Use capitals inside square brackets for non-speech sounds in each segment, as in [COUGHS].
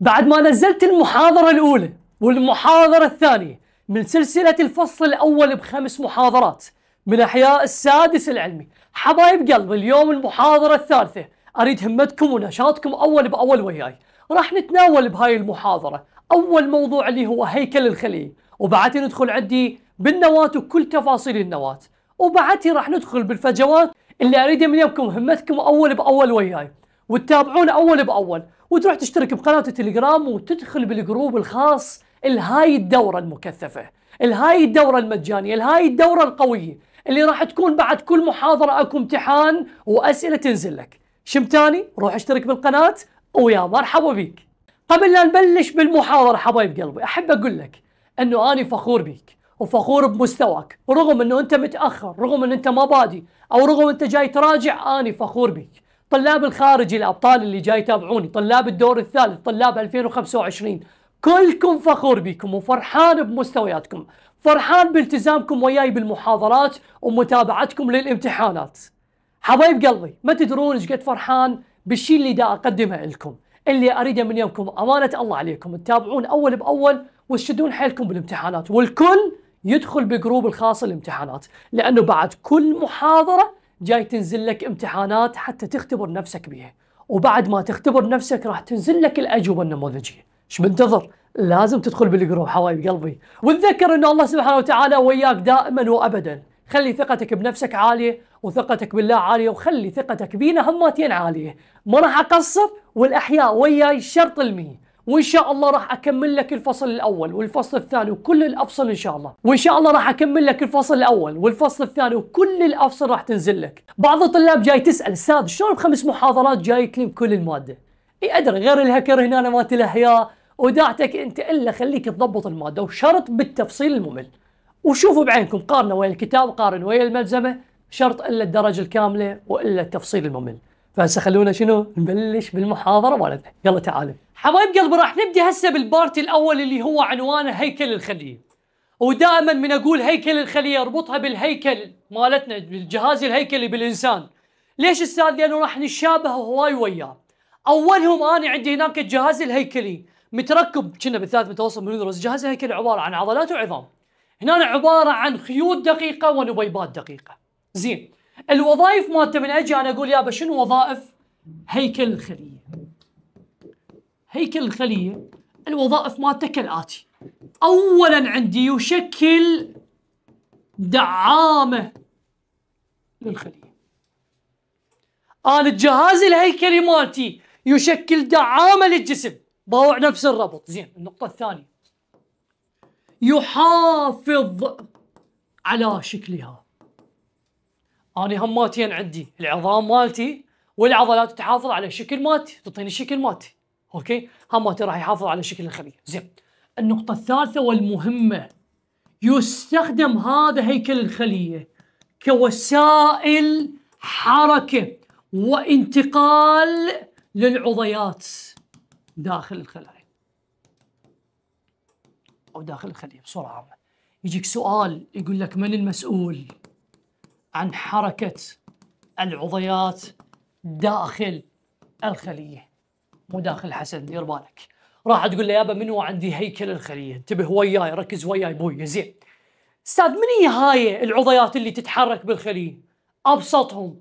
بعد ما نزلت المحاضرة الأولى والمحاضرة الثانية من سلسلة الفصل الأول بخمس محاضرات من أحياء السادس العلمي حبايب قلب اليوم المحاضرة الثالثة أريد همتكم ونشاطكم أول بأول وياي راح نتناول بهاي المحاضرة أول موضوع اللي هو هيكل الخلية وبعدها ندخل عندي بالنواة وكل تفاصيل النواة وبعدها راح ندخل بالفجوات اللي أريد منكم همتكم أول بأول وياي وتتابعون أول بأول وتروح تشترك بقناه التليجرام وتدخل بالجروب الخاص لهاي الدوره المكثفه لهاي الدوره المجانيه لهاي الدوره القويه اللي راح تكون بعد كل محاضره اكو امتحان واسئله تنزل لك شمتاني روح اشترك بالقناه ويا مرحبا بيك قبل لا نبلش بالمحاضره حبايب قلبي احب اقول لك انه اني فخور بيك وفخور بمستواك رغم انه انت متاخر رغم انه انت ما بادي او رغم انت جاي تراجع اني فخور بيك طلاب الخارجي الابطال اللي جاي يتابعوني طلاب الدور الثالث طلاب 2025 كلكم فخور بكم وفرحان بمستوياتكم فرحان بالتزامكم وياي بالمحاضرات ومتابعتكم للامتحانات حبايب قلبي ما تدرون ايش قد فرحان بالشيء اللي دا اقدمه لكم اللي اريده من يومكم امانه الله عليكم تتابعون اول باول وتشدون حيلكم بالامتحانات والكل يدخل بجروب الخاص الامتحانات لانه بعد كل محاضره جاي تنزل لك امتحانات حتى تختبر نفسك بيها وبعد ما تختبر نفسك راح تنزل لك الاجوبه النموذجيه ايش منتظر لازم تدخل بالجروب حبايب قلبي وتذكر ان الله سبحانه وتعالى وياك دائما وابدا خلي ثقتك بنفسك عاليه وثقتك بالله عاليه وخلي ثقتك بينا هماتين عاليه ما راح اقصر والاحياء وياي شرط المية وان شاء الله راح اكمل لك الفصل الاول والفصل الثاني وكل الافصل ان شاء الله وان شاء الله راح اكمل لك الفصل الاول والفصل الثاني وكل الافصل راح تنزل لك بعض الطلاب جاي تسال استاذ شلون بخمس محاضرات جاي تلم كل الماده اي ادري غير الهكر هنا مات الاحياء وداعتك انت الا خليك تضبط الماده وشرط بالتفصيل الممل وشوفوا بعينكم قارنوا ويا الكتاب قارن ويا الملزمه شرط الا الدرجه الكامله والا التفصيل الممل فهسه خلونا شنو نبلش بالمحاضره مالتنا يلا تعالوا حبايب قلبي راح نبدا هسه بالبارت الاول اللي هو عنوانه هيكل الخليه ودائما من اقول هيكل الخليه اربطها بالهيكل مالتنا بالجهاز الهيكلي بالانسان ليش استاذ؟ لانه راح نشابه هواي وياه اولهم انا عندي هناك الجهاز الهيكلي متركب كنا بالثالث متوسط من الدرس الجهاز الهيكلي عباره عن عضلات وعظام هنا عباره عن خيوط دقيقه ونبيبات دقيقه زين الوظائف مالته من اجي انا اقول يابا شنو وظائف هيكل الخليه هيكل الخلية الوظائف مالته كالآتي أولا عندي يشكل دعامة للخلية أنا الجهاز الهيكلي مالتي يشكل دعامة للجسم باوع نفس الربط زين النقطة الثانية يحافظ على شكلها أنا هماتين عندي العظام مالتي والعضلات تحافظ على الشكل مالتي تعطيني الشكل مالتي اوكي هم راح يحافظ على شكل الخليه زين النقطه الثالثه والمهمه يستخدم هذا هيكل الخليه كوسائل حركه وانتقال للعضيات داخل الخلايا او داخل الخليه بصوره عامه يجيك سؤال يقول لك من المسؤول عن حركه العضيات داخل الخليه مو داخل حسن دير بالك راح تقول له يابا منو عندي هيكل الخليه انتبه وياي ركز وياي بوي زين استاذ من هي هاي العضيات اللي تتحرك بالخليه ابسطهم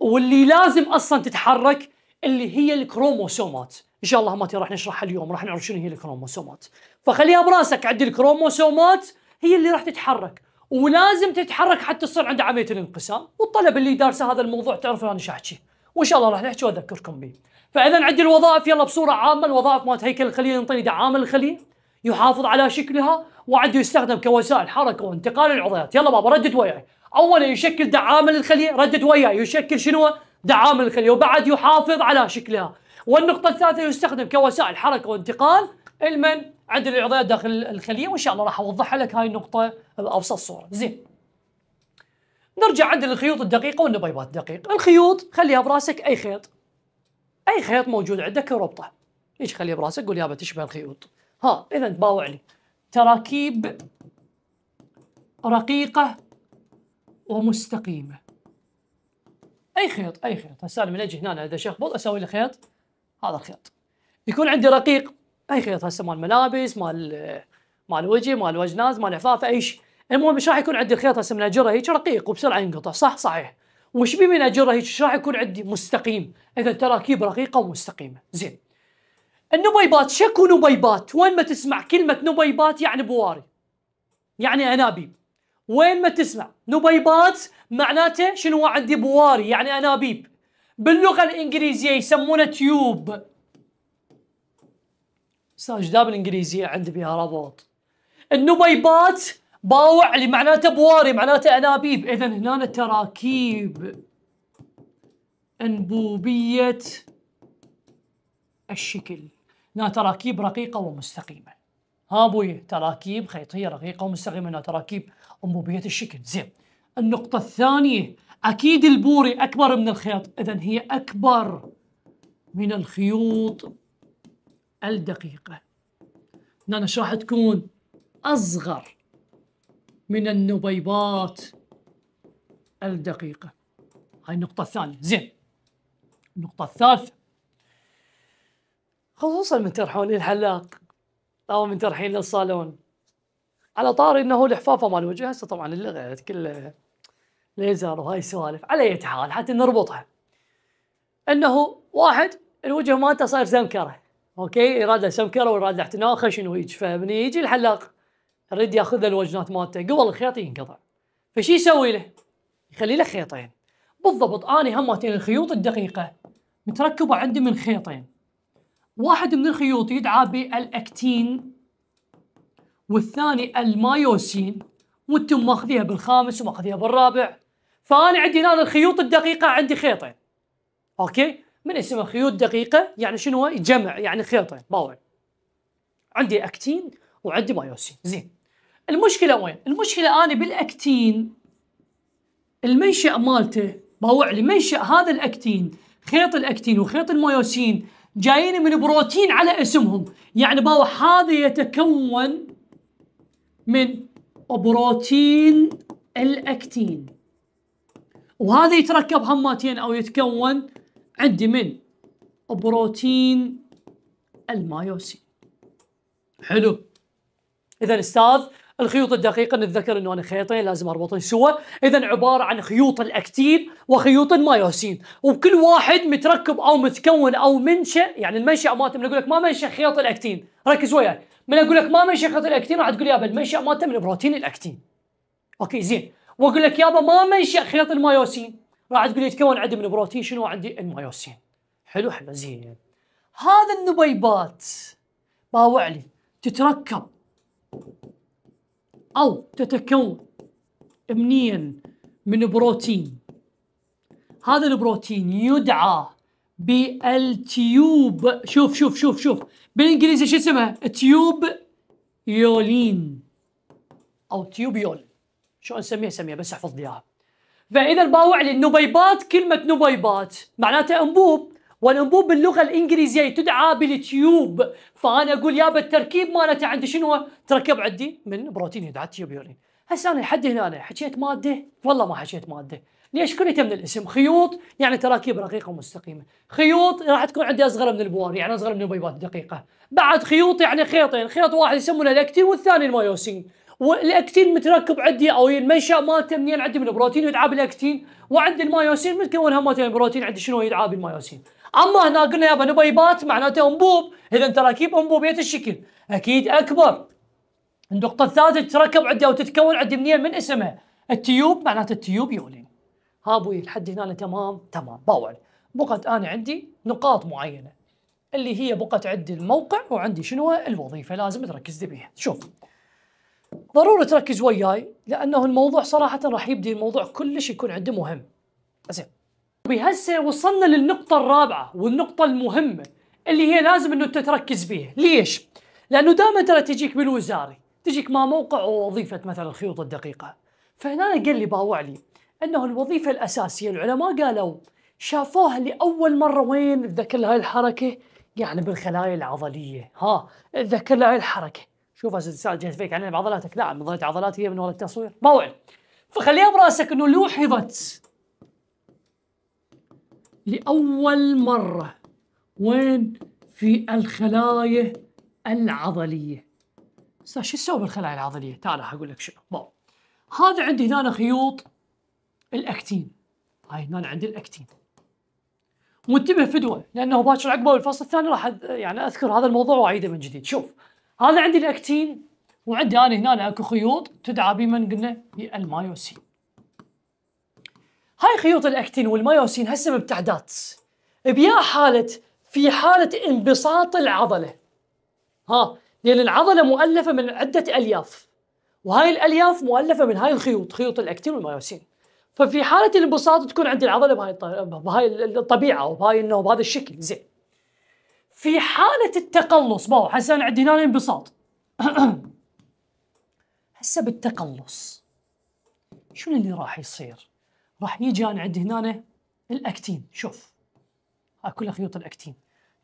واللي لازم اصلا تتحرك اللي هي الكروموسومات ان شاء الله ماتي راح نشرحها اليوم راح نعرف شنو هي الكروموسومات فخليها براسك عندي الكروموسومات هي اللي راح تتحرك ولازم تتحرك حتى تصير عند عمليه الانقسام والطلب اللي دارسه هذا الموضوع تعرف انا شو احكي وان شاء الله راح نحكي واذكركم به فاذا عندي الوظائف يلا بصوره عامه الوظائف مالت هيكل الخليه ينطيني دعامه الخليه يحافظ على شكلها وعنده يستخدم كوسائل حركه وانتقال العضيات يلا بابا ردت وياي اولا يشكل دعامه للخليه ردت وياي يشكل شنو دعامه للخليه وبعد يحافظ على شكلها والنقطه الثالثه يستخدم كوسائل حركه وانتقال المن عند العضيات داخل الخليه وان شاء الله راح اوضح لك هاي النقطه بابسط صوره زين نرجع عند الخيوط الدقيقه والنبيبات الدقيق الخيوط خليها براسك اي خيط اي خيط موجود عندك وربطه ايش خليه براسك قول يابا تشبه الخيوط ها اذا تباوع لي تراكيب رقيقه ومستقيمه اي خيط اي خيط هسه انا من اجي هنا اذا شخبط اسوي لي خيط هذا الخيط يكون عندي رقيق اي خيط هسه مال ملابس مال مال وجه مال وجناز مال عفاف اي شيء المهم ايش راح يكون عندي الخيط هسه من اجره هيك رقيق وبسرعه ينقطع صح صحيح وش بي من اجرها هيك ايش راح يكون عندي مستقيم اذا تراكيب رقيقه ومستقيمه زين النبيبات شكو نبيبات وين ما تسمع كلمه نبيبات يعني بواري يعني انابيب وين ما تسمع نبيبات معناته شنو عندي بواري يعني انابيب باللغه الانجليزيه يسمونه تيوب استاذ بالانجليزيه عندي بها ربط النبيبات باوع اللي معناته بواري معناته انابيب اذا هنا تراكيب انبوبيه الشكل هنا تراكيب رقيقه ومستقيمه ها ابوي تراكيب خيطيه رقيقه ومستقيمه هنا تراكيب انبوبيه الشكل زين النقطه الثانيه اكيد البوري اكبر من الخيط اذا هي اكبر من الخيوط الدقيقه هنا راح تكون اصغر من النبيضات الدقيقة هاي النقطة الثانية زين النقطة الثالثة خصوصا من ترحون الحلاق أو من ترحين للصالون على طاري انه الحفافه مال وجهه هسه طبعا اللغه كل ليزر وهاي السوالف على اي حال حتى نربطها انه واحد الوجه مالته صاير سمكره اوكي يراد له سمكره ويراد له احتناخه شنو يجي فمن يجي الحلاق يريد ياخذ الوجنات مالته قبل الخيط ينقطع فشي يسوي له؟ يخلي له خيطين بالضبط اني همتين الخيوط الدقيقه متركبه عندي من خيطين واحد من الخيوط يدعى بالاكتين والثاني المايوسين وانتم ماخذيها بالخامس وماخذيها بالرابع فانا عندي هنا الخيوط الدقيقه عندي خيطين اوكي من اسمها خيوط دقيقه يعني شنو جمع يعني خيطين باوع عندي اكتين وعندي مايوسين زين المشكله وين؟ المشكله انا بالاكتين المنشا مالته باوع لي منشا هذا الاكتين خيط الاكتين وخيط الميوسين جايين من بروتين على اسمهم يعني باوع هذا يتكون من بروتين الاكتين وهذا يتركب هماتين او يتكون عندي من بروتين المايوسين حلو اذا استاذ الخيوط الدقيقة نتذكر انه انا خيطين لازم اربطهم سوا، اذا عبارة عن خيوط الاكتين وخيوط المايوسين، وكل واحد متركب او متكون او منشأ، يعني المنشأ مالته من اقول لك ما منشأ خيط الاكتين، ركز وياي، من اقول لك ما منشأ خيط الاكتين راح تقول يابا المنشأ مالته من بروتين الاكتين. اوكي زين، واقول لك يابا ما منشأ خيط المايوسين، راح تقول يتكون عندي من بروتين شنو عندي؟ المايوسين. حلو حلو زين. هذا النبيبات باوعلي تتركب أو تتكون منين؟ من بروتين هذا البروتين يدعى بالتيوب شوف شوف شوف شوف بالانجليزي شو اسمها؟ تيوب يولين او تيوبيول شو نسميها سميها بس احفظ لي اياها فاذا باوع لي النبيبات كلمه نبيبات معناته انبوب والانبوب باللغه الانجليزيه تدعى بالتيوب فانا اقول يابا التركيب مالته عندي شنو تركب عندي من بروتين يدعى تيوبيولين هسه انا لحد هنا حكيت ماده والله ما حكيت ماده ليش كلها من الاسم خيوط يعني تراكيب رقيقه ومستقيمه خيوط راح تكون عندي اصغر من البوار يعني اصغر من البيبات دقيقه بعد خيوط يعني خيطين خيط واحد يسمونه الاكتين والثاني المايوسين والاكتين متركب عندي او المنشا مالته منين عندي من البروتين يدعى بالاكتين وعندي المايوسين متكونها مالته البروتين عندي شنو يدعى بالمايوسين اما هنا قلنا يابا نبي معناته انبوب اذا تراكيب انبوبيه الشكل اكيد اكبر النقطه الثالثه تتركب عندي او تتكون عندي منين من اسمها التيوب معناته التيوب يولين ها ابوي لحد هنا تمام تمام باول بقت انا عندي نقاط معينه اللي هي بقت عندي الموقع وعندي شنو الوظيفه لازم تركز بيها شوف ضروري تركز وياي لانه الموضوع صراحه راح يبدي الموضوع كلش يكون عندي مهم زين بهسه وصلنا للنقطة الرابعة والنقطة المهمة اللي هي لازم انه انت تركز بيها، ليش؟ لانه دائما ترى تجيك بالوزاري، تجيك ما موقع ووظيفة مثلا الخيوط الدقيقة. فهنا قال لي باوع لي انه الوظيفة الأساسية العلماء قالوا شافوها لأول مرة وين تذكر هاي الحركة؟ يعني بالخلايا العضلية، ها تذكر هاي الحركة. شوف هسه جهت فيك علينا بعضلاتك، لا نعم، عضلات عضلاتي هي من وراء التصوير، باوع. فخليها براسك انه لوحظت لأول مرة وين في الخلايا العضلية شو تسوي بالخلايا العضلية؟ تعال أقول لك شنو بو. هذا عندي هنا خيوط الأكتين هاي هنا عندي الأكتين وانتبه فدوة لأنه باكر عقبه بالفصل الثاني راح يعني أذكر هذا الموضوع وأعيده من جديد شوف هذا عندي الأكتين وعندي أنا هنا أكو خيوط تدعى بمن قلنا بالمايوسين هاي خيوط الاكتين والمايوسين هسه مبتعدات بيا حالة في حالة انبساط العضلة ها لأن العضلة مؤلفة من عدة ألياف وهاي الألياف مؤلفة من هاي الخيوط خيوط الأكتين والمايوسين ففي حالة الانبساط تكون عند العضلة بهاي بهاي الطبيعة وبهاي انه بهذا الشكل زين في حالة التقلص باو هسه انا عندي هنا انبساط [COUGHS] هسه بالتقلص شنو اللي راح يصير؟ راح يجي انا عندي هنا الاكتين شوف ها كلها خيوط الاكتين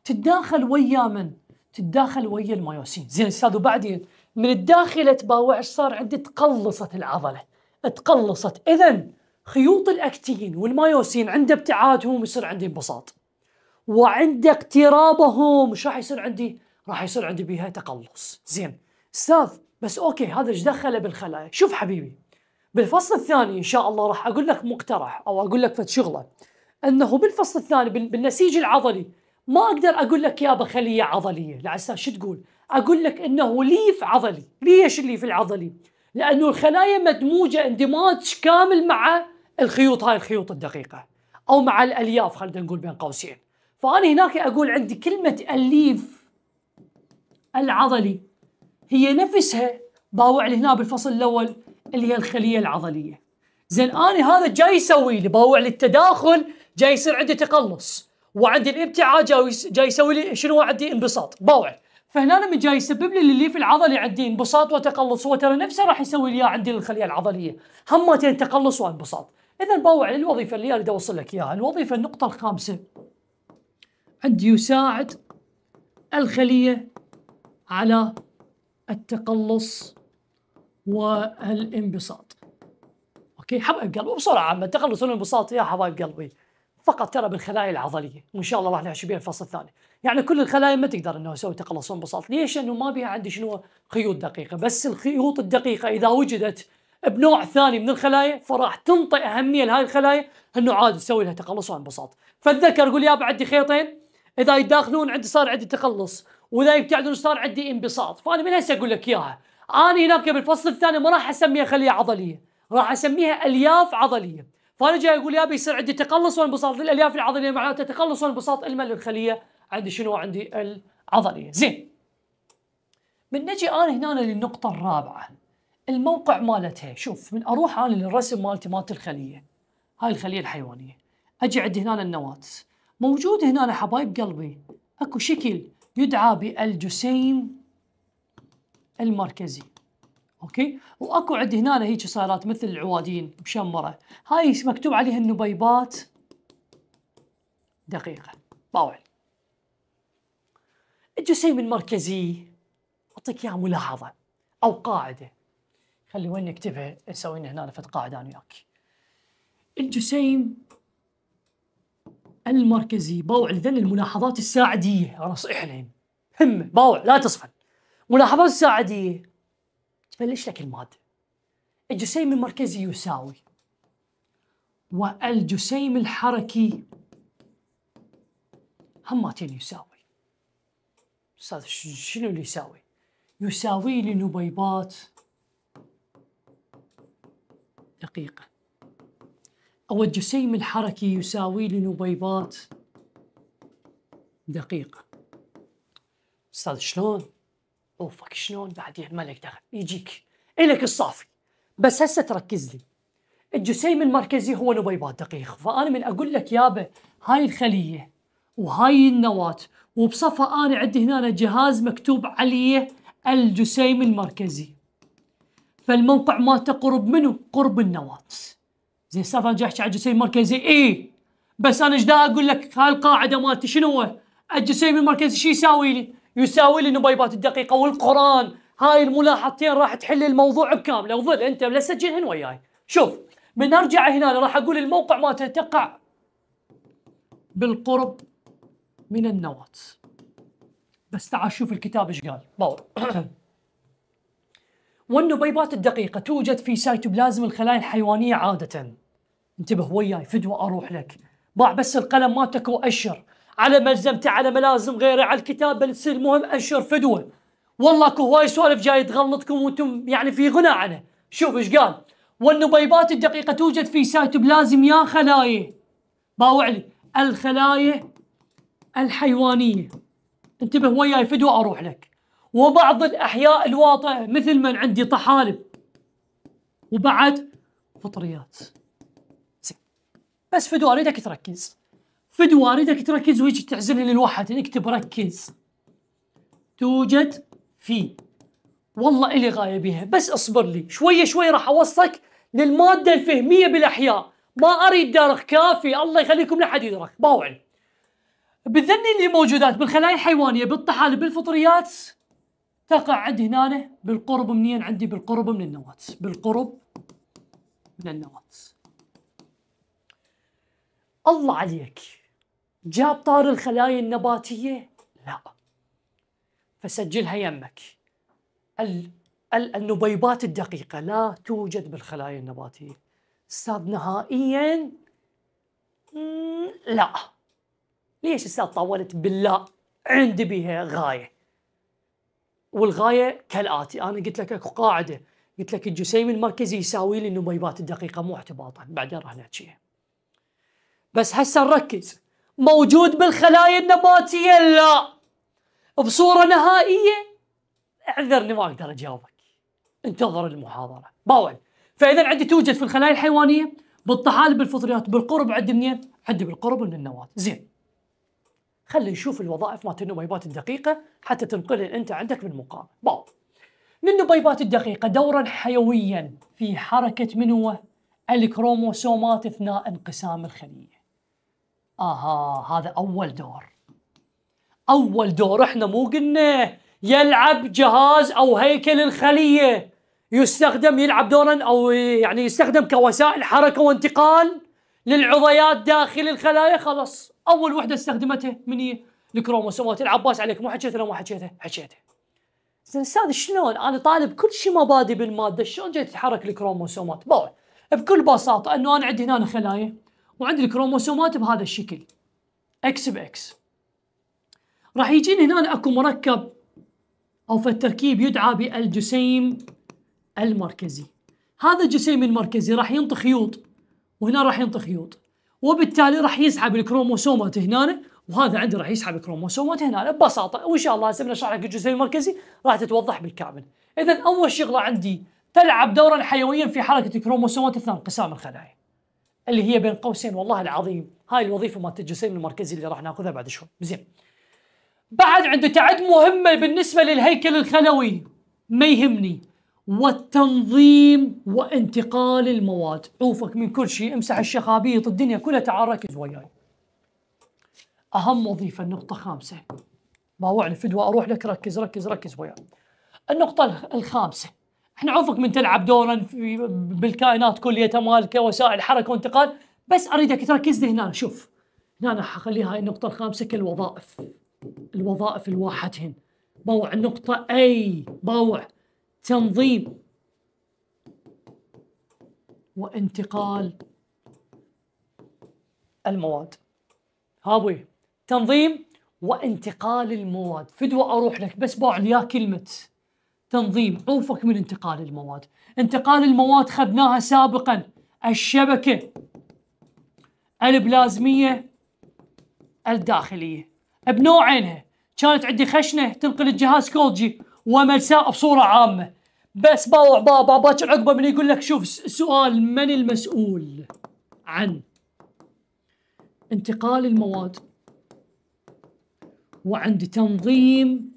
تتداخل ويا من؟ تتداخل ويا المايوسين زين استاذ وبعدين من الداخل تباوع ايش صار عندي تقلصت العضله تقلصت اذا خيوط الاكتين والمايوسين عند ابتعادهم يصير عندي انبساط وعند اقترابهم ايش راح يصير عندي؟ راح يصير عندي بها تقلص زين استاذ بس اوكي هذا ايش دخله بالخلايا؟ شوف حبيبي بالفصل الثاني ان شاء الله راح اقول لك مقترح او اقول لك فد شغله انه بالفصل الثاني بالنسيج العضلي ما اقدر اقول لك يابا خليه عضليه لا اساس شو تقول؟ اقول لك انه ليف عضلي، ليش الليف العضلي؟ لانه الخلايا مدموجه اندماج كامل مع الخيوط هاي الخيوط الدقيقه او مع الالياف خلينا نقول بين قوسين. فانا هناك اقول عندي كلمه الليف العضلي هي نفسها باوع هنا بالفصل الاول اللي هي الخليه العضليه زين انا هذا جاي يسوي لي بوع للتداخل جاي يصير عندي تقلص وعندي الابتعاد جاي يسوي لي شنو عندي انبساط بوع فهنا من جاي يسبب لي اللي في العضلي عندي انبساط وتقلص هو ترى نفسه راح يسوي لي عندي الخليه العضليه همتين تقلص وانبساط اذا بوع للوظيفه اللي اريد اوصل لك اياها الوظيفه النقطه الخامسه عندي يساعد الخليه على التقلص والانبساط اوكي حبايب قلبي وبسرعه عامه تخلص الانبساط يا حبايب قلبي فقط ترى بالخلايا العضليه وان شاء الله راح نعيش بها الفصل الثاني يعني كل الخلايا ما تقدر انه تسوي تقلص انبساط ليش لانه ما بها عندي شنو خيوط دقيقه بس الخيوط الدقيقه اذا وجدت بنوع ثاني من الخلايا فراح تنطي اهميه لهذه الخلايا انه عاد تسوي لها تقلص وانبساط فالذكر قول يابا عندي خيطين اذا يتداخلون عندي صار عندي تقلص واذا يبتعدون صار عندي انبساط فانا من هسه اقول لك اياها انا هناك بالفصل الثاني ما راح اسميها خليه عضليه راح اسميها الياف عضليه فانا جاي اقول يا بيصير عندي تقلص وانبساط للالياف العضليه معناته تقلص وانبساط المل للخليه عندي شنو عندي العضليه زين من نجي انا هنا للنقطه الرابعه الموقع مالتها شوف من اروح انا للرسم مالتي مالت الخليه هاي الخليه الحيوانيه اجي عند هنا النواه موجود هنا حبايب قلبي اكو شكل يدعى بالجسيم المركزي اوكي واكو عند هنا هيك صارات مثل العوادين مشمره هاي مكتوب عليها النبيبات دقيقه باول الجسيم المركزي اعطيك اياها ملاحظه او قاعده خلي وين نكتبها نسوي لنا هنا فد قاعده انا وياك الجسيم المركزي باوع لذن الملاحظات الساعديه انا اصيح لهم هم باوع لا تصفن ملاحظه ساعديه تبلش لك المادة الجسيم المركزي يساوي والجسيم الحركي هماتين يساوي أستاذ شنو اللي يساوي؟ يساوي لي نبيبات دقيقة أو الجسيم الحركي يساوي لي نبيبات دقيقة أستاذ شلون؟ اوفك شلون بعدين ملك دخل يجيك الك الصافي بس هسه تركز لي الجسيم المركزي هو نبيبات دقيق فانا من اقول لك يابا هاي الخليه وهاي النواه وبصفة انا عندي هنا جهاز مكتوب عليه الجسيم المركزي فالموقع مالته قرب منه قرب النواه زين صار انا احكي على الجسيم المركزي اي بس انا ايش اقول لك هاي القاعده مالتي شنو هو الجسيم المركزي شو يساوي لي يساوي لي نبيبات الدقيقه والقران هاي الملاحظتين راح تحل الموضوع بكامله وظل انت لا سجلهن وياي شوف من ارجع هنا راح اقول الموقع ما تقع بالقرب من النواة بس تعال شوف الكتاب ايش قال باور [COUGHS] والنبيبات الدقيقة توجد في سيتوبلازم الخلايا الحيوانية عادة انتبه وياي فدوى اروح لك باع بس القلم ماتك واشر على ملزمته على ملازم غيره على الكتاب بس المهم انشر فدوه والله اكو هواي سوالف جاي تغلطكم وانتم يعني في غنى عنها شوف ايش قال والنبيبات الدقيقه توجد في سيتوبلازم يا خلايا لي الخلايا الحيوانيه انتبه وياي فدوه اروح لك وبعض الاحياء الواطئه مثل من عندي طحالب وبعد فطريات بس فدوه اريدك تركز فدوى أريدك تركز ويجي تعزلني للوحدة نكتب ركز توجد في والله إلي غاية بها بس أصبر لي شوية شوية راح أوصلك للمادة الفهمية بالأحياء ما أريد درخ كافي الله يخليكم لا حد يدرخ باوعن بالذني اللي موجودات بالخلايا الحيوانية بالطحالب بالفطريات تقع عند هنا بالقرب منين عندي بالقرب من النواة بالقرب من النواة الله عليك جاب طار الخلايا النباتية لا فسجلها يمك النبيبات الدقيقة لا توجد بالخلايا النباتية استاذ نهائيا لا ليش استاذ طولت باللا عندي بها غاية والغاية كالآتي أنا قلت لك اكو قاعدة قلت لك الجسيم المركزي يساوي لي النبيبات الدقيقة مو احتباطا بعدين راح نحكيها بس هسه نركز موجود بالخلايا النباتية لا بصورة نهائية اعذرني ما اقدر اجاوبك انتظر المحاضرة باول فاذا عندي توجد في الخلايا الحيوانية بالطحالب الفطريات بالقرب عندي منين؟ عندي بالقرب من النواة زين خلينا نشوف الوظائف مالت النبيبات الدقيقة حتى تنقلها انت عندك بالمقام باو للنبيبات الدقيقة دورا حيويا في حركة من هو؟ الكروموسومات اثناء انقسام الخليه. اها هذا اول دور اول دور احنا مو قلنا يلعب جهاز او هيكل الخليه يستخدم يلعب دورا او يعني يستخدم كوسائل حركه وانتقال للعضيات داخل الخلايا خلاص اول وحده استخدمتها من هي؟ الكروموسومات العباس عليك مو حكيته لو ما حكيته حكيته زين استاذ شلون انا طالب كل شيء مبادئ بالماده شلون جاي تتحرك الكروموسومات؟ بكل بساطه انه انا عندي هنا خلايا وعندي الكروموسومات بهذا الشكل اكس باكس راح يجيني هنا اكو مركب او في التركيب يدعى بالجسيم المركزي هذا الجسيم المركزي راح ينطي خيوط وهنا راح ينطي خيوط وبالتالي راح يسحب الكروموسومات هنا وهذا عندي راح يسحب الكروموسومات هنا ببساطه وان شاء الله هسه بنشرح لك الجسيم المركزي راح تتوضح بالكامل اذا اول شغله عندي تلعب دورا حيويا في حركه الكروموسومات اثناء انقسام الخلايا اللي هي بين قوسين والله العظيم هاي الوظيفه مالت الجسيم المركزي اللي راح ناخذها بعد شوي زين بعد عنده تعد مهمه بالنسبه للهيكل الخلوي ما يهمني والتنظيم وانتقال المواد عوفك من كل شيء امسح الشخابيط الدنيا كلها تعال ركز وياي اهم وظيفه النقطه خامسه ما وعلي فدوى اروح لك ركز ركز ركز وياي النقطه الخامسه احنا عوفك من تلعب دورا في بالكائنات كلية مالكه وسائل حركه وانتقال بس اريدك تركز لي هنا شوف هنا انا هاي النقطه الخامسه كالوظائف الوظائف الواحدهن بوع نقطه اي بوع تنظيم وانتقال المواد هابوي تنظيم وانتقال المواد فدوى اروح لك بس بوع ليا كلمه تنظيم عوفك من انتقال المواد انتقال المواد خذناها سابقا الشبكة البلازمية الداخلية بنوعينها كانت عندي خشنة تنقل الجهاز كولجي وملساء بصورة عامة بس باوع بابا باكر عقبه من يقول لك شوف سؤال من المسؤول عن انتقال المواد وعند تنظيم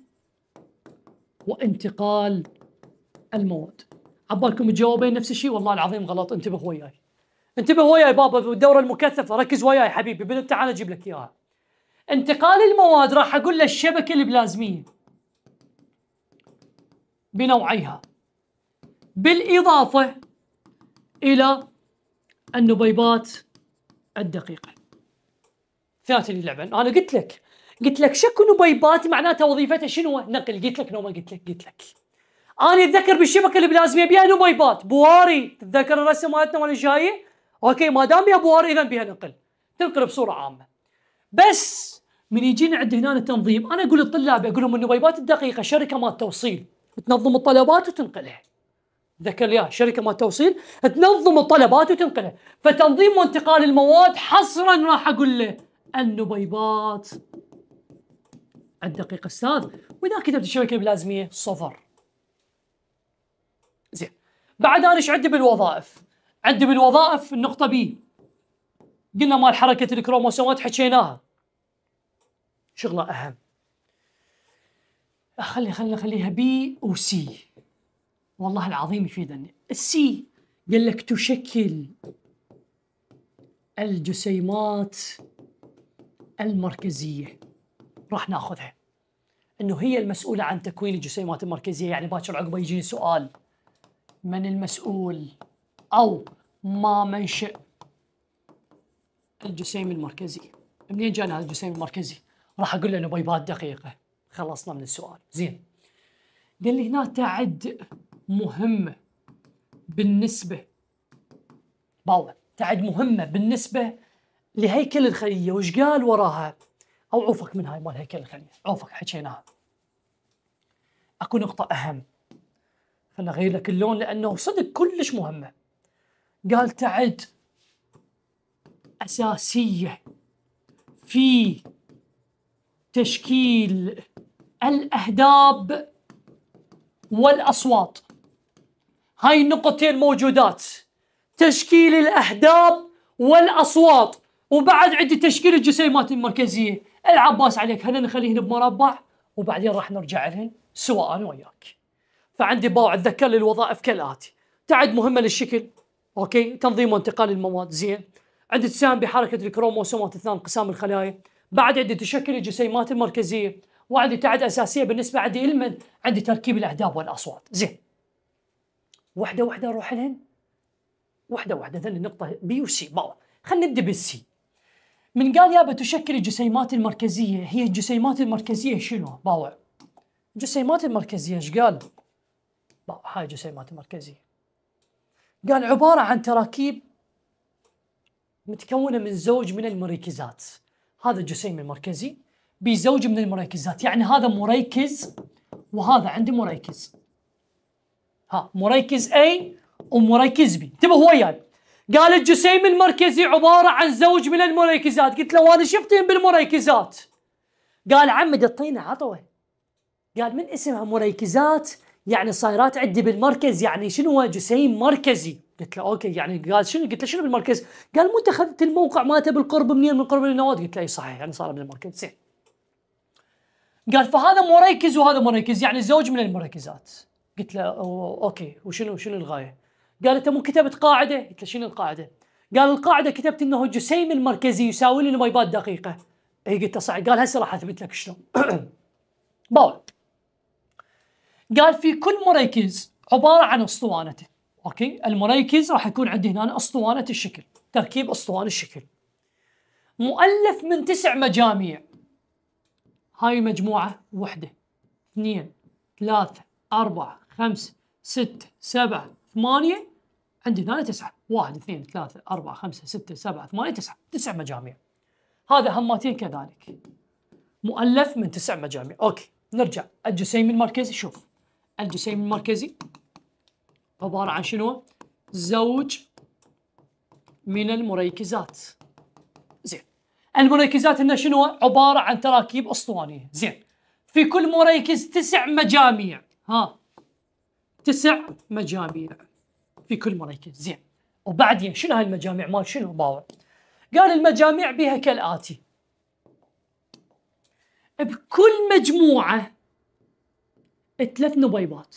وانتقال المواد عبالكم تجاوبين نفس الشيء والله العظيم غلط انتبه وياي انتبه وياي بابا بالدوره المكثفه ركز وياي حبيبي بنت تعال اجيب لك اياها انتقال المواد راح اقول له الشبكه البلازميه بنوعيها بالاضافه الى النبيبات الدقيقه ثلاثه اللي لعبن انا قلت لك قلت لك شكو بيباتي معناته وظيفتها شنو نقل قلت لك نو ما قلت لك قلت لك انا اتذكر بالشبكه اللي بلازميه نو نبيبات بواري تتذكر الرسم مالتنا مال الجايه اوكي ما دام بها بواري اذا بها نقل تنقل بصوره عامه بس من يجينا عند هنا التنظيم انا اقول للطلاب اقول لهم النبيبات الدقيقه شركه مال توصيل تنظم الطلبات وتنقلها ذكر لي شركه مال توصيل تنظم الطلبات وتنقلها فتنظيم وانتقال المواد حصرا راح اقول له النبيبات الدقيق استاذ واذا كتبت الشبكه البلازميه صفر زين بعد انا ايش عندي بالوظائف عندي بالوظائف النقطه بي قلنا مال حركه الكروموسومات حكيناها شغله اهم خلي خلي خليها بي وسي والله العظيم يفيدني السي قال لك تشكل الجسيمات المركزيه راح ناخذها انه هي المسؤوله عن تكوين الجسيمات المركزيه يعني باكر عقبه يجيني سؤال من المسؤول او ما منشئ الجسيم المركزي منين جانا هذا الجسيم المركزي راح اقول له نبيبات دقيقه خلصنا من السؤال زين قال لي هنا تعد مهمه بالنسبه باوع تعد مهمه بالنسبه لهيكل الخليه وش قال وراها او عوفك من هاي مال هيكل خلينا عوفك حكيناها اكو نقطه اهم خلنا اغير لك اللون لانه صدق كلش مهمه قال تعد اساسيه في تشكيل الاهداب والاصوات هاي النقطتين موجودات تشكيل الاهداب والاصوات وبعد عندي تشكيل الجسيمات المركزيه العباس عليك هل نخليهن بمربع وبعدين راح نرجع لهن سواء انا وياك فعندي باوع اتذكر لي الوظائف كالاتي تعد مهمه للشكل اوكي تنظيم وانتقال المواد زين عندي تساهم بحركه الكروموسومات اثناء انقسام الخلايا بعد عندي تشكل الجسيمات المركزيه وعندي تعد اساسيه بالنسبه عندي لمن عندي تركيب الاهداف والاصوات زين وحده وحده نروح لهن وحده وحده ذن النقطه بي وسي باوع خلينا نبدا بالسي من قال يابا تشكل الجسيمات المركزية هي الجسيمات المركزية شنو باوع الجسيمات المركزية ايش قال باوع هاي الجسيمات المركزية قال عبارة عن تراكيب متكونة من زوج من المركزات هذا الجسيم المركزي بزوج من المركزات يعني هذا مركز وهذا عندي مركز ها مركز A ومركز B انتبهوا وياي يعني. قال الجسيم المركزي عبارة عن زوج من المريكزات قلت له وانا شفتهم بالمريكزات قال عمد الطينة عطوة قال من اسمها مريكزات يعني صايرات عندي بالمركز يعني شنو هو جسيم مركزي قلت له اوكي يعني قال شنو قلت له شنو بالمركز قال مو اخذت الموقع مالته بالقرب منين من قرب النواد قلت له اي صحيح يعني صار من المركز زين قال فهذا مريكز وهذا مريكز يعني زوج من المركزات قلت له اوكي وشنو شنو الغايه قال انت مو كتبت قاعده؟ قلت له شنو القاعده؟ قال القاعده كتبت انه الجسيم المركزي يساوي لي الميبات دقيقه. اي قلت له صحيح قال هسه راح اثبت لك شلون. [COUGHS] باول قال في كل مركز عباره عن اسطوانته. اوكي؟ المركز راح يكون عندي هنا اسطوانه الشكل، تركيب اسطوانه الشكل. مؤلف من تسع مجاميع. هاي مجموعه وحده. اثنين، ثلاثه، اربعه، خمسه، سته، سبعه، 8 عندي هنا 9 1 2 3 4 5 6 7 8 9 9 مجاميع هذا هماتين كذلك مؤلف من 9 مجاميع اوكي نرجع الجسيم المركزي شوف الجسيم المركزي عبارة عن شنو؟ زوج من المريكزات زين المريكزات هنا شنو؟ عبارة عن تراكيب أسطوانية زين في كل مريكز تسع مجاميع ها تسع مجاميع في كل مركز زين وبعدين شنو هاي مال شنو باور قال المجاميع بها كالاتي بكل مجموعه ثلاث نبيبات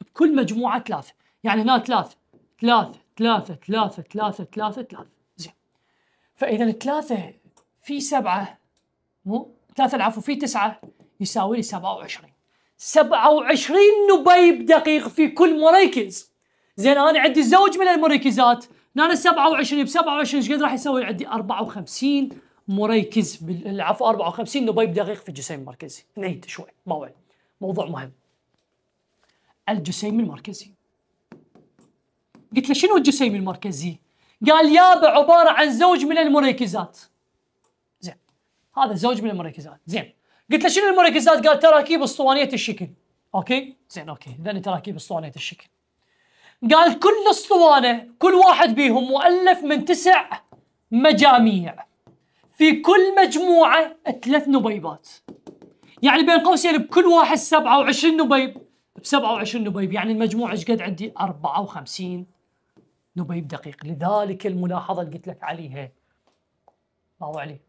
بكل مجموعه ثلاثه يعني هنا ثلاثه ثلاثه ثلاثه ثلاثه ثلاثه ثلاثه ثلاثه زين فاذا الثلاثه في سبعه مو ثلاثه العفو في تسعه يساوي لي 27 27 نبيب دقيق في كل مركز زين انا عندي زوج من المركزات انا 27 ب 27 ايش قد راح يسوي عندي 54 مركز العفو 54 نبيب دقيق في الجسيم المركزي نعيد شوي موعد موضوع مهم الجسيم المركزي قلت له شنو الجسيم المركزي؟ قال يابا عباره عن زوج من المركزات زين هذا زوج من المركزات زين قلت له شنو المركزات؟ قال تراكيب اسطوانيه الشكل اوكي زين اوكي لان تراكيب اسطوانيه الشكل قال كل اسطوانه كل واحد بيهم مؤلف من تسع مجاميع في كل مجموعه ثلاث نبيبات يعني بين قوسين بكل واحد 27 نبيب ب 27 نبيب يعني المجموع ايش قد عندي 54 نبيب دقيق لذلك الملاحظه اللي قلت لك عليها الله عليه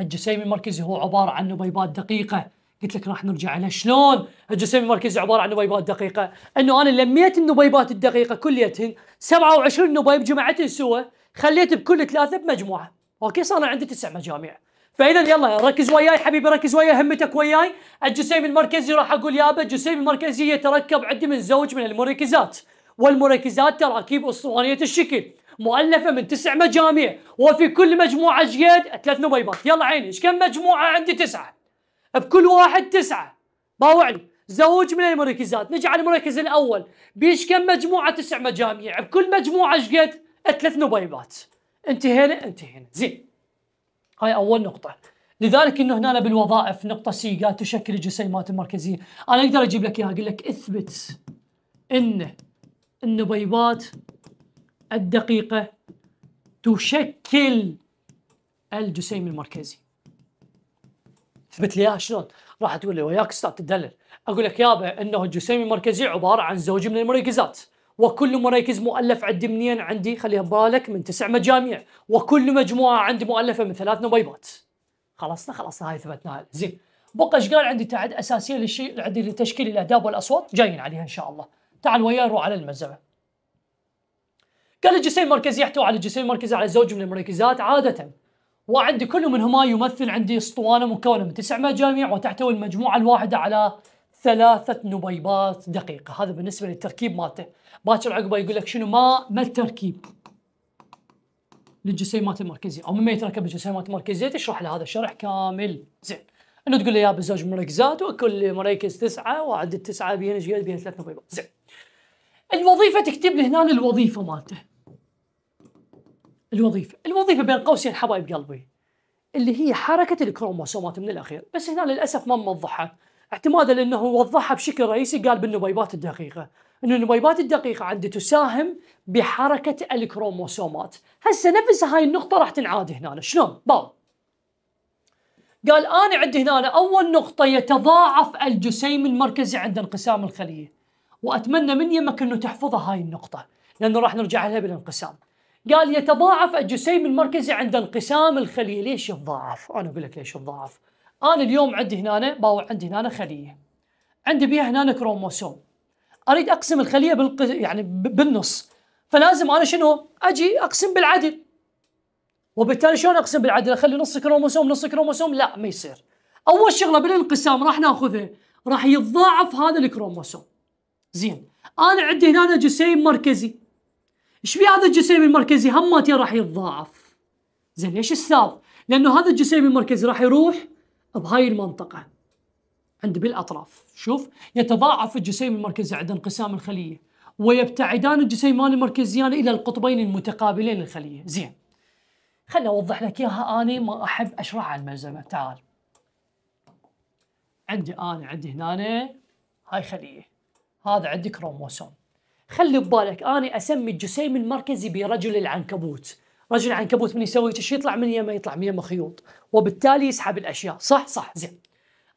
الجسيمي المركزي هو عباره عن نبيبات دقيقه قلت لك راح نرجع لها شلون؟ الجسم المركزي عباره عن نبيبات دقيقه، انه انا لميت النبيبات الدقيقه كليتهن 27 نبيب جمعتهن سوا، خليت بكل ثلاثه بمجموعه، اوكي صار عندي تسع مجاميع. فاذا يلا ركز وياي حبيبي ركز وياي همتك وياي، الجسيم المركزي راح اقول يابا الجسيم المركزي يتركب عندي من زوج من المركزات، والمركزات تراكيب اسطوانيه الشكل، مؤلفه من تسع مجاميع، وفي كل مجموعه جيد ثلاث نبيبات يلا عيني، ايش كم مجموعه عندي تسعه؟ بكل واحد تسعة باوعني زوج من المركزات نجي على المركز الاول بيش كم مجموعه تسع مجاميع بكل مجموعه ايش قد ثلاث نبيبات انتهينا انتهينا زين هاي اول نقطه لذلك انه هنا بالوظائف نقطه سي قال تشكل الجسيمات المركزيه انا اقدر اجيب لك اياها اقول لك اثبت ان النبيبات الدقيقه تشكل الجسيم المركزي اثبت لي اياها شلون؟ راح تقول لي وياك استاذ تدلل اقول لك يابا انه الجسيم المركزي عباره عن زوج من المركزات وكل مركز مؤلف عندي منين عندي خليها ببالك من تسع مجاميع وكل مجموعه عندي مؤلفه من ثلاث نبيبات خلصنا خلاص هاي ثبتناها زين بقى ايش قال عندي تعد اساسيه للشيء عندي لتشكيل الاهداب والاصوات جايين عليها ان شاء الله تعال وياي نروح على المزرعه قال الجسيم المركزي يحتوي على الجسيم المركزي على زوج من المركزات عاده وعندي كل منهما يمثل عندي اسطوانة مكونة من تسع مجاميع وتحتوي المجموعة الواحدة على ثلاثة نبيبات دقيقة هذا بالنسبة للتركيب مالته باكر عقبه يقول لك شنو ما ما التركيب للجسيمات المركزية أو مما يتركب الجسيمات المركزية تشرح له هذا الشرح كامل زين انه تقول له يا بزوج مركزات وكل مركز تسعه وعد التسعه بين بين ثلاث نبيبات زين الوظيفه تكتب لي هنا الوظيفه مالته الوظيفه، الوظيفه بين قوسين حبايب قلبي اللي هي حركه الكروموسومات من الاخير، بس هنا للاسف ما موضحها اعتمادا لانه وضحها بشكل رئيسي قال بالنبيبات الدقيقه، ان النبيبات الدقيقه عندي تساهم بحركه الكروموسومات، هسه نفس هاي النقطه راح تنعاد هنا، شلون؟ باو قال انا عندي هنا اول نقطه يتضاعف الجسيم المركزي عند انقسام الخليه واتمنى من يمك انه تحفظها هاي النقطه لانه راح نرجع لها بالانقسام قال يتضاعف الجسيم المركزي عند انقسام الخليه، ليش يتضاعف؟ انا اقول لك ليش يتضاعف. انا اليوم عندي هنا باوع عندي هنا خليه. عندي بيها هنا كروموسوم. اريد اقسم الخليه بالقز... يعني بالنص. فلازم انا شنو؟ اجي اقسم بالعدل. وبالتالي شلون اقسم بالعدل؟ اخلي نص كروموسوم نص كروموسوم؟ لا ما يصير. اول شغله بالانقسام راح ناخذها راح يتضاعف هذا الكروموسوم. زين، انا عندي هنا جسيم مركزي. ايش في هذا الجسيم المركزي همات راح يتضاعف زين ليش الساض لانه هذا الجسيم المركزي راح يروح بهاي المنطقه عند بالاطراف شوف يتضاعف الجسيم المركزي عند انقسام الخليه ويبتعدان الجسيمان المركزيان الى القطبين المتقابلين للخليه زين خليني اوضح لك اياها انا ما احب اشرح على الملزمه تعال عندي انا عندي هنا هاي خليه هذا عندي كروموسوم خلي ببالك انا اسمي الجسيم المركزي برجل العنكبوت رجل العنكبوت من يسوي ايش يطلع من يمه يطلع من يمه خيوط وبالتالي يسحب الاشياء صح صح زين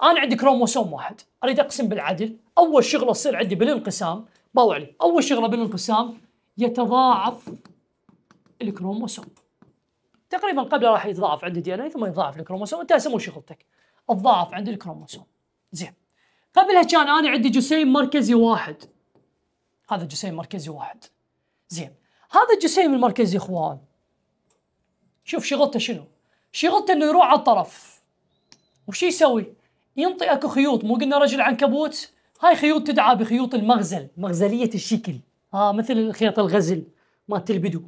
انا عندي كروموسوم واحد اريد اقسم بالعدل اول شغله تصير عندي بالانقسام باوع لي اول شغله بالانقسام يتضاعف الكروموسوم تقريبا قبل راح يتضاعف عندي دي ان اي ثم يتضاعف الكروموسوم انت سمو شغلتك تضاعف عند الكروموسوم زين قبلها كان انا عندي جسيم مركزي واحد هذا الجسيم مركزي واحد زين هذا الجسيم المركزي اخوان شوف شغلته شنو شغلته انه يروح على الطرف وش يسوي ينطي اكو خيوط مو قلنا رجل عنكبوت هاي خيوط تدعى بخيوط المغزل مغزليه الشكل ها مثل خيط الغزل ما تلبدو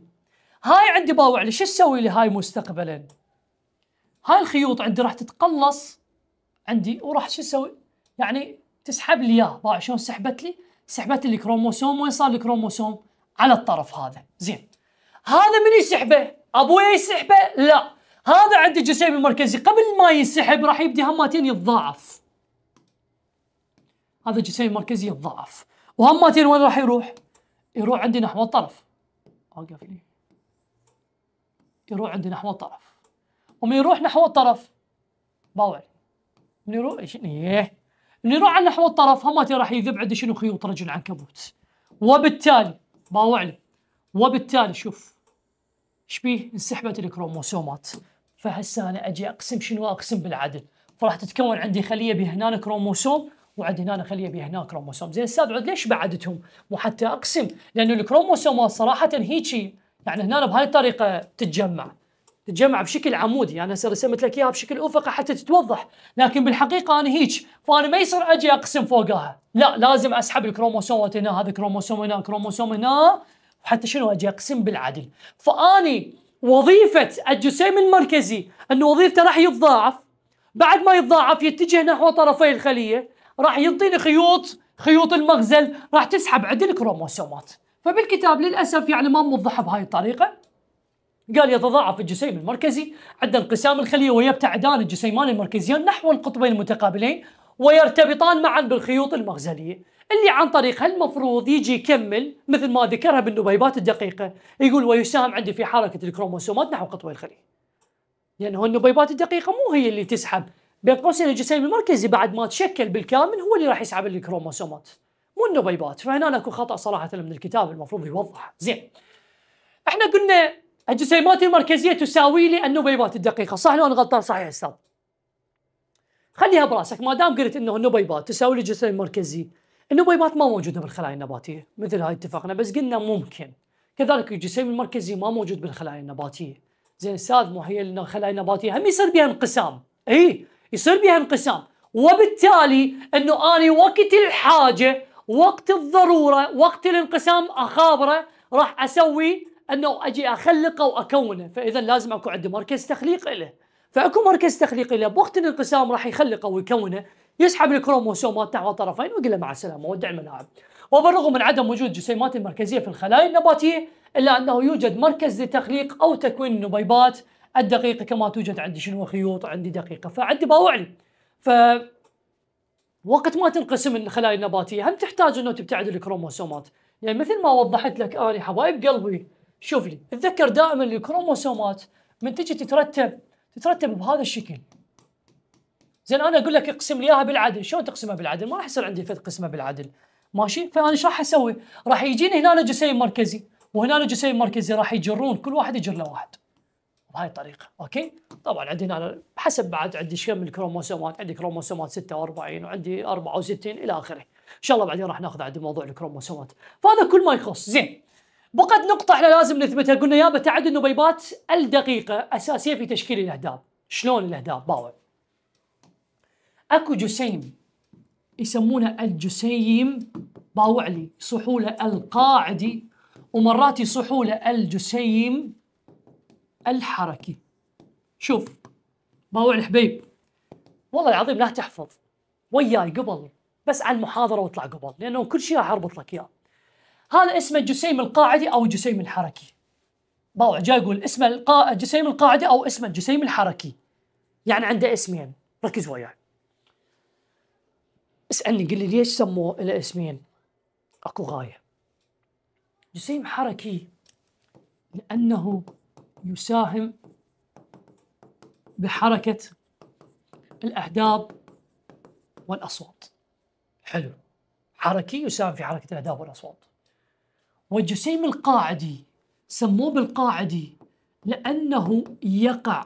هاي عندي باوع لي شو تسوي لي هاي مستقبلا هاي الخيوط عندي راح تتقلص عندي وراح شو تسوي يعني تسحب لي اياها باوع شلون سحبت لي سحبت الكروموسوم وين صار الكروموسوم على الطرف هذا زين هذا من يسحبه ابويا يسحبه لا هذا عند الجسيم المركزي قبل ما ينسحب راح يبدي هماتين يتضاعف هذا الجسيم المركزي يتضاعف وهماتين وين راح يروح يروح عندي نحو الطرف اوقف لي يروح عندي نحو الطرف ومن يروح نحو الطرف باوع من يروح ايش ايه اللي يروح على نحو الطرف هم راح يذب عنده شنو خيوط رجل عنكبوت وبالتالي باوع له وبالتالي شوف شبيه انسحبت الكروموسومات فهسه انا اجي اقسم شنو اقسم بالعدل فراح تتكون عندي خليه هنا كروموسوم وعند هنا خليه هنا كروموسوم زين استاذ عود ليش بعدتهم مو حتى اقسم لانه الكروموسومات صراحه هيجي يعني هنا بهاي الطريقه تتجمع تتجمع بشكل عمودي يعني رسمت لك اياها بشكل افقي حتى تتوضح لكن بالحقيقه انا هيك فانا ما يصير اجي اقسم فوقها لا لازم اسحب الكروموسوم هنا هذا كروموسوم هنا كروموسوم هنا وحتى شنو اجي اقسم بالعدل فاني وظيفه الجسيم المركزي انه وظيفته راح يتضاعف بعد ما يتضاعف يتجه نحو طرفي الخليه راح ينطيني خيوط خيوط المغزل راح تسحب عدل الكروموسومات فبالكتاب للاسف يعني ما موضحها بهاي الطريقه قال يتضاعف الجسيم المركزي عند انقسام الخلية ويبتعدان الجسيمان المركزيان نحو القطبين المتقابلين ويرتبطان معا بالخيوط المغزلية اللي عن طريقها المفروض يجي يكمل مثل ما ذكرها بالنبيبات الدقيقة يقول ويساهم عندي في حركة الكروموسومات نحو قطبي الخلية لأنه النبيبات الدقيقة مو هي اللي تسحب بين قوسين الجسيم المركزي بعد ما تشكل بالكامل هو اللي راح يسحب الكروموسومات مو النبيبات فهنا اكو خطا صراحه من الكتاب المفروض يوضح زين احنا قلنا الجسيمات المركزيه تساوي لي النبيبات الدقيقه صح لو انا غلطان صحيح استاذ خليها براسك ما دام قلت انه النبيبات تساوي لي الجسيم المركزي النبيبات ما موجوده بالخلايا النباتيه مثل هاي اتفقنا بس قلنا ممكن كذلك الجسيم المركزي ما موجود بالخلايا النباتيه زين استاذ مو هي الخلايا النباتيه هم يصير بها انقسام اي يصير بها انقسام وبالتالي انه اني وقت الحاجه وقت الضروره وقت الانقسام اخابره راح اسوي انه اجي اخلقه واكونه فاذا لازم اكو عندي مركز تخليق له فاكو مركز تخليق له بوقت الانقسام راح يخلقه ويكونه يسحب الكروموسومات نحو الطرفين ويقول له مع السلامه ودع الملاعب وبالرغم من عدم وجود جسيمات مركزيه في الخلايا النباتيه الا انه يوجد مركز لتخليق او تكوين النبيبات الدقيقه كما توجد عندي شنو خيوط عندي دقيقه فعندي باوعلي ف وقت ما تنقسم الخلايا النباتيه هم تحتاج انه تبتعد الكروموسومات يعني مثل ما وضحت لك اني حبايب قلبي شوف لي اتذكر دائما الكروموسومات من تجي تترتب تترتب بهذا الشكل زين انا اقول لك اقسم لي اياها بالعدل شلون تقسمها بالعدل ما راح يصير عندي فد قسمه بالعدل ماشي فانا ايش راح اسوي راح يجيني هنا جسيم مركزي وهنا جسيم مركزي راح يجرون كل واحد يجر له واحد بهاي الطريقه اوكي طبعا عندي هنا حسب بعد عندي كم من الكروموسومات عندي كروموسومات 46 وعندي 64 الى اخره ان شاء الله بعدين راح ناخذ عندي موضوع الكروموسومات فهذا كل ما يخص زين بقد نقطة احنا لازم نثبتها قلنا يابا تعد النبيبات الدقيقة أساسية في تشكيل الأهداف شلون الأهداف باوع أكو جسيم يسمونه الجسيم باوعلي صحولة القاعدي ومرات صحولة الجسيم الحركي شوف باوع الحبيب والله العظيم لا تحفظ وياي قبل بس عن محاضرة واطلع قبل لأنه كل شيء راح أربط لك إياه هذا اسمه جسيم القاعدي او جسيم الحركي باوع جاي يقول اسمه القا... جسيم القاعدي او اسمه الجسيم الحركي يعني عنده اسمين ركز وياي اسالني قل لي ليش سموه له اسمين اكو غايه جسيم حركي لانه يساهم بحركه الاهداب والاصوات حلو حركي يساهم في حركه الاهداب والاصوات وجسيم القاعدي سموه بالقاعدي لأنه يقع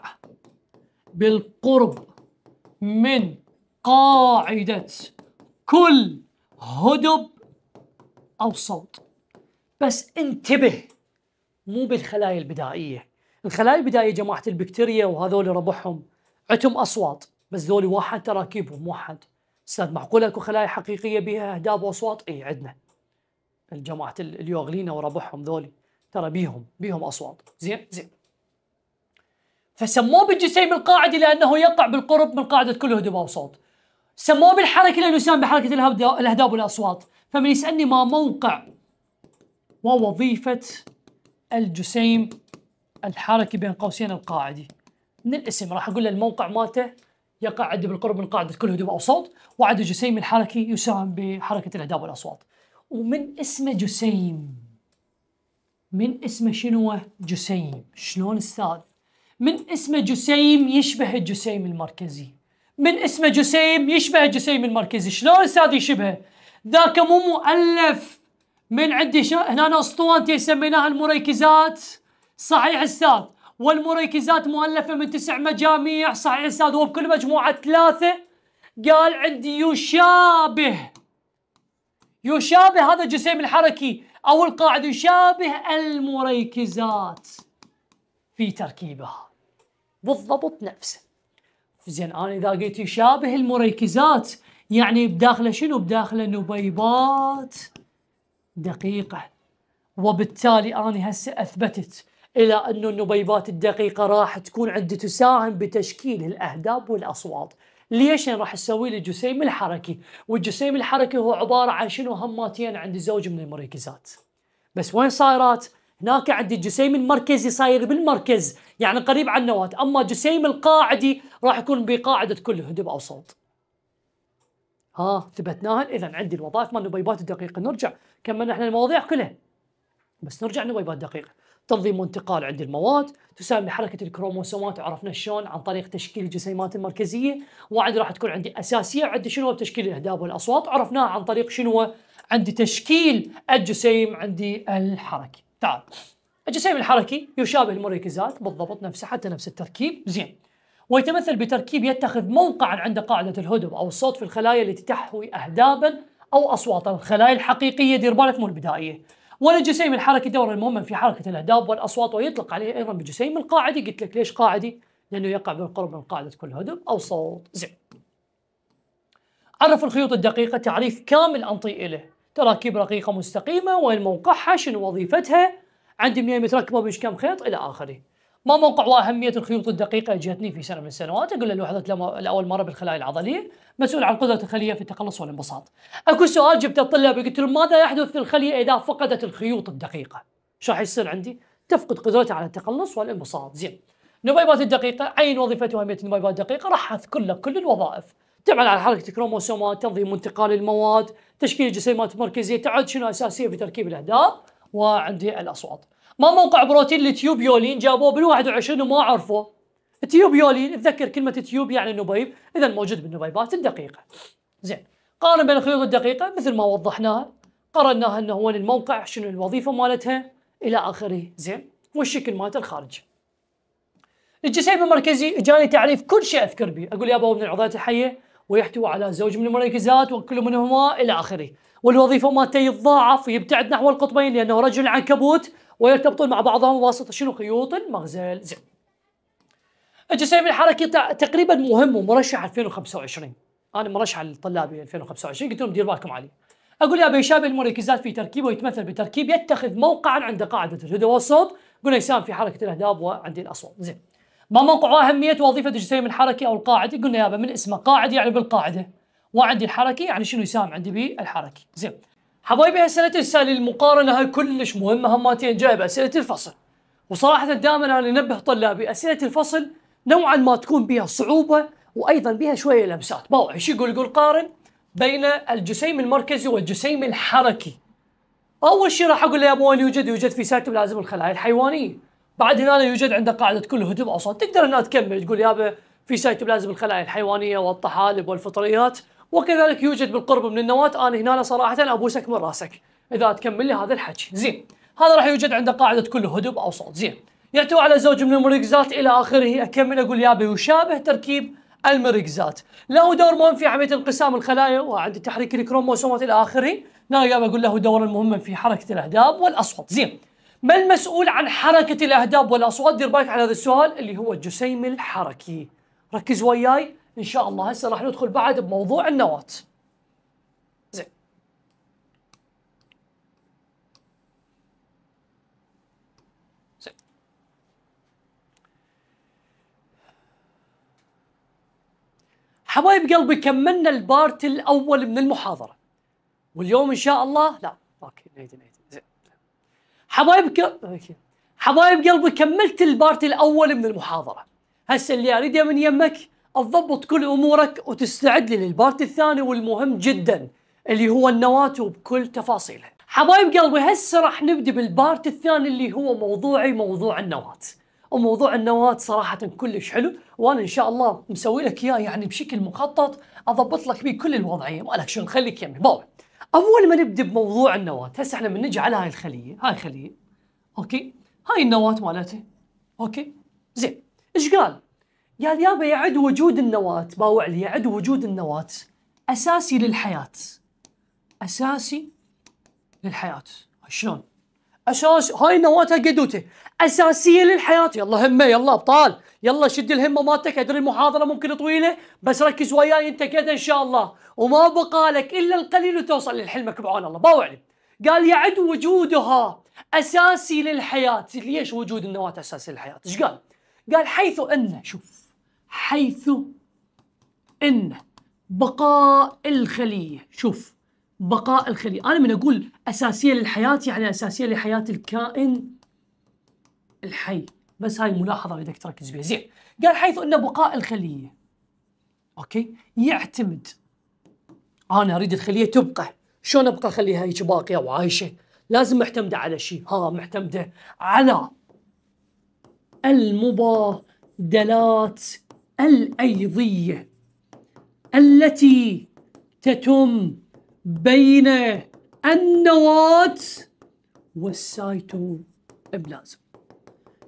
بالقرب من قاعدة كل هدب أو صوت بس انتبه مو بالخلايا البدائية الخلايا البدائية جماعة البكتيريا وهذول ربحهم عتم أصوات بس ذولي واحد تراكيبهم واحد استاذ معقول اكو خلايا حقيقيه بها اهداب واصوات؟ اي عندنا. الجماعه اليوغلينا وربحهم ذولي ترى بيهم بيهم اصوات زين زين فسموه بالجسيم القاعدي لانه يقع بالقرب من قاعده كل هدوء وصوت سموه بالحركه لانه يسمى بحركه الاهداب والاصوات فمن يسالني ما موقع ووظيفه الجسيم الحركي بين قوسين القاعدي من الاسم راح اقول له الموقع مالته يقع عندي بالقرب من قاعده كل هدوء وصوت وعد الجسيم الحركي يساهم بحركه الاهداب والاصوات ومن اسمه جسيم من اسمه شنو جسيم شلون استاذ من اسمه جسيم يشبه الجسيم المركزي من اسمه جسيم يشبه الجسيم المركزي شلون استاذ يشبهه ذاك مو مؤلف من عندي شو هنا اسطوانتي سميناها المريكزات صحيح استاذ والمريكزات مؤلفه من تسع مجاميع صحيح استاذ وبكل مجموعه ثلاثه قال عندي يشابه يشابه هذا الجسيم الحركي أو القاعد يشابه المريكزات في تركيبها بالضبط نفسه زين أنا إذا قلت يشابه المريكزات يعني بداخله شنو بداخله نبيبات دقيقة وبالتالي أنا هسه أثبتت إلى انه النبيبات الدقيقة راح تكون عندي تساهم بتشكيل الأهداب والأصوات ليش راح تسوي لي جسيم الحركي والجسيم الحركي هو عباره عن شنو هماتين عند الزوج من المركزات بس وين صايرات هناك عندي الجسيم المركزي صاير بالمركز يعني قريب على النواة اما جسيم القاعدي راح يكون بقاعده كل هدب او صوت ها ثبتناها اذا عندي الوظائف مال النبيبات الدقيقه نرجع كملنا احنا المواضيع كلها بس نرجع النبيبات الدقيقه تنظيم وانتقال عند المواد تساهم بحركه الكروموسومات وعرفنا شلون عن طريق تشكيل الجسيمات المركزيه وعندي راح تكون عندي اساسيه وعندي شنو بتشكيل الاهداب والاصوات عرفناها عن طريق شنو عندي تشكيل الجسيم عندي الحركي تعال طيب، الجسيم الحركي يشابه المركزات بالضبط نفسه حتى نفس التركيب زين ويتمثل بتركيب يتخذ موقعا عند قاعدة الهدب أو الصوت في الخلايا التي تحوي أهدابا أو أصواتا الخلايا الحقيقية دير بالك مو البدائية جسيم الحركي دور المؤمن في حركه الاهداب والاصوات ويطلق عليه ايضا بجسيم القاعدي قلت لك ليش قاعدي؟ لانه يقع بالقرب من قاعده كل هدب او صوت زين. عرف الخيوط الدقيقه تعريف كامل انطي له تراكيب رقيقه مستقيمه وين موقعها شنو وظيفتها عندي منين متركبه بإيش كم خيط الى اخره. ما موقع واهميه الخيوط الدقيقه اجهتني في سنه من السنوات اقول الوحدات لاول مره بالخلايا العضليه مسؤول عن قدره الخليه في التقلص والانبساط. اكو سؤال جبت الطلاب قلت لهم ماذا يحدث في الخليه اذا فقدت الخيوط الدقيقه؟ شو راح يصير عندي؟ تفقد قدرتها على التقلص والانبساط، زين. نبيبات الدقيقه عين وظيفتها واهميه النبيبات الدقيقه راح اذكر لك كل الوظائف. تعمل على حركه الكروموسومات، تنظيم وانتقال المواد، تشكيل الجسيمات المركزيه، تعد شنو اساسيه في تركيب الاهداف وعندي الاصوات. ما موقع بروتين التيوبيولين جابوه بال21 وما عرفوه التيوبيولين اتذكر كلمه تيوب يعني نبيب اذا موجود بالنبيبات الدقيقه زين قارن بين الخيوط الدقيقه مثل ما وضحناها قرناها انه وين الموقع شنو الوظيفه مالتها الى اخره زين والشكل مالته الخارج الجسيم المركزي جاني تعريف كل شيء اذكر به اقول يا ابو من العضلات الحيه ويحتوي على زوج من المركزات وكل منهما الى اخره والوظيفه مالته يتضاعف ويبتعد نحو القطبين لانه رجل عنكبوت ويرتبطون مع بعضهم بواسطة شنو خيوط المغزل زين الجسيم الحركي تقريبا مهم ومرشح 2025 انا مرشح لطلابي 2025 قلت لهم دير بالكم عليه اقول يا بيشابه المركزات في تركيبه ويتمثل بتركيب يتخذ موقعا عند قاعده الهدوء والصوت قلنا يساهم في حركه الاهداب وعند الاصوات زين ما موقع واهميه وظيفه الجسيم الحركي او القاعده قلنا يابا من اسمه قاعد يعني بالقاعده وعندي الحركي يعني شنو يساهم عندي بالحركي زين حبايبي اسئله السالي المقارنه هاي كلش مهمه هماتين جايب اسئله الفصل وصراحه دائما انا انبه طلابي اسئله الفصل نوعا ما تكون بها صعوبه وايضا بها شويه لمسات بوع شو يقول يقول قارن بين الجسيم المركزي والجسيم الحركي اول شيء راح اقول له يا ابوين يوجد يوجد في ساكتب لازم الخلايا الحيوانيه بعد هنا يوجد عند قاعده كل هدب اصلا تقدر انها تكمل تقول يابا في سايتوبلازم الخلايا الحيوانيه والطحالب والفطريات وكذلك يوجد بالقرب من النواة أنا هنا صراحة أبوسك من راسك إذا تكمل لي هذا الحكي زين هذا راح يوجد عند قاعدة كل هدب أو صوت زين يحتوي على زوج من المركزات إلى آخره أكمل أقول يابي يشابه تركيب المركزات له دور مهم في عملية انقسام الخلايا وعند تحريك الكروموسومات إلى آخره ناقب أقول له دورا مهما في حركة الأهداب والأصوات زين ما المسؤول عن حركة الأهداب والأصوات دير بالك على هذا السؤال اللي هو الجسيم الحركي ركز وياي ان شاء الله هسه راح ندخل بعد بموضوع النواه زين زين حبايب قلبي كملنا البارت الاول من المحاضره واليوم ان شاء الله لا اوكي نعيد نعيد زين حبايب حبايب قلبي كملت البارت الاول من المحاضره هسه اللي اريده من يمك تضبط كل امورك وتستعد لي للبارت الثاني والمهم جدا اللي هو النواة بكل تفاصيله. حبايب قلبي هسه راح نبدا بالبارت الثاني اللي هو موضوعي موضوع النواه. وموضوع النواه صراحه كلش حلو وانا ان شاء الله مسوي لك اياه يعني بشكل مخطط اضبط لك بيه كل الوضعيه مالك شنو خليك يمي باوع. اول ما نبدا بموضوع النواه هسه احنا بنجي على هاي الخليه، هاي خليه اوكي؟ هاي النواه مالته اوكي؟ زين ايش قال؟ قال يابا يعد وجود النواة باوع لي يعد وجود النواة أساسي للحياة أساسي للحياة شلون؟ أساس هاي النواة قدوته أساسية للحياة يلا همة يلا أبطال يلا شد الهمة مالتك أدري المحاضرة ممكن طويلة بس ركز وياي أنت كذا إن شاء الله وما بقى لك إلا القليل وتوصل لحلمك بعون الله باوع لي قال يعد وجودها أساسي للحياة ليش وجود النواة أساسي للحياة؟ إيش قال؟ قال حيث أن شوف حيث أن بقاء الخلية شوف بقاء الخلية أنا من أقول أساسية للحياة يعني أساسية لحياة الكائن الحي بس هاي ملاحظة أريدك تركز بها زين قال حيث أن بقاء الخلية أوكي يعتمد أنا أريد الخلية تبقى شلون أبقى أخليها هيك باقية وعايشة لازم معتمدة على شيء ها معتمدة على المبادلات الأيضية التي تتم بين النواة والسايتو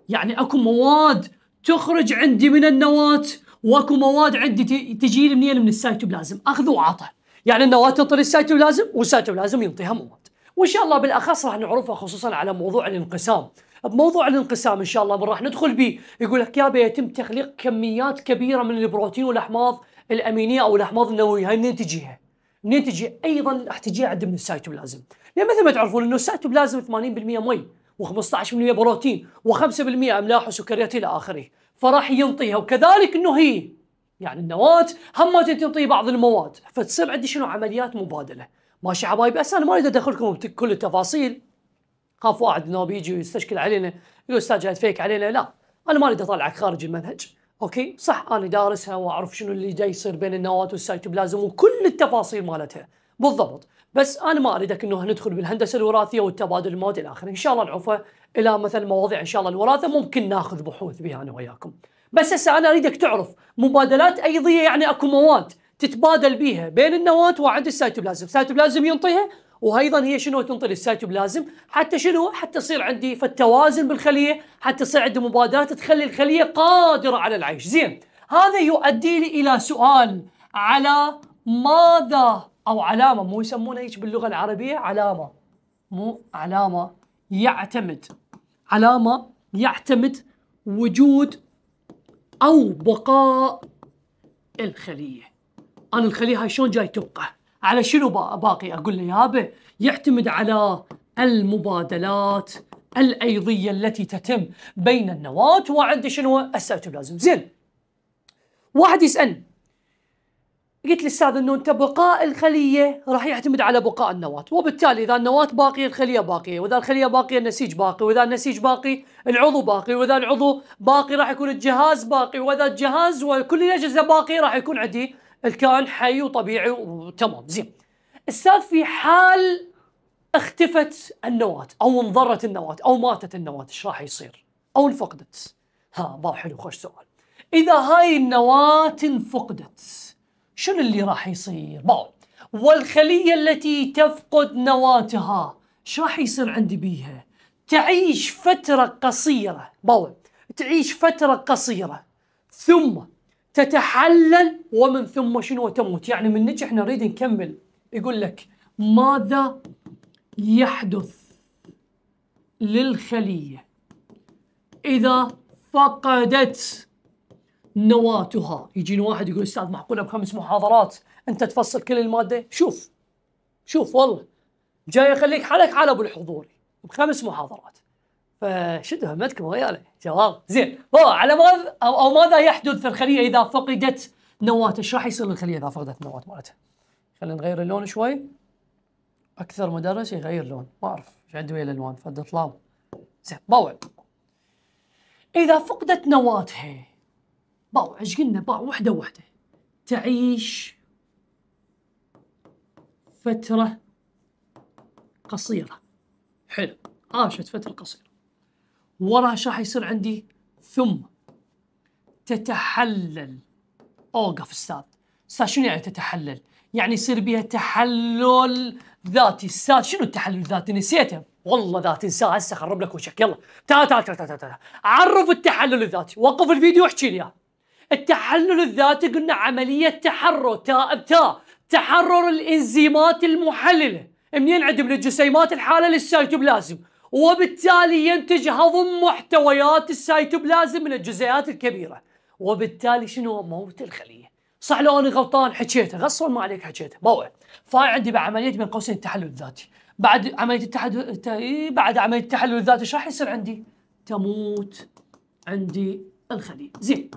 يعني أكو مواد تخرج عندي من النواة واكو مواد عندي تجي لي منين من السايتوبلازم اخذ وعطى يعني النواه تنطي السايتوبلازم والسايتوبلازم ينطيها مواد وان شاء الله بالاخص راح نعرفها خصوصا على موضوع الانقسام بموضوع الانقسام ان شاء الله راح ندخل به يقول لك يا يتم تخليق كميات كبيره من البروتين والاحماض الامينيه او الاحماض النوويه هاي منين تجيها؟ منين تجي؟ ايضا راح تجيها عند من السيتوبلازم لان مثل ما تعرفون انه السيتوبلازم 80% مي و15% بروتين و5% املاح وسكريات الى اخره فراح ينطيها وكذلك انه هي يعني النواة هم تنطي بعض المواد فتصير عندي شنو عمليات مبادله ماشي حبايبي بس انا ما اريد ادخلكم بكل التفاصيل خاف واحد انه بيجي ويستشكل علينا يقول استاذ جاي تفيك علينا لا انا ما اريد اطلعك خارج المنهج اوكي صح انا دارسها واعرف شنو اللي جاي يصير بين النواه والسيتوبلازم وكل التفاصيل مالتها بالضبط بس انا ما اريدك انه ندخل بالهندسه الوراثيه والتبادل المواد الى اخره ان شاء الله نعوفه الى مثلا مواضيع ان شاء الله الوراثه ممكن ناخذ بحوث بها انا وياكم بس هسه انا اريدك تعرف مبادلات ايضيه يعني اكو مواد تتبادل بيها بين النواه وعند السيتوبلازم، السيتوبلازم ينطيها وايضا هي شنو تنطي للسيتوبلازم حتى شنو حتى يصير عندي فالتوازن بالخليه حتى يصير عندي مبادرات تخلي الخليه قادره على العيش زين هذا يؤدي لي الى سؤال على ماذا او علامه مو يسمونها هيك باللغه العربيه علامه مو علامه يعتمد علامه يعتمد وجود او بقاء الخليه انا الخليه هاي شلون جاي تبقى على شنو باقي اقول له يابا يعتمد على المبادلات الايضيه التي تتم بين النواه وعند شنو السيتوبلازم زين واحد يسالني قلت للاستاذ انه انت بقاء الخليه راح يعتمد على بقاء النواه، وبالتالي اذا النواه باقيه الخليه باقيه، واذا الخليه باقيه النسيج باقي، واذا النسيج باقي العضو باقي، واذا العضو باقي راح يكون الجهاز باقي، واذا الجهاز وكل الاجهزه باقيه راح يكون عندي الكائن حي وطبيعي وتمام زين استاذ في حال اختفت النواة او انضرت النواة او ماتت النواة ايش راح يصير؟ او انفقدت ها ضو حلو خوش سؤال اذا هاي النواة انفقدت شنو اللي راح يصير؟ باو والخلية التي تفقد نواتها ايش راح يصير عندي بيها؟ تعيش فترة قصيرة باو تعيش فترة قصيرة ثم تتحلل ومن ثم شنو تموت يعني من نجي احنا نريد نكمل يقول لك ماذا يحدث للخلية إذا فقدت نواتها يجيني واحد يقول أستاذ معقولة بخمس محاضرات أنت تفصل كل المادة شوف شوف والله جاي أخليك حالك على أبو الحضوري بخمس محاضرات فشدوا همتكم وياله جواب زين بابا على ماذا أو, او ماذا يحدث في الخليه اذا فقدت نواته ايش راح يصير للخليه اذا فقدت النواه مالتها؟ خلينا نغير اللون شوي اكثر مدرس يغير لون ما اعرف ايش عنده ويا الالوان فد طلاب زين باوع اذا فقدت نواتها باوع ايش قلنا باوع وحده وحده تعيش فتره قصيره حلو عاشت آه، فتره قصيره وراها ايش راح يصير عندي؟ ثم تتحلل اوقف استاذ استاذ شنو يعني تتحلل؟ يعني يصير بها تحلل ذاتي استاذ شنو التحلل الذاتي نسيته والله ذات انسان هسه خرب لك وشك يلا تعال تعال تعال تعال تعال عرف التحلل الذاتي وقف الفيديو واحكي لي اياه التحلل الذاتي قلنا عمليه تحرر تاء بتاء تحرر الانزيمات المحلله منين عندهم الجسيمات الحاله للسيتوبلازم وبالتالي ينتج هضم محتويات السيتوبلازم من الجزيئات الكبيرة وبالتالي شنو موت الخلية صح لو انا غلطان حكيته غصبا ما عليك حكيته بوع فاي عندي بعمليه بين قوسين التحلل الذاتي بعد عمليه التحلل بعد عمليه التحلل الذاتي ايش راح يصير عندي؟ تموت عندي الخليه زين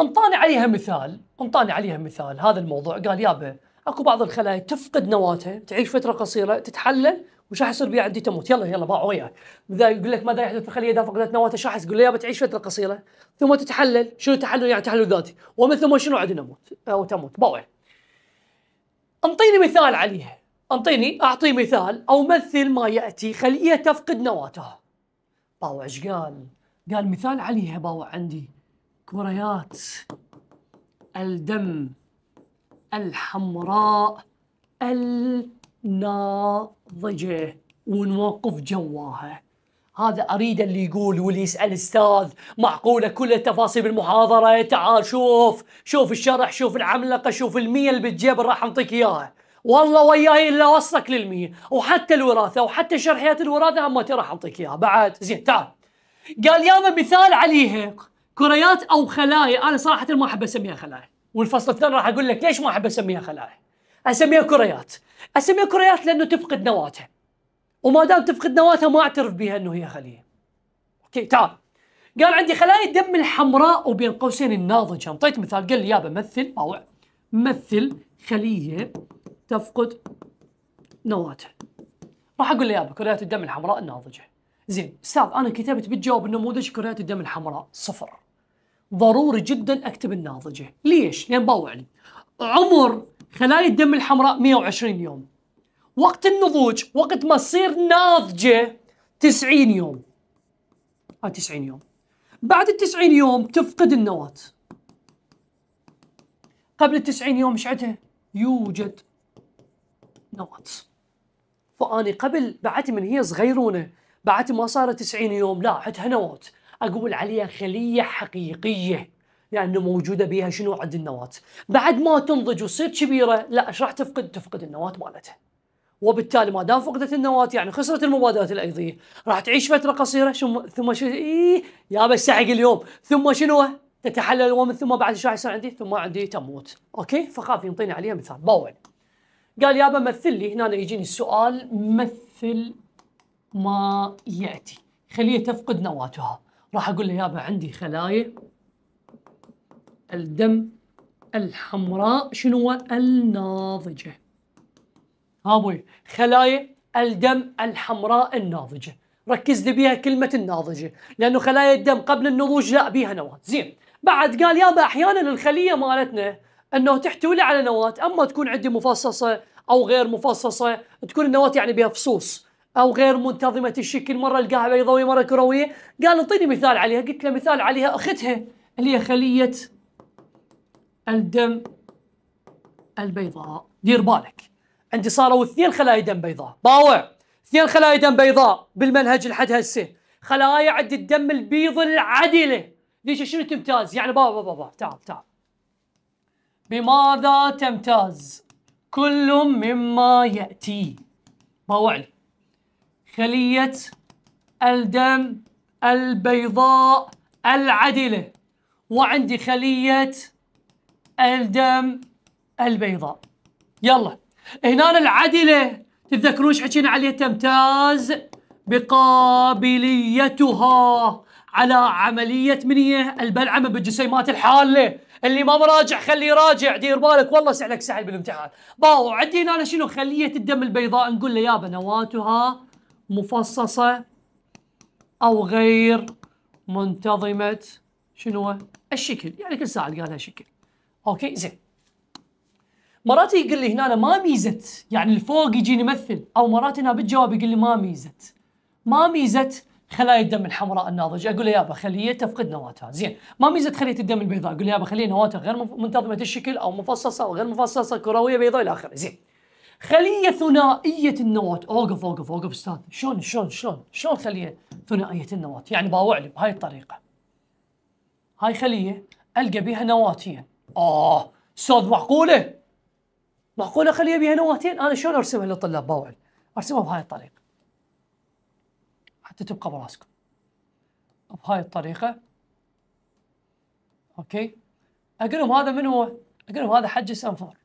انطاني عليها مثال انطاني عليها مثال هذا الموضوع قال يابا اكو بعض الخلايا تفقد نواتها تعيش فتره قصيره تتحلل وش راح يصير بي عندي تموت يلا يلا باعوا وياك يقول لك ماذا يحدث في الخليه اذا فقدت نواه شاحس يقول له يابا بتعيش فتره قصيره ثم تتحلل شنو تحلل يعني تحلل ذاتي ومن ثم شنو عاد نموت او تموت باوع انطيني مثال عليها انطيني اعطي مثال او مثل ما ياتي خليه تفقد نواتها باوع ايش قال؟ قال مثال عليها باوع عندي كريات الدم الحمراء ال ناضجة ونوقف جواها هذا اريد اللي يقول واللي يسال استاذ معقوله كل التفاصيل بالمحاضره تعال شوف شوف الشرح شوف العملقه شوف المية اللي بالجيب راح انطيك اياها والله وياي الا وصلك للمية وحتى الوراثه وحتى شرحيات الوراثه هم راح انطيك اياها بعد زين تعال قال ياما مثال عليها كريات او خلايا انا صراحه ما احب اسميها خلايا والفصل الثاني راح اقول لك ليش ما احب اسميها خلايا اسميها كريات اسميها كريات لانه تفقد نواتها وما دام تفقد نواتها ما اعترف بها انه هي خليه اوكي تعال قال عندي خلايا الدم الحمراء وبين قوسين الناضجه اعطيت مثال قال لي يابا مثل باوع مثل خليه تفقد نواتها راح اقول له يابا كريات الدم الحمراء الناضجه زين استاذ انا كتبت بالجواب النموذج كريات الدم الحمراء صفر ضروري جدا اكتب الناضجه ليش لان باوعني عمر خلايا الدم الحمراء 120 يوم وقت النضوج وقت ما تصير ناضجة 90 يوم آه 90 يوم بعد ال 90 يوم تفقد النواة قبل ال 90 يوم شعتها يوجد نواة فأني قبل بعد من هي صغيرونة بعد ما صارت 90 يوم لا عندها نواة أقول عليها خلية حقيقية لانه موجوده بيها شنو عند النواه بعد ما تنضج وتصير كبيره لا ايش راح تفقد تفقد النواه مالتها وبالتالي ما دام فقدت النواه يعني خسرت المبادرات الايضيه راح تعيش فتره قصيره شم... ثم شو إيه يا حق اليوم ثم شنو تتحلل ومن ثم بعد شو راح يصير عندي ثم عندي تموت اوكي فخاف ينطيني عليها مثال باول قال يابا مثل لي هنا يجيني السؤال مثل ما ياتي خليه تفقد نواتها راح اقول له يابا عندي خلايا الدم الحمراء شنو الناضجة هاوي خلايا الدم الحمراء الناضجة ركز لي بيها كلمة الناضجة لأنه خلايا الدم قبل النضوج لا بيها نواة زين بعد قال يابا أحيانا الخلية مالتنا أنه تحتوي على نواة أما تكون عندي مفصصة أو غير مفصصة تكون النواة يعني بها فصوص أو غير منتظمة الشكل مرة القاها بيضاوية مرة كروية قال اعطيني مثال عليها قلت له مثال عليها أختها اللي هي خلية الدم البيضاء دير بالك عندي صاروا اثنين خلايا دم بيضاء باوع اثنين خلايا دم بيضاء بالمنهج لحد هسه خلايا عند الدم البيض العدله ليش شنو تمتاز يعني بابا بابا تعال تعال بماذا تمتاز كل مما يأتي باوع خلية الدم البيضاء العدلة وعندي خلية الدم البيضاء يلا هنا العدلة تتذكرون ايش حكينا عليها تمتاز بقابليتها على عملية منية البلعمة بالجسيمات الحالة اللي ما مراجع خليه يراجع دير بالك والله سعلك سعل بالامتحان باو عندي هنا شنو خلية الدم البيضاء نقول له يابا نواتها مفصصة أو غير منتظمة شنو الشكل يعني كل ساعة قالها شكل اوكي زين مرات يقول لي هنا ما ميزت يعني الفوق يجيني يمثل او مرات هنا بالجواب يقول لي ما ميزت ما ميزت خلايا الدم الحمراء الناضجه اقول له يابا خليه تفقد نواتها زين ما ميزه خليه الدم البيضاء اقول له يابا خليه نواتها غير منتظمه الشكل او مفصصه او غير مفصصه كرويه بيضاء الى اخره زين خليه ثنائيه النواه اوقف اوقف اوقف استاذ شلون شلون شلون شلون خليه ثنائيه النواه يعني باوع لي بهاي الطريقه هاي خليه القى بها نواتين آه أستاذ معقولة معقولة خليه بها نواتين أنا شلون أرسمها للطلاب باول؟ أرسمها بهاي الطريقة حتى تبقى براسكم بهاي الطريقة أوكي لهم هذا من هو؟ لهم هذا حجس أنفار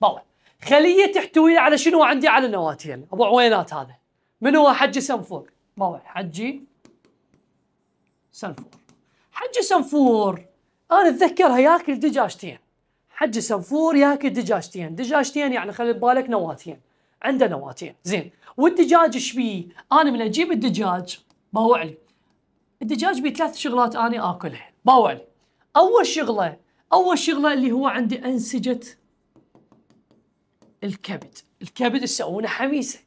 باول. خلية تحتوي على شنو عندي على النواتين أبو عوينات هذا من هو حجي سنفور؟ باول حجي سنفور حجي سنفور انا اتذكرها ياكل دجاجتين حج سنفور ياكل دجاجتين دجاجتين يعني خلي ببالك نواتين عنده نواتين زين والدجاج ايش بيه؟ انا من اجيب الدجاج باوع لي الدجاج بيه ثلاث شغلات انا اكلها باوع لي اول شغله اول شغله اللي هو عندي انسجه الكبد الكبد يسوونه حميسه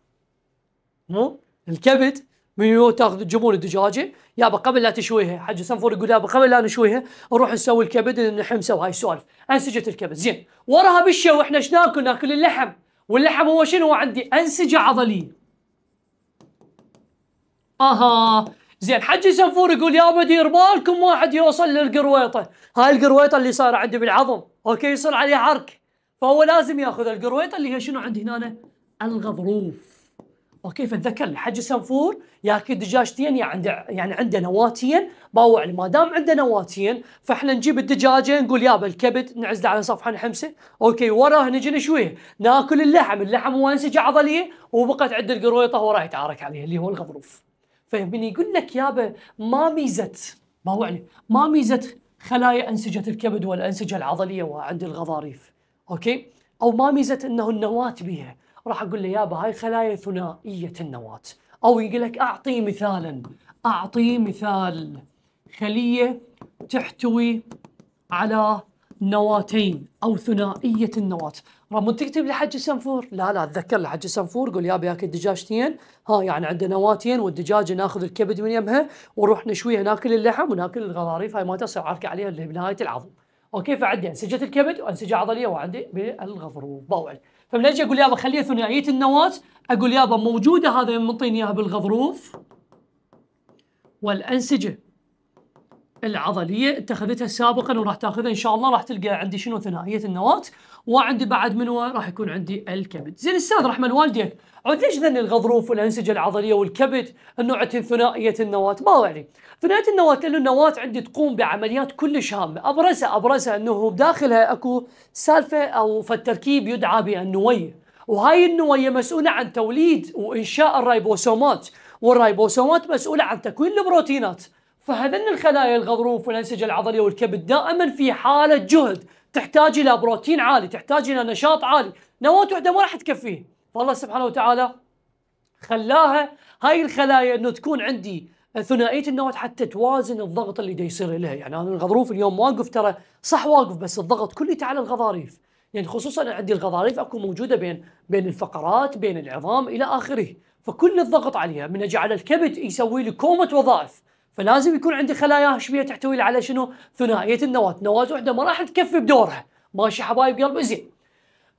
مو الكبد من يو تاخذ تجيبون الدجاجه يابا قبل لا تشويها حج سنفور يقول يابا قبل لا نشويها نروح نسوي الكبد نحمسه وهاي السوالف انسجه الكبد زين وراها بالشو احنا ايش ناكل ناكل اللحم واللحم هو شنو عندي انسجه عضليه اها زين حجي سنفور يقول يا مدير بالكم واحد يوصل للقرويطه هاي القرويطه اللي صار عندي بالعظم اوكي يصير عليه عرك فهو لازم ياخذ القرويطه اللي هي شنو عندي هنا الغضروف وكيف الذكر الحج سنفور ياكل دجاجتين يعني عنده يعني عنده نواتين باوع ما دام عنده نواتين فاحنا نجيب الدجاجه نقول يابا الكبد نعزله على صفحه نحمسه اوكي وراه نجي نشويه ناكل اللحم اللحم هو انسجه عضليه وبقت عند القرويطه وراه يتعارك عليها اللي هو الغضروف فمن يقول لك يابا ما ميزه باوع ما ميزه خلايا انسجه الكبد والانسجه العضليه وعند الغضاريف اوكي او ما ميزه انه النواه بها راح اقول له يابا هاي خلايا ثنائيه النواه او يقول لك اعطي مثالا اعطي مثال خليه تحتوي على نواتين او ثنائيه النواه مو تكتب لحج سنفور لا لا اتذكر لحج سنفور قول يابا ياكل دجاجتين ها يعني عنده نواتين والدجاجه ناخذ الكبد من يمها ونروح نشويها ناكل اللحم وناكل الغضاريف هاي ما تصير عاركه عليها اللي بنهايه العظم اوكي فعندي انسجه الكبد وانسجه عضليه وعندي بالغضروف باول فلما اجي اقول يابا خليها ثنائيه النواه اقول يابا موجوده هذا منطيني اياها بالغضروف والانسجه العضليه اتخذتها سابقا وراح تاخذها ان شاء الله راح تلقى عندي شنو ثنائيه النواه وعندي بعد منو راح يكون عندي الكبد زين استاذ رحمن والديك عود ليش ذن الغضروف والانسجه العضليه والكبد النوعة ثنائيه النواه ما يعني ثنائيه النواه لانه النواه عندي تقوم بعمليات كلش هامه ابرزها ابرزها انه بداخلها اكو سالفه او فالتركيب يدعى بالنويه وهاي النويه مسؤوله عن توليد وانشاء الريبوسومات والريبوسومات مسؤوله عن تكوين البروتينات فهذن الخلايا الغضروف والانسجه العضليه والكبد دائما في حاله جهد تحتاج الى بروتين عالي، تحتاج الى نشاط عالي، نواه وحده ما راح تكفيه، فالله سبحانه وتعالى خلاها هاي الخلايا انه تكون عندي ثنائيه النواة حتى توازن الضغط اللي دا يصير لها، يعني انا الغضروف اليوم واقف ترى صح واقف بس الضغط كليته على الغضاريف، يعني خصوصا عندي الغضاريف اكو موجوده بين بين الفقرات، بين العظام الى اخره، فكل الضغط عليها من اجي على الكبد يسوي لي كومه وظائف، فلازم يكون عندي خلايا هاشميه تحتوي على شنو؟ ثنائيه النواه، نواه واحده ما راح تكفي بدورها، ماشي حبايب قلبي زين.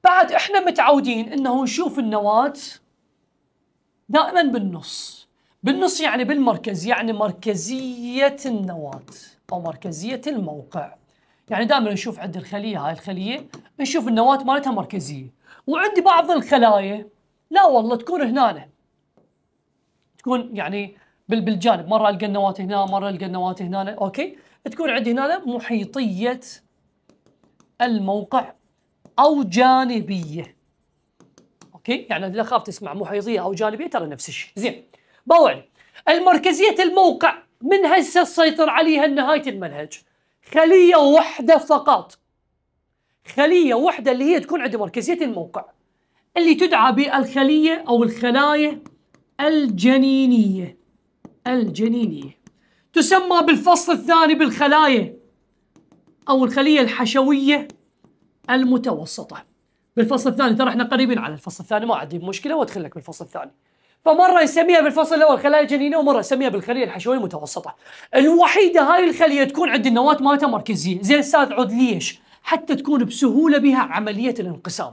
بعد احنا متعودين انه نشوف النواه دائما بالنص. بالنص يعني بالمركز، يعني مركزيه النواه او مركزيه الموقع. يعني دائما نشوف عند الخليه هاي الخليه نشوف النواه مالتها مركزيه، وعندي بعض الخلايا لا والله تكون هنا تكون يعني بالجانب مره القى النواه هنا مره القى النواه هنا اوكي تكون عندي هنا محيطيه الموقع او جانبيه اوكي يعني اذا خاف تسمع محيطيه او جانبيه ترى نفس الشيء زين بوعد المركزيه الموقع من هسه تسيطر عليها نهايه المنهج خليه واحده فقط خليه واحده اللي هي تكون عند مركزيه الموقع اللي تدعى بالخليه او الخلايا الجنينيه الجنينية تسمى بالفصل الثاني بالخلايا أو الخلية الحشوية المتوسطة بالفصل الثاني ترى احنا قريبين على الفصل الثاني ما عندي مشكلة وادخل لك بالفصل الثاني فمرة يسميها بالفصل الأول خلايا جنينية ومرة يسميها بالخلية الحشوية المتوسطة الوحيدة هاي الخلية تكون عند النواة مالتها مركزية زين الساد عود ليش حتى تكون بسهولة بها عملية الانقسام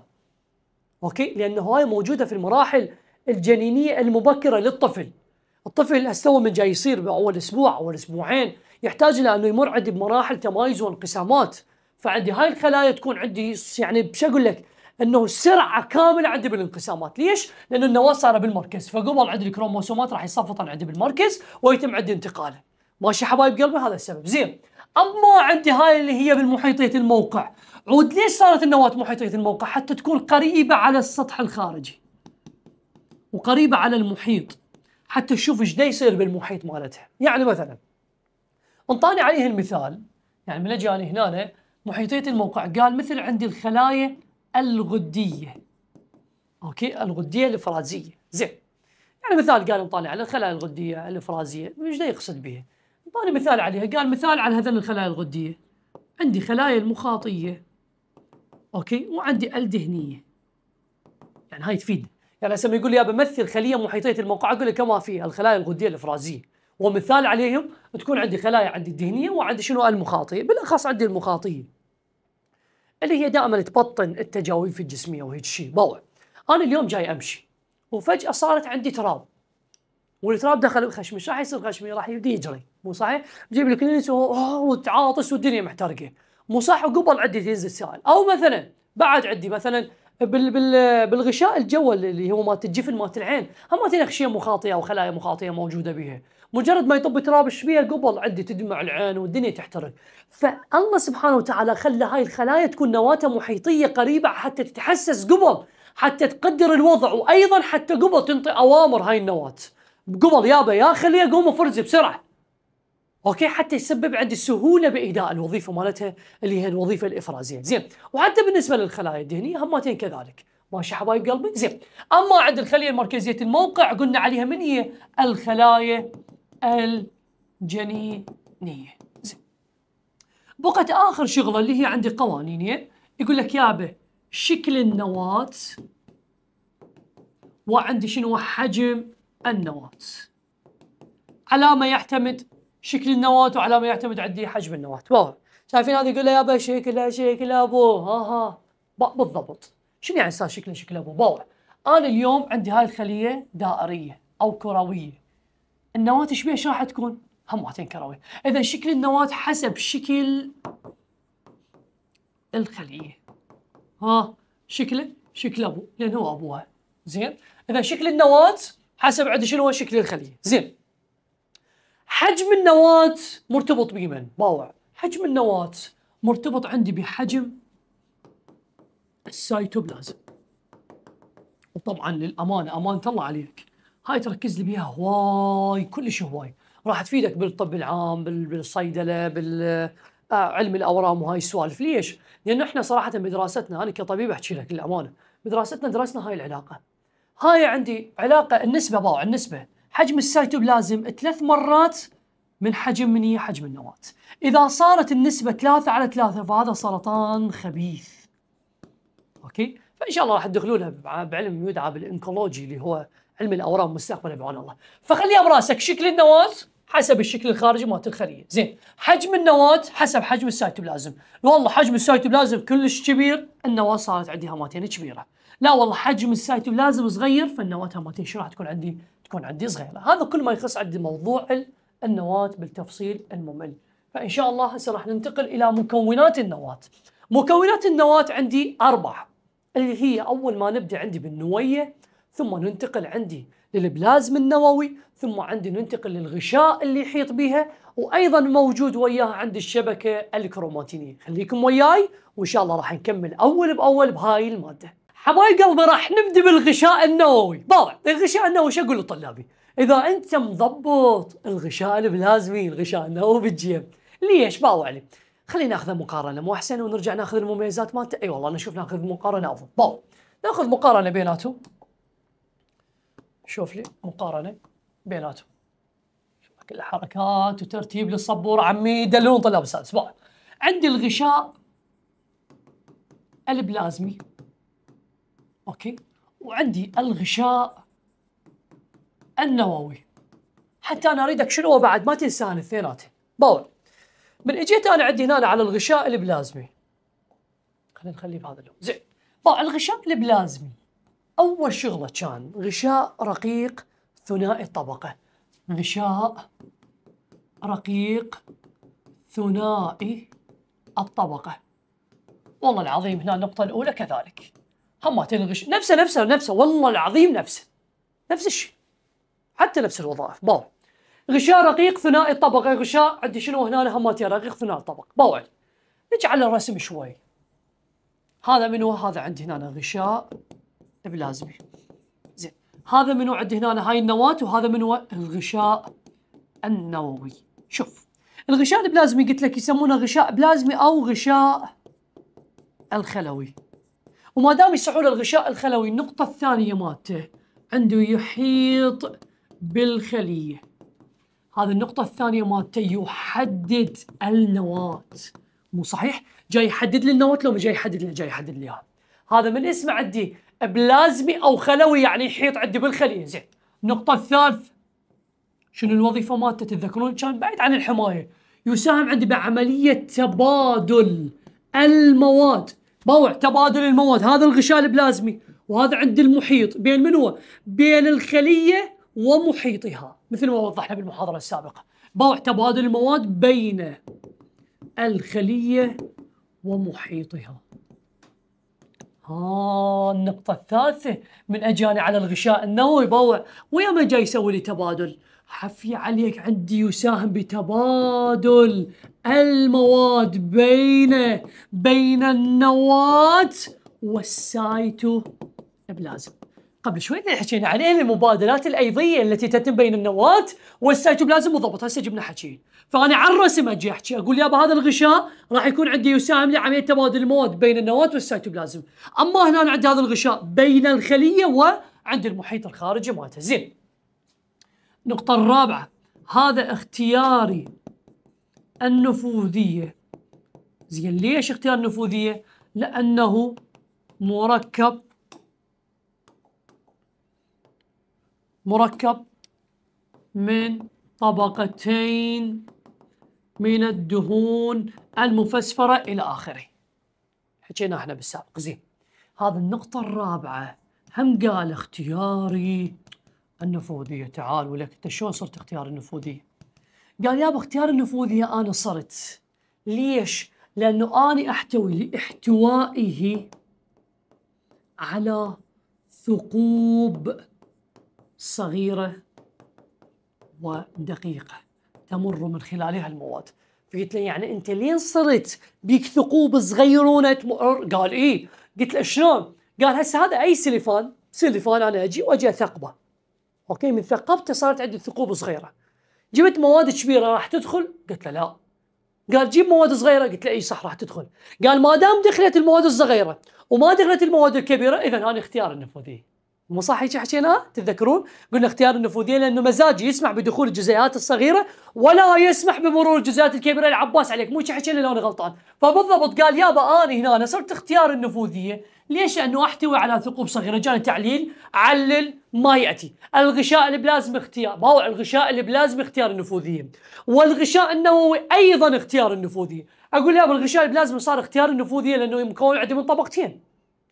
اوكي لأنه هاي موجودة في المراحل الجنينية المبكرة للطفل الطفل استوى من جاي يصير باول اسبوع اول اسبوعين يحتاج الى انه يمر عندي بمراحل تمايز وانقسامات فعندي هاي الخلايا تكون عندي يعني بش اقول لك انه سرعه كامله عندي بالانقسامات، ليش؟ لانه النواه صار بالمركز، فقبل عندي الكروموسومات راح يصفطن عندي بالمركز ويتم عندي انتقاله. ماشي حبايب قلبي هذا السبب، زين. اما عندي هاي اللي هي بالمحيطيه الموقع، عود ليش صارت النواه محيطيه الموقع؟ حتى تكون قريبه على السطح الخارجي. وقريبه على المحيط. حتى تشوف ايش يصير بالمحيط مالتها يعني مثلا انطاني عليه المثال يعني من اجي انا هنا محيطيه الموقع قال مثل عندي الخلايا الغديه اوكي الغديه الافرازيه زين يعني مثال قال انطاني على الخلايا الغديه الافرازيه طيب ايش يقصد بها انطاني مثال عليها قال مثال على هذول الخلايا الغديه عندي خلايا المخاطيه اوكي وعندي الدهنيه يعني هاي تفيد يعني هسه يقول لي بمثل خليه محيطيه الموقع اقول لك كما في الخلايا الغديه الافرازيه ومثال عليهم تكون عندي خلايا عندي الدهنيه وعندي شنو المخاطيه بالاخص عندي المخاطيه اللي هي دائما تبطن التجاويف الجسميه وهيك شيء بوع انا اليوم جاي امشي وفجاه صارت عندي تراب والتراب دخل الخشمي ايش راح يصير خشمي راح يبدي يجري مو صحيح بجيب الكلينس وتعاطس والدنيا محترقه مو صح وقبل عندي تنزل سائل او مثلا بعد عندي مثلا بال بال بالغشاء الجوي اللي هو مالت الجفن مالت العين هم ما اغشيه مخاطيه او خلايا مخاطيه موجوده بها مجرد ما يطب تراب شبيه قبل عدي تدمع العين والدنيا تحترق فالله سبحانه وتعالى خلى هاي الخلايا تكون نواتها محيطيه قريبه حتى تتحسس قبل حتى تقدر الوضع وايضا حتى قبل تنطي اوامر هاي النواه قبل يابا يا خليه قوم فرزي بسرعه اوكي حتى يسبب عندي سهوله باداء الوظيفه مالتها اللي هي الوظيفه الافرازيه زين وحتى بالنسبه للخلايا الدهنيه همتين كذلك ماشي حبايب قلبي زين اما عند الخليه المركزيه الموقع قلنا عليها من هي الخلايا الجنينيه زين بقت اخر شغله اللي هي عندي قوانينيه يقول لك يابا شكل النواه وعندي شنو حجم النواه علامه يعتمد شكل النواة وعلى ما يعتمد عندي حجم النواة واضح شايفين هذه يقول له يابا شكلها شكل ابو ها ها بالضبط شنو يعني صار شكله شكل ابو واضح انا اليوم عندي هاي الخليه دائريه او كرويه النواة ايش بيها شو راح تكون؟ هماتين كرويه اذا شكل النواة حسب شكل الخليه ها شكله شكل ابو لان هو ابوها زين اذا شكل النواة حسب عندي شنو هو شكل الخليه زين حجم النواة مرتبط بمن؟ باوع حجم النواة مرتبط عندي بحجم السيتوبلازم وطبعا للامانه امانه الله عليك هاي تركز لي بيها هواي كلش هواي راح تفيدك بالطب العام بالصيدله بال آه، علم الاورام وهاي السوالف ليش؟ لانه احنا صراحه بدراستنا انا كطبيب احكي لك للامانه بدراستنا درسنا هاي العلاقه هاي عندي علاقه النسبه باوع النسبه حجم السيتوبلازم ثلاث مرات من حجم من هي حجم النواة إذا صارت النسبة ثلاثة على ثلاثة فهذا سرطان خبيث أوكي فإن شاء الله راح تدخلونها بعلم يدعى بالإنكولوجي اللي هو علم الأورام مستقبلا بعون الله فخليها براسك شكل النواة حسب الشكل الخارجي مالت الخليه، زين، حجم النواه حسب حجم السيتوبلازم، والله حجم السيتوبلازم كلش كبير، النواه صارت عندي هماتين كبيره، لا والله حجم السيتوبلازم صغير فالنواه هماتين شو راح تكون عندي تكون عندي صغيره، هذا كل ما يخص عندي موضوع النواه بالتفصيل الممل. فان شاء الله هسه راح ننتقل الى مكونات النواه. مكونات النواه عندي اربع اللي هي اول ما نبدا عندي بالنويه ثم ننتقل عندي للبلازم النووي ثم عندي ننتقل للغشاء اللي يحيط بها وايضا موجود وياها عند الشبكه الكروماتينيه خليكم وياي وان شاء الله راح نكمل اول باول بهاي الماده حبايب قلبي راح نبدا بالغشاء النووي طبعا الغشاء النووي شو اقول لطلابي اذا انت مضبط الغشاء البلازمي الغشاء النووي بالجيم ليش باو علي خلينا ناخذ مقارنه مو احسن ونرجع ناخذ المميزات مالته اي أيوة والله اشوف ناخذ مقارنه افضل باو ناخذ مقارنه بيناتهم شوف لي مقارنه بيناتهم كل حركات وترتيب للصبور عمي دلون طلاب السادس عندي الغشاء البلازمي اوكي وعندي الغشاء النووي حتى انا اريدك شنو بعد ما تنسى الاثنينات باول من اجيت انا عندي هنا على الغشاء البلازمي خلينا نخليه بهذا اللون زين باو الغشاء البلازمي اول شغله كان غشاء رقيق ثنائي الطبقه غشاء رقيق ثنائي الطبقه والله العظيم هنا النقطه الاولى كذلك قامت تنغش نفسه نفسه نفسه والله العظيم نفسه نفس الشيء حتى نفس الوظائف باو غشاء رقيق ثنائي الطبقه غشاء عندي شنو هنا هم رقيق ثنائي الطبق باو نجعل الرسم شوي هذا منو هذا عندي هنا غشاء بلازمي زين هذا منو عندي هنا هاي النواة وهذا منو الغشاء النووي شوف الغشاء البلازمي قلت لك يسمونه غشاء بلازمي او غشاء الخلوي وما دام يسعون الغشاء الخلوي النقطة الثانية مالته عنده يحيط بالخلية هذه النقطة الثانية مالته يحدد النواة مو صحيح؟ جاي يحدد لي النواة لو جاي يحدد لي جاي يحدد لي هذا من اسمه عندي بلازمي او خلوي يعني يحيط عندي بالخلية زين النقطة الثالثة شنو الوظيفة مالته تتذكرون كان بعيد عن الحماية يساهم عندي بعملية تبادل المواد موع تبادل المواد هذا الغشاء البلازمي وهذا عند المحيط بين من هو؟ بين الخلية ومحيطها مثل ما وضحنا بالمحاضرة السابقة بوع تبادل المواد بين الخلية ومحيطها ها النقطة الثالثة من أجاني على الغشاء النووي بوع ويا ما جاي يسوي لي تبادل حفي عليك عندي يساهم بتبادل المواد بين بين النواة والسايتو بلازم قبل شوي حكينا عليه المبادلات الايضيه التي تتم بين النواه والسيتوبلازم بالضبط هسه جبنا حكي فانا على الرسم اجي احكي اقول يابا هذا الغشاء راح يكون عندي يساهم لعمليه تبادل المواد بين النواه والسيتوبلازم اما هنا عند هذا الغشاء بين الخليه وعند المحيط الخارجي مالته زين النقطة الرابعة هذا اختياري النفوذية زين ليش اختيار النفوذية؟ لأنه مركب مركب من طبقتين من الدهون المفسفرة إلى آخره حكينا احنا بالسابق زين هذه النقطة الرابعة هم قال اختياري النفوذية تعال ولك أنت شلون صرت اختيار النفوذية قال يابا اختيار النفوذية أنا صرت ليش لأنه اني أحتوي لاحتوائه على ثقوب صغيرة ودقيقة تمر من خلالها المواد فقلت له يعني انت لين صرت بيك ثقوب صغيرونه تمر قال ايه قلت له شلون؟ قال هسه هذا اي سيليفون سيليفون انا اجي واجي اثقبه اوكي من ثقبته صارت عنده ثقوب صغيره جبت مواد كبيره راح تدخل قلت له لا قال جيب مواد صغيره قلت له اي صح راح تدخل قال ما دام دخلت المواد الصغيره وما دخلت المواد الكبيره اذا انا اختيار النفوذيه مو صح هيك حكيناها؟ تتذكرون قلنا اختيار النفوذيه لانه مزاجي يسمح بدخول الجزيئات الصغيره ولا يسمح بمرور الجزيئات الكبيره العباس عليك مو حكينا لو انا غلطان فبالضبط قال يابا انا هنا انا صرت اختيار النفوذيه ليش لانه احتوي على ثقوب صغيره جاني تعليل علل ما ياتي الغشاء البلازم اختيار ما الغشاء البلازم اختيار النفوذيه والغشاء النووي ايضا اختيار النفوذيه اقول يابا الغشاء البلازم صار اختيار النفوذيه لانه مكون عندي من طبقتين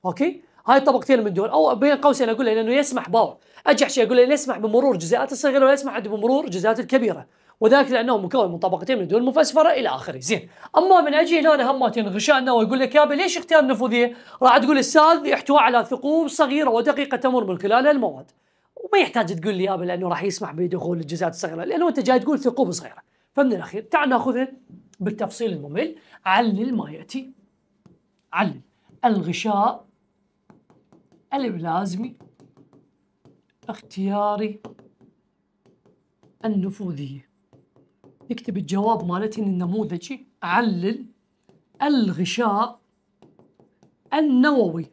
اوكي هاي طبقتين من دول او بين قوسين اقول له انه يسمح باور اجح شيء اقول له يسمح بمرور الجزيئات الصغيره ويسمح بمرور الجزيئات الكبيره وذلك لانه مكون من طبقتين من الدهون مفسفره الى اخره زين اما من اجي هنا همات ينغشعنا ويقول لك يابا ليش اختيار النفوذيه راح تقول الساذ يحتوي على ثقوب صغيره ودقيقه تمر من خلالها المواد وما يحتاج تقول لي يابا لانه راح يسمح بدخول الجزيئات الصغيره لانه انت جاي تقول ثقوب صغيره فمن الاخير تعال ناخذها بالتفصيل الممل علل ما ياتي علل الغشاء قلب لازمي اختياري النفوذية نكتب الجواب مالتي النموذجي علل الغشاء النووي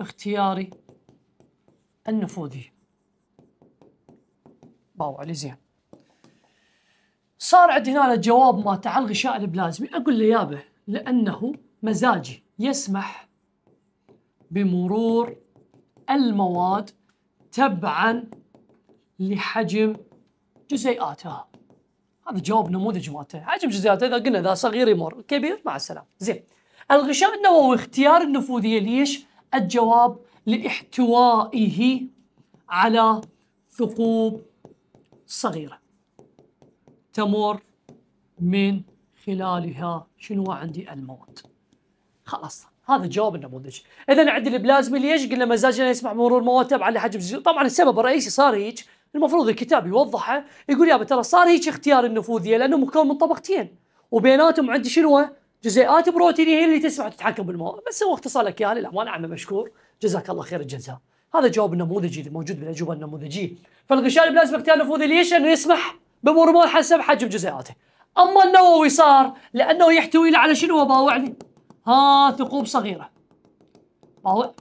اختياري النفوذي باو علي زين صار عندنا هنا الجواب مالته على الغشاء البلازمي اقول له يابه لانه مزاجي يسمح بمرور المواد تبعا لحجم جزيئاتها هذا جواب نموذج مالته حجم جزيئاته اذا قلنا اذا صغير يمر كبير مع السلامه زين الغشاء النووي اختيار النفوذيه ليش الجواب لاحتوائه على ثقوب صغيره تمر من خلالها شنو عندي المواد خلاص هذا الجواب النموذجي اذا عندي البلازمي ليش قلنا مزاجنا يسمح مرور مواد تبع حجم زيرو طبعا السبب الرئيسي صار هيك المفروض الكتاب يوضحه يقول يا ترى صار هيك اختيار النفوذيه لانه مكون من طبقتين وبيناتهم عندي شنو جزيئات بروتينيه هي اللي تسمح تتحكم بالمواد بس هو اختصار لك اياها للامانه عمي مشكور جزاك الله خير الجزاء هذا الجواب النموذجي اللي موجود بالاجوبه النموذجيه فالغشاء البلازمي اختيار نفوذي ليش؟ لانه يسمح بمرور حسب حجم جزيئاته اما النووي صار لانه يحتوي على شنو باوعني ها ثقوب صغيرة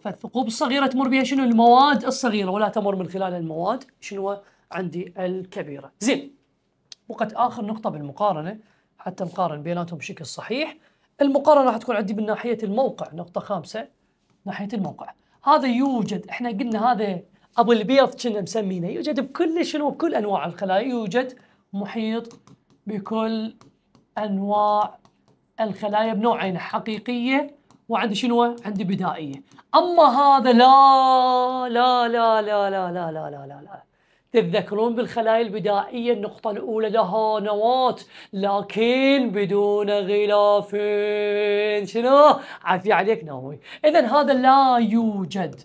فالثقوب الصغيرة تمر بها شنو المواد الصغيرة ولا تمر من خلال المواد شنو عندي الكبيرة زين وقت آخر نقطة بالمقارنة حتى نقارن بيناتهم بشكل صحيح المقارنة راح تكون عندي من ناحية الموقع نقطة خامسة ناحية الموقع هذا يوجد احنا قلنا هذا ابو البيض كنا مسمينه يوجد بكل شنو بكل انواع الخلايا يوجد محيط بكل انواع الخلايا بنوعين حقيقيه وعندي شنو؟ عندي بدائيه. اما هذا لا لا لا لا لا لا لا لا لا, لا. تتذكرون بالخلايا البدائية النقطة الأولى لها نواة لكن بدون غلاف شنو؟ عافية عليك ناوي إذا هذا لا يوجد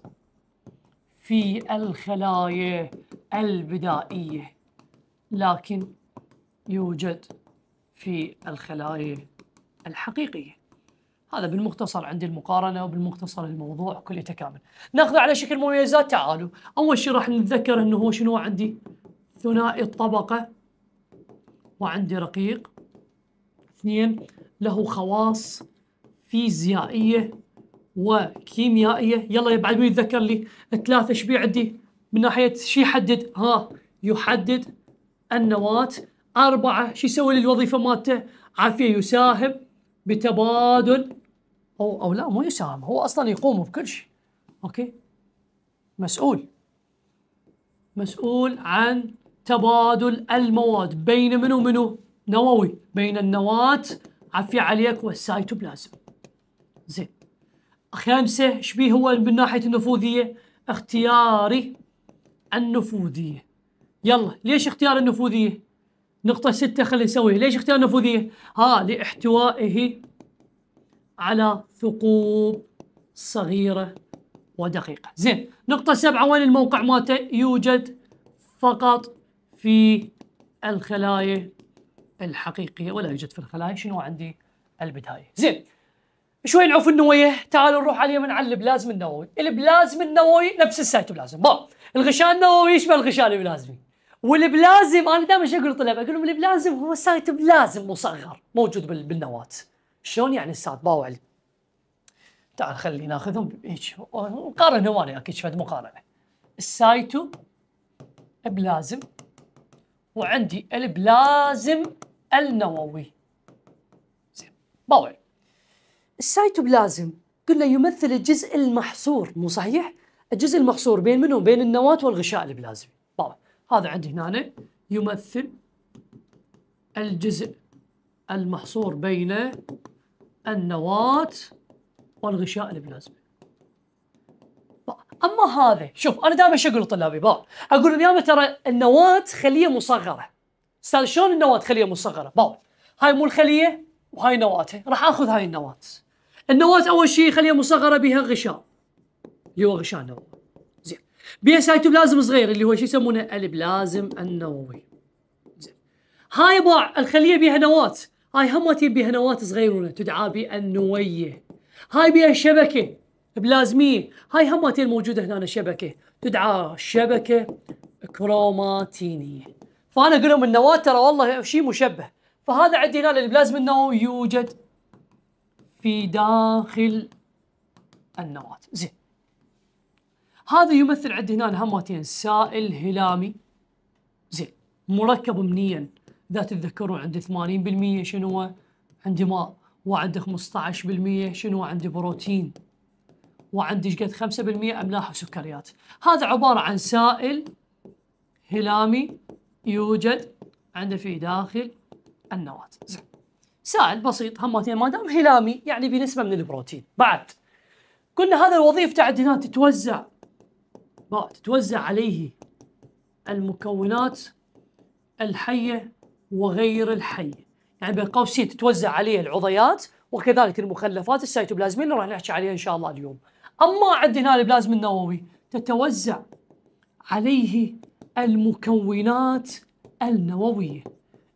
في الخلايا البدائية لكن يوجد في الخلايا الحقيقية هذا بالمختصر عندي المقارنة وبالمختصر الموضوع كله تكامل ناخذه على شكل مميزات تعالوا أول شيء راح نتذكر أنه هو شنو عندي ثنائي الطبقة وعندي رقيق اثنين له خواص فيزيائية وكيميائية يلا بعد مين يتذكر لي ثلاثة ايش عندي من ناحية شي يحدد ها يحدد النواة أربعة شو يسوي للوظيفة مالته عافية يساهم بتبادل او او لا مو يساهم هو اصلا يقوم بكل شيء اوكي مسؤول مسؤول عن تبادل المواد بين منو منو نووي بين النواة عفي عليك والسايتوبلازم زين خمسة شبيه هو من ناحية النفوذية اختياري النفوذية يلا ليش اختيار النفوذية نقطة ستة خلينا نسويه ليش اختيار نفوذية؟ ها لاحتوائه على ثقوب صغيرة ودقيقة زين نقطة سبعة وين الموقع مالته يوجد فقط في الخلايا الحقيقية ولا يوجد في الخلايا شنو عندي البداية زين شوي نعوف النوية تعالوا نروح عليها من على البلازم النووي البلازم النووي نفس السيتوبلازم الغشاء النووي يشبه الغشاء البلازمي والبلازم انا دائما ايش اقول للطلاب؟ اقول لهم البلازم هو سايت بلازم مصغر موجود بالنواه. شلون يعني استاذ باوعل؟ تعال خلي ناخذهم هيك نقارنهم انا اكيد شفت مقارنه. السايتو بلازم وعندي البلازم النووي. زين السايتو السايتوبلازم قلنا يمثل الجزء المحصور مو صحيح؟ الجزء المحصور بين منهم بين النواة والغشاء البلازمي. هذا عندي هنا يمثل الجزء المحصور بين النواة والغشاء البلازمي اما هذا شوف انا دائما ايش اقول لطلابي باو اقول لهم يا ترى النواه خليه مصغره استاذ شلون النواه خليه مصغره باو هاي مو الخليه وهاي نواتها راح اخذ هاي النواه النواه اول شيء خليه مصغره بها غشاء اللي هو غشاء النواه بيسايتوبلازم صغير اللي هو شو يسمونه البلازم النووي هاي باع الخليه بيها نواه هاي هم بها بيها نواه صغيرونه تدعى بالنويه هاي بيها شبكه بلازميه هاي هم موجوده هنا شبكه تدعى شبكه كروماتينيه فانا اقول لهم النواه ترى والله شيء مشبه فهذا عندي هنا البلازم النووي يوجد في داخل النواه زين هذا يمثل عندي هنا هاماتين سائل هلامي زين مركب منيا اذا تتذكرون عندي 80% شنو عندي ماء وعندي 15% شنو عندي بروتين وعندي ايش قد 5% املاح وسكريات هذا عباره عن سائل هلامي يوجد عنده في داخل النواة زين سائل بسيط هماتين ما دام هلامي يعني بنسبه من البروتين بعد قلنا هذا الوظيفه عندنا تتوزع تتوزع عليه المكونات الحية وغير الحية يعني بين قوسين تتوزع عليه العضيات وكذلك المخلفات السيتوبلازمية اللي راح نحكي عليها إن شاء الله اليوم أما عندنا البلازم النووي تتوزع عليه المكونات النووية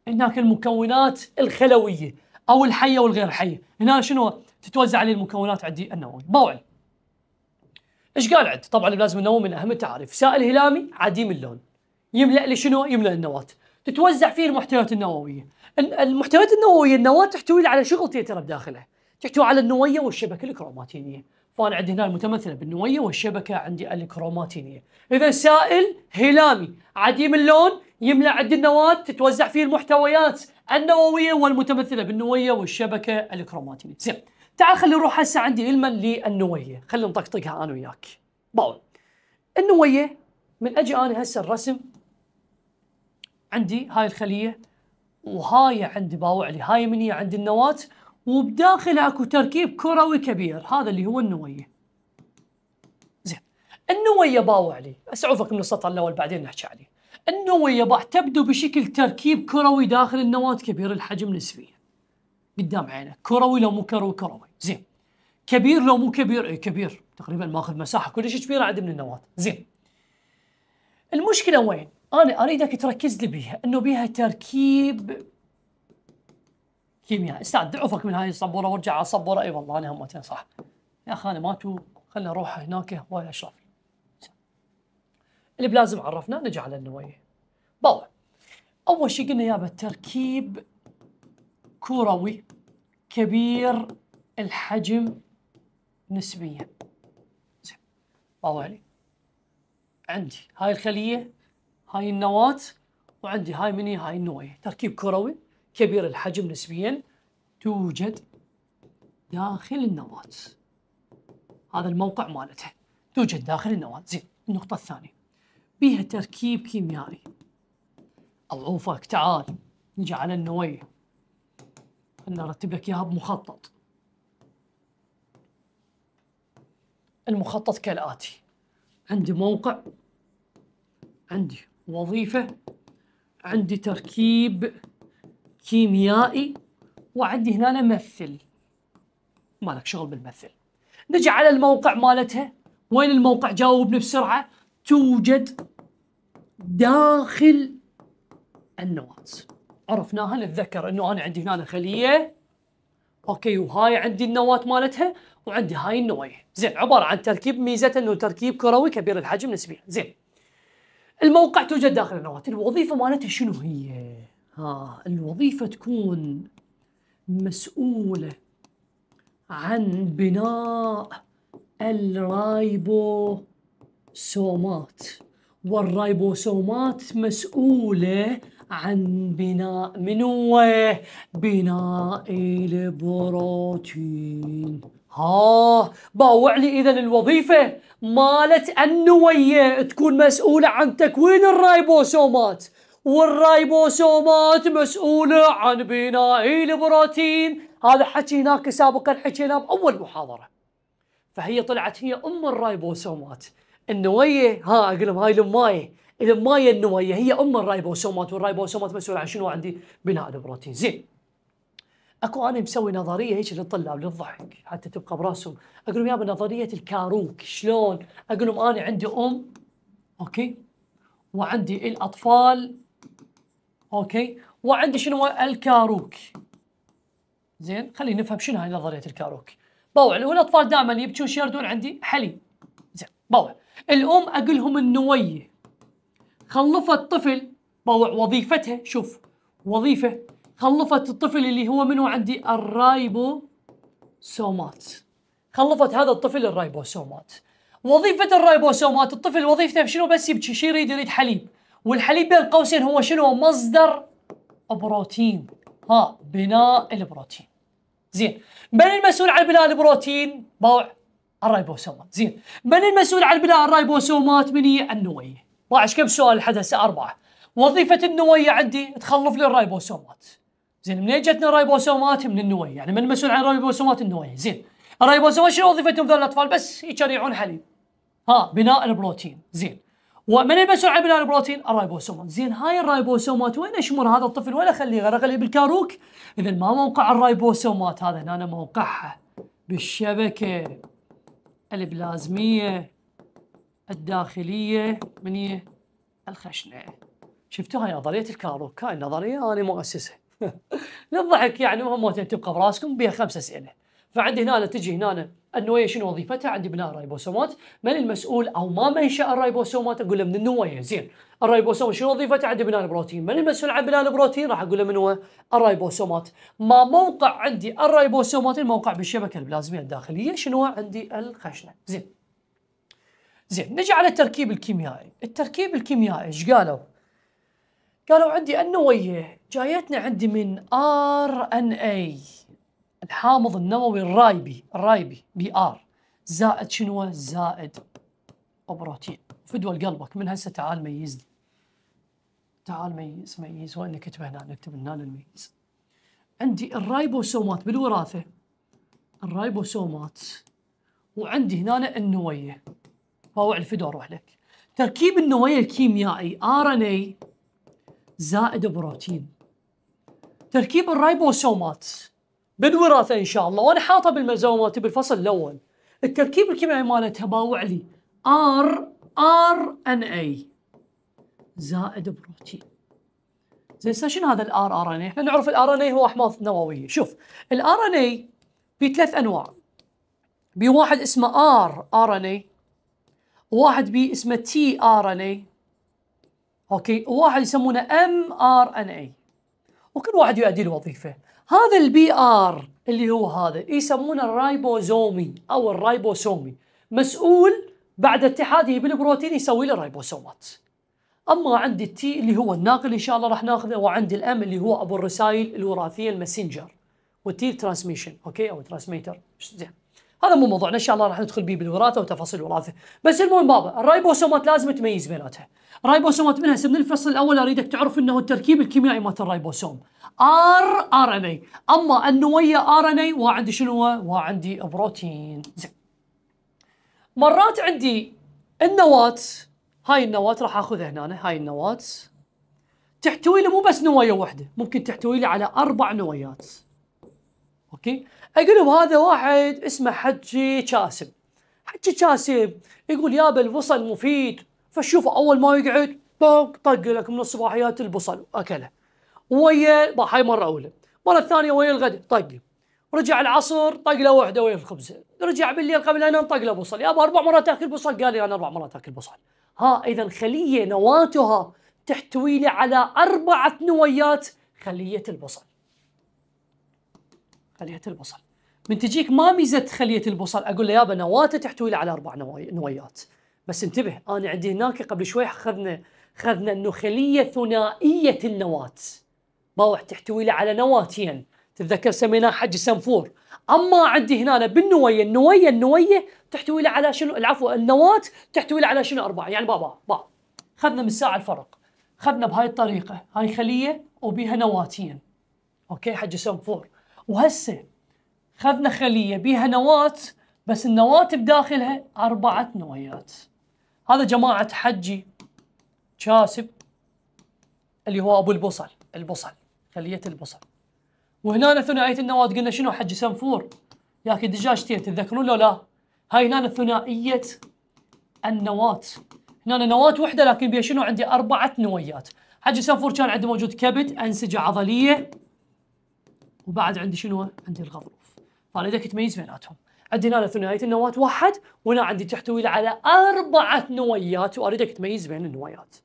هناك المكونات الخلوية أو الحية والغير حية هنا شنو تتوزع عليه المكونات عندي النووية باوعي ايش قال عد؟ طبعا لازم النووي من اهم التعاريف، سائل هلامي عديم اللون. يملأ لي شنو؟ يملأ النواة. تتوزع فيه المحتويات النووية. المحتويات النووية النواة تحتوي على شغلتين ترى بداخله. تحتوي على النوية والشبكة الكروماتينية. فانا عندي هنا المتمثلة بالنوية والشبكة عندي الكروماتينية. إذا سائل هلامي عديم اللون يملأ عد النواة تتوزع فيه المحتويات النووية والمتمثلة بالنوية والشبكة الكروماتينية. زين. تعال خلي نروح هسه عندي علما للنويه خلي نطقطقها انا وياك باول النويه من اجي انا هسه الرسم عندي هاي الخليه وهاي عندي باوعلي هاي من هي عند النواه وبداخلها اكو تركيب كروي كبير هذا اللي هو النويه زين النويه باوعلي اسعفك من السطر الاول بعدين نحكي عليه النويه باع تبدو بشكل تركيب كروي داخل النواه كبير الحجم نسبيا قدام عينك كروي لو مو كروي كروي زين كبير لو مو كبير اي كبير تقريبا ماخذ مساحه كلش كبيره عندي من النواه زين المشكله وين انا اريدك تركز لي بيها انه بيها تركيب كيمياء استعد عفك من هاي الصبوره وارجع على الصبوره اي والله انا همتين صح يا اخي انا ما تو خلنا نروح هناك هواي اشرف بلازم عرفنا على النوايه بابا اول شيء قلنا يابا تركيب كروي كبير الحجم نسبيا زين واضح لي عندي هاي الخليه هاي النواه وعندي هاي مني هاي النويه تركيب كروي كبير الحجم نسبيا توجد داخل النواه هذا الموقع مالتها توجد داخل النواه زين النقطه الثانيه بها تركيب كيميائي اضعفك تعال نجي على النويه خلنا نرتب لك اياها بمخطط المخطط كالآتي عندي موقع عندي وظيفة عندي تركيب كيميائي وعندي هنا ممثل مالك شغل بالممثل نجي على الموقع مالتها وين الموقع جاوبني بسرعة توجد داخل النواة عرفناها نتذكر انه انا عندي هنا خلية اوكي وهاي عندي النواه مالتها وعندي هاي النواة، زين عباره عن تركيب ميزته انه تركيب كروي كبير الحجم نسبيا زين الموقع توجد داخل النواه الوظيفه مالتها شنو هي ها الوظيفه تكون مسؤوله عن بناء الرايبوسومات والرايبوسومات مسؤوله عن بناء منو بناء البروتين ها باوع لي اذا الوظيفه مالت النويه تكون مسؤوله عن تكوين الرايبوسومات والرايبوسومات مسؤوله عن بناء البروتين هذا حكيناك سابقا حكيناه باول محاضره فهي طلعت هي ام الرايبوسومات النويه ها اقول لهم هاي الماي اذا النوويه هي ام الرايبوسومات والرايبوسومات مسؤوله عن شنو عندي بناء البروتين زين اكو انا مسوي نظريه هيك للطلاب للضحك حتى تبقى براسهم اقول لهم يا نظريه الكاروك شلون؟ اقول لهم انا عندي ام اوكي وعندي الاطفال اوكي وعندي شنو الكاروك زين خلينا نفهم شنو هاي نظريه الكاروك بوع والاطفال دائما يبكون يردون عندي حليب زين بوع الام اقول لهم النويه خلفت طفل وظيفتها شوف وظيفة خلفت الطفل اللي هو منو عندي الرايبوسومات خلفت هذا الطفل الرايبوسومات وظيفة الرايبوسومات الطفل وظيفته شنو بس يبكي شي يريد يريد حليب والحليب بين قوسين هو شنو مصدر بروتين ها بناء البروتين زين من المسؤول عن بناء البروتين باوع الرايبوسومات زين من المسؤول عن بناء الرايبوسومات من هي النوية 12 كم سؤال لحد هسه اربعه وظيفه النويه عندي تخلف لي الرايبوسومات زين منين جتنا الرايبوسومات من النويه يعني من المسؤول عن الرايبوسومات النويه زين الرايبوسومات شنو وظيفتهم ذول الاطفال بس يشريعون حليب ها بناء البروتين زين ومن المسؤول عن بناء البروتين؟ الرايبوسومات، زين هاي الرايبوسومات وين اشمر هذا الطفل؟ وين اخليه؟ غير اخليه بالكاروك؟ اذا ما موقع الرايبوسومات هذا هنا موقعها بالشبكه البلازميه الداخلية من الخشنة شفتوها نظرية الكاروك هاي النظرية أنا مؤسسها [LAUGHS] للضحك يعني مهم تبقى براسكم بها خمس أسئلة فعندي هنا تجي هنا النوية شنو وظيفتها؟ عندي بناء الريبوسومات، من المسؤول او ما منشا الريبوسومات؟ اقول له من النوية، زين، الريبوسوم شنو وظيفتها؟ عندي بناء البروتين، من المسؤول عن بناء البروتين؟ راح اقول له من هو؟ الريبوسومات، ما موقع عندي الريبوسومات؟ الموقع بالشبكة البلازمية الداخلية، شنو عندي الخشنة، زين. زين نجي على التركيب الكيميائي التركيب الكيميائي ايش قالوا قالوا عندي النويه جايتنا عندي من ار ان اي الحامض النووي الرايبي الرايبي بي ار زائد شنو زائد بروتين فدوى قلبك من هسه تعال ميزني تعال ميز ميز وين نكتب هنا نكتب هنا الميز عندي الرايبوسومات بالوراثه الرايبوسومات وعندي هنا النويه فهو على الفيديو اروح لك تركيب النوايا الكيميائي ار ان اي زائد بروتين تركيب الريبوسومات بالوراثه ان شاء الله وانا حاطه بالمزومات بالفصل الاول التركيب الكيميائي مالتها باوع لي ار ار ان اي زائد بروتين زين شنو هذا الار ار ان اي؟ احنا نعرف الار ان اي هو احماض نوويه، شوف الار ان اي بثلاث انواع بواحد اسمه ار ار ان اي واحد بي اسمه تي ار ان اي اوكي وواحد يسمونه ام ار ان اي وكل واحد يؤدي الوظيفه هذا البي ار اللي هو هذا يسمونه الرايبوزومي او الرايبوسومي مسؤول بعد اتحاده بالبروتين يسوي له رايبوسومات اما عندي التي اللي هو الناقل ان شاء الله راح ناخذه وعندي الام اللي هو ابو الرسائل الوراثيه المسنجر والتي ترانسميشن اوكي او ترانسميتر زين هذا مو موضوعنا ان شاء الله راح ندخل به بالوراثه وتفاصيل الوراثه بس المهم بابا الرايبوسومات لازم تميز بيناتها الرايبوسومات منها من الفصل الاول اريدك تعرف انه التركيب الكيميائي مالت الرايبوسوم ار ار ان اي اما النويه ار ان اي وعندي شنو وعندي بروتين زين مرات عندي النواه هاي النواه راح اخذها هنا هاي النواه تحتوي لي مو بس نويه واحده ممكن تحتوي لي على اربع نويات اوكي اقول هذا واحد اسمه حجي كاسب حجي كاسب يقول يابا البصل مفيد فشوف اول ما يقعد طق طق لك من الصباحيات البصل اكله ويا هاي مره اولى مره ثانيه ويا الغداء طق رجع العصر طق له وحده ويا الخبزه رجع بالليل قبل ان طق له بصل يابا اربع مرات تاكل بصل قال لي انا اربع مرات اكل بصل ها اذا خليه نواتها تحتوي لي على اربعه نويات خليه البصل خليه البصل من تجيك ما ميزه خليه البصل اقول له يابا نواته تحتوي على اربع نويات بس انتبه انا عندي هناك قبل شوي اخذنا اخذنا انه خليه ثنائيه النواه باوع تحتوي لي على نواتين تتذكر سميناه حج سنفور اما عندي هنا بالنويه النويه النويه تحتوي لي على شنو العفو النواه تحتوي لي على شنو اربعه يعني بابا با اخذنا من الساعه الفرق اخذنا بهاي الطريقه هاي خليه وبيها نواتين اوكي حج سنفور وهسه خذنا خليه بيها نواه بس النواه بداخلها اربعه نوايات هذا جماعه حجي شاسب اللي هو ابو البصل البصل خليه البصل وهنا ثنائيه النواه قلنا شنو حجي سنفور ياك دجاجتين تتذكرون لو لا هاي هنا ثنائيه النواه هنا نواة وحده لكن بها شنو عندي اربعه نويات حجي سنفور كان عنده موجود كبد انسجه عضليه وبعد عندي شنو؟ عندي الغضروف كنت تميز بيناتهم عندي هنا ثنائية النواة واحد وهنا عندي تحتوي على أربعة نويات وأريدك تميز بين النويات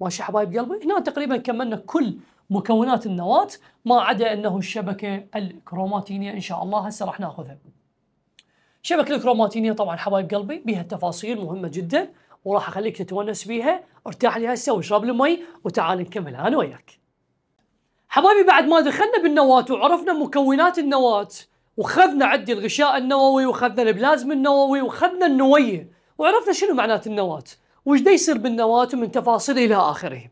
ماشي حبايب قلبي هنا تقريبا كملنا كل مكونات النواة ما عدا أنه الشبكة الكروماتينية إن شاء الله هسه راح ناخذها الشبكة الكروماتينية طبعا حبايب قلبي بها تفاصيل مهمة جدا وراح أخليك تتونس بيها ارتاح لي هسه واشرب لي مي وتعال نكمل أنا وياك حبايبي بعد ما دخلنا بالنواة وعرفنا مكونات النواة وخذنا عندي الغشاء النووي وخذنا البلازم النووي وخذنا النوية وعرفنا شنو معنات النواة وش دي يصير بالنواة ومن تفاصيل إلى آخره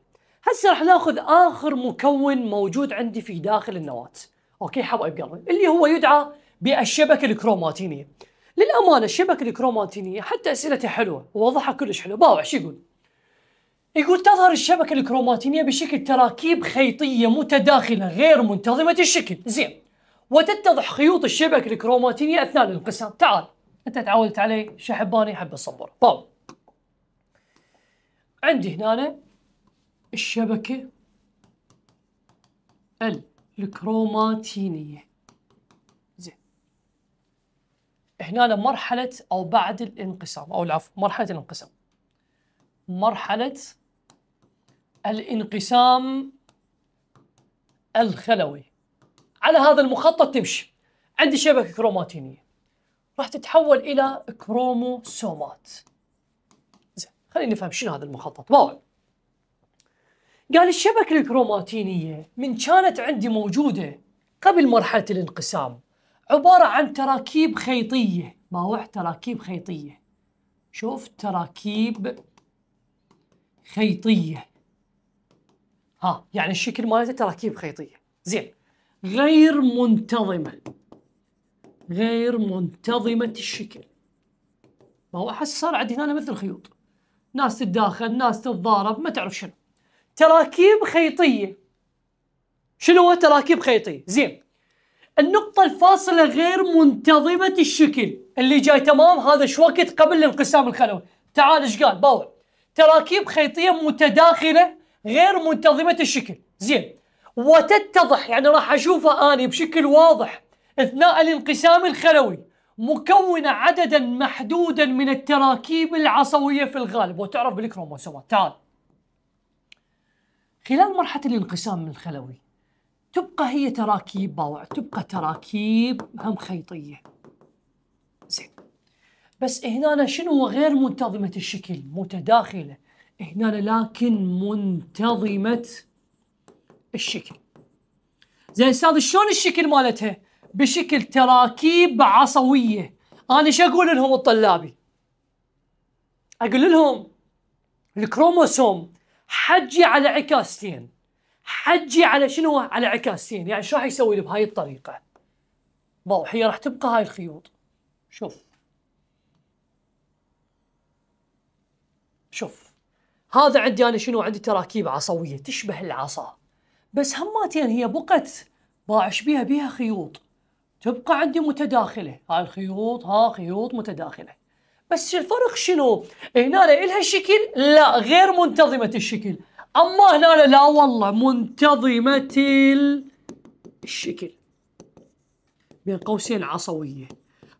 هسه راح ناخذ آخر مكون موجود عندي في داخل النواة أوكي حبايب قلبي اللي هو يدعى بالشبكة الكروماتينية للأمانة الشبكة الكروماتينية حتى أسئلتها حلوة ووضحها كلش حلو باوع شو يقول يقول تظهر الشبكة الكروماتينية بشكل تراكيب خيطية متداخلة غير منتظمة الشكل زين وتتضح خيوط الشبكة الكروماتينية أثناء الانقسام تعال أنت تعودت علي شحباني حب الصبر طب عندي هنا الشبكة الكروماتينية زين هنا مرحلة أو بعد الانقسام أو العفو مرحلة الانقسام مرحلة الانقسام الخلوي على هذا المخطط تمشي عندي شبكة كروماتينية راح تتحول إلى كروموسومات زين خليني نفهم شنو هذا المخطط واضح قال الشبكة الكروماتينية من كانت عندي موجودة قبل مرحلة الانقسام عبارة عن تراكيب خيطية باوع تراكيب خيطية شوف تراكيب خيطية ها يعني الشكل مالته تراكيب خيطيه زين غير منتظمه غير منتظمه الشكل ما هو احس صار عندي هنا مثل خيوط ناس تتداخل ناس تتضارب ما تعرف شنو تراكيب خيطيه شنو هو تراكيب خيطيه زين النقطة الفاصلة غير منتظمة الشكل اللي جاي تمام هذا شو وقت قبل الانقسام الخلوي تعال ايش قال باور تراكيب خيطية متداخلة غير منتظمه الشكل زين وتتضح يعني راح اشوفها اني بشكل واضح اثناء الانقسام الخلوي مكونه عددا محدودا من التراكيب العصويه في الغالب وتعرف بالكروموسومات تعال خلال مرحله الانقسام الخلوي تبقى هي تراكيب باوع تبقى تراكيب هم خيطيه زين بس هنا شنو غير منتظمه الشكل متداخله هنا لكن منتظمة الشكل زين استاذ شلون الشكل مالتها؟ بشكل تراكيب عصوية انا شو اقول لهم الطلابي؟ اقول لهم الكروموسوم حجي على عكاستين حجي على شنو؟ على عكاستين يعني شو راح يسوي له بهاي الطريقة؟ ضوحية هي راح تبقى هاي الخيوط شوف هذا عندي انا شنو عندي تراكيب عصويه تشبه العصا بس هماتين هي بقت باعش بيها بيها خيوط تبقى عندي متداخله هاي الخيوط ها خيوط متداخله بس الفرق شنو هنا لها شكل لا غير منتظمه الشكل اما هنا لا والله منتظمه الشكل بين قوسين عصويه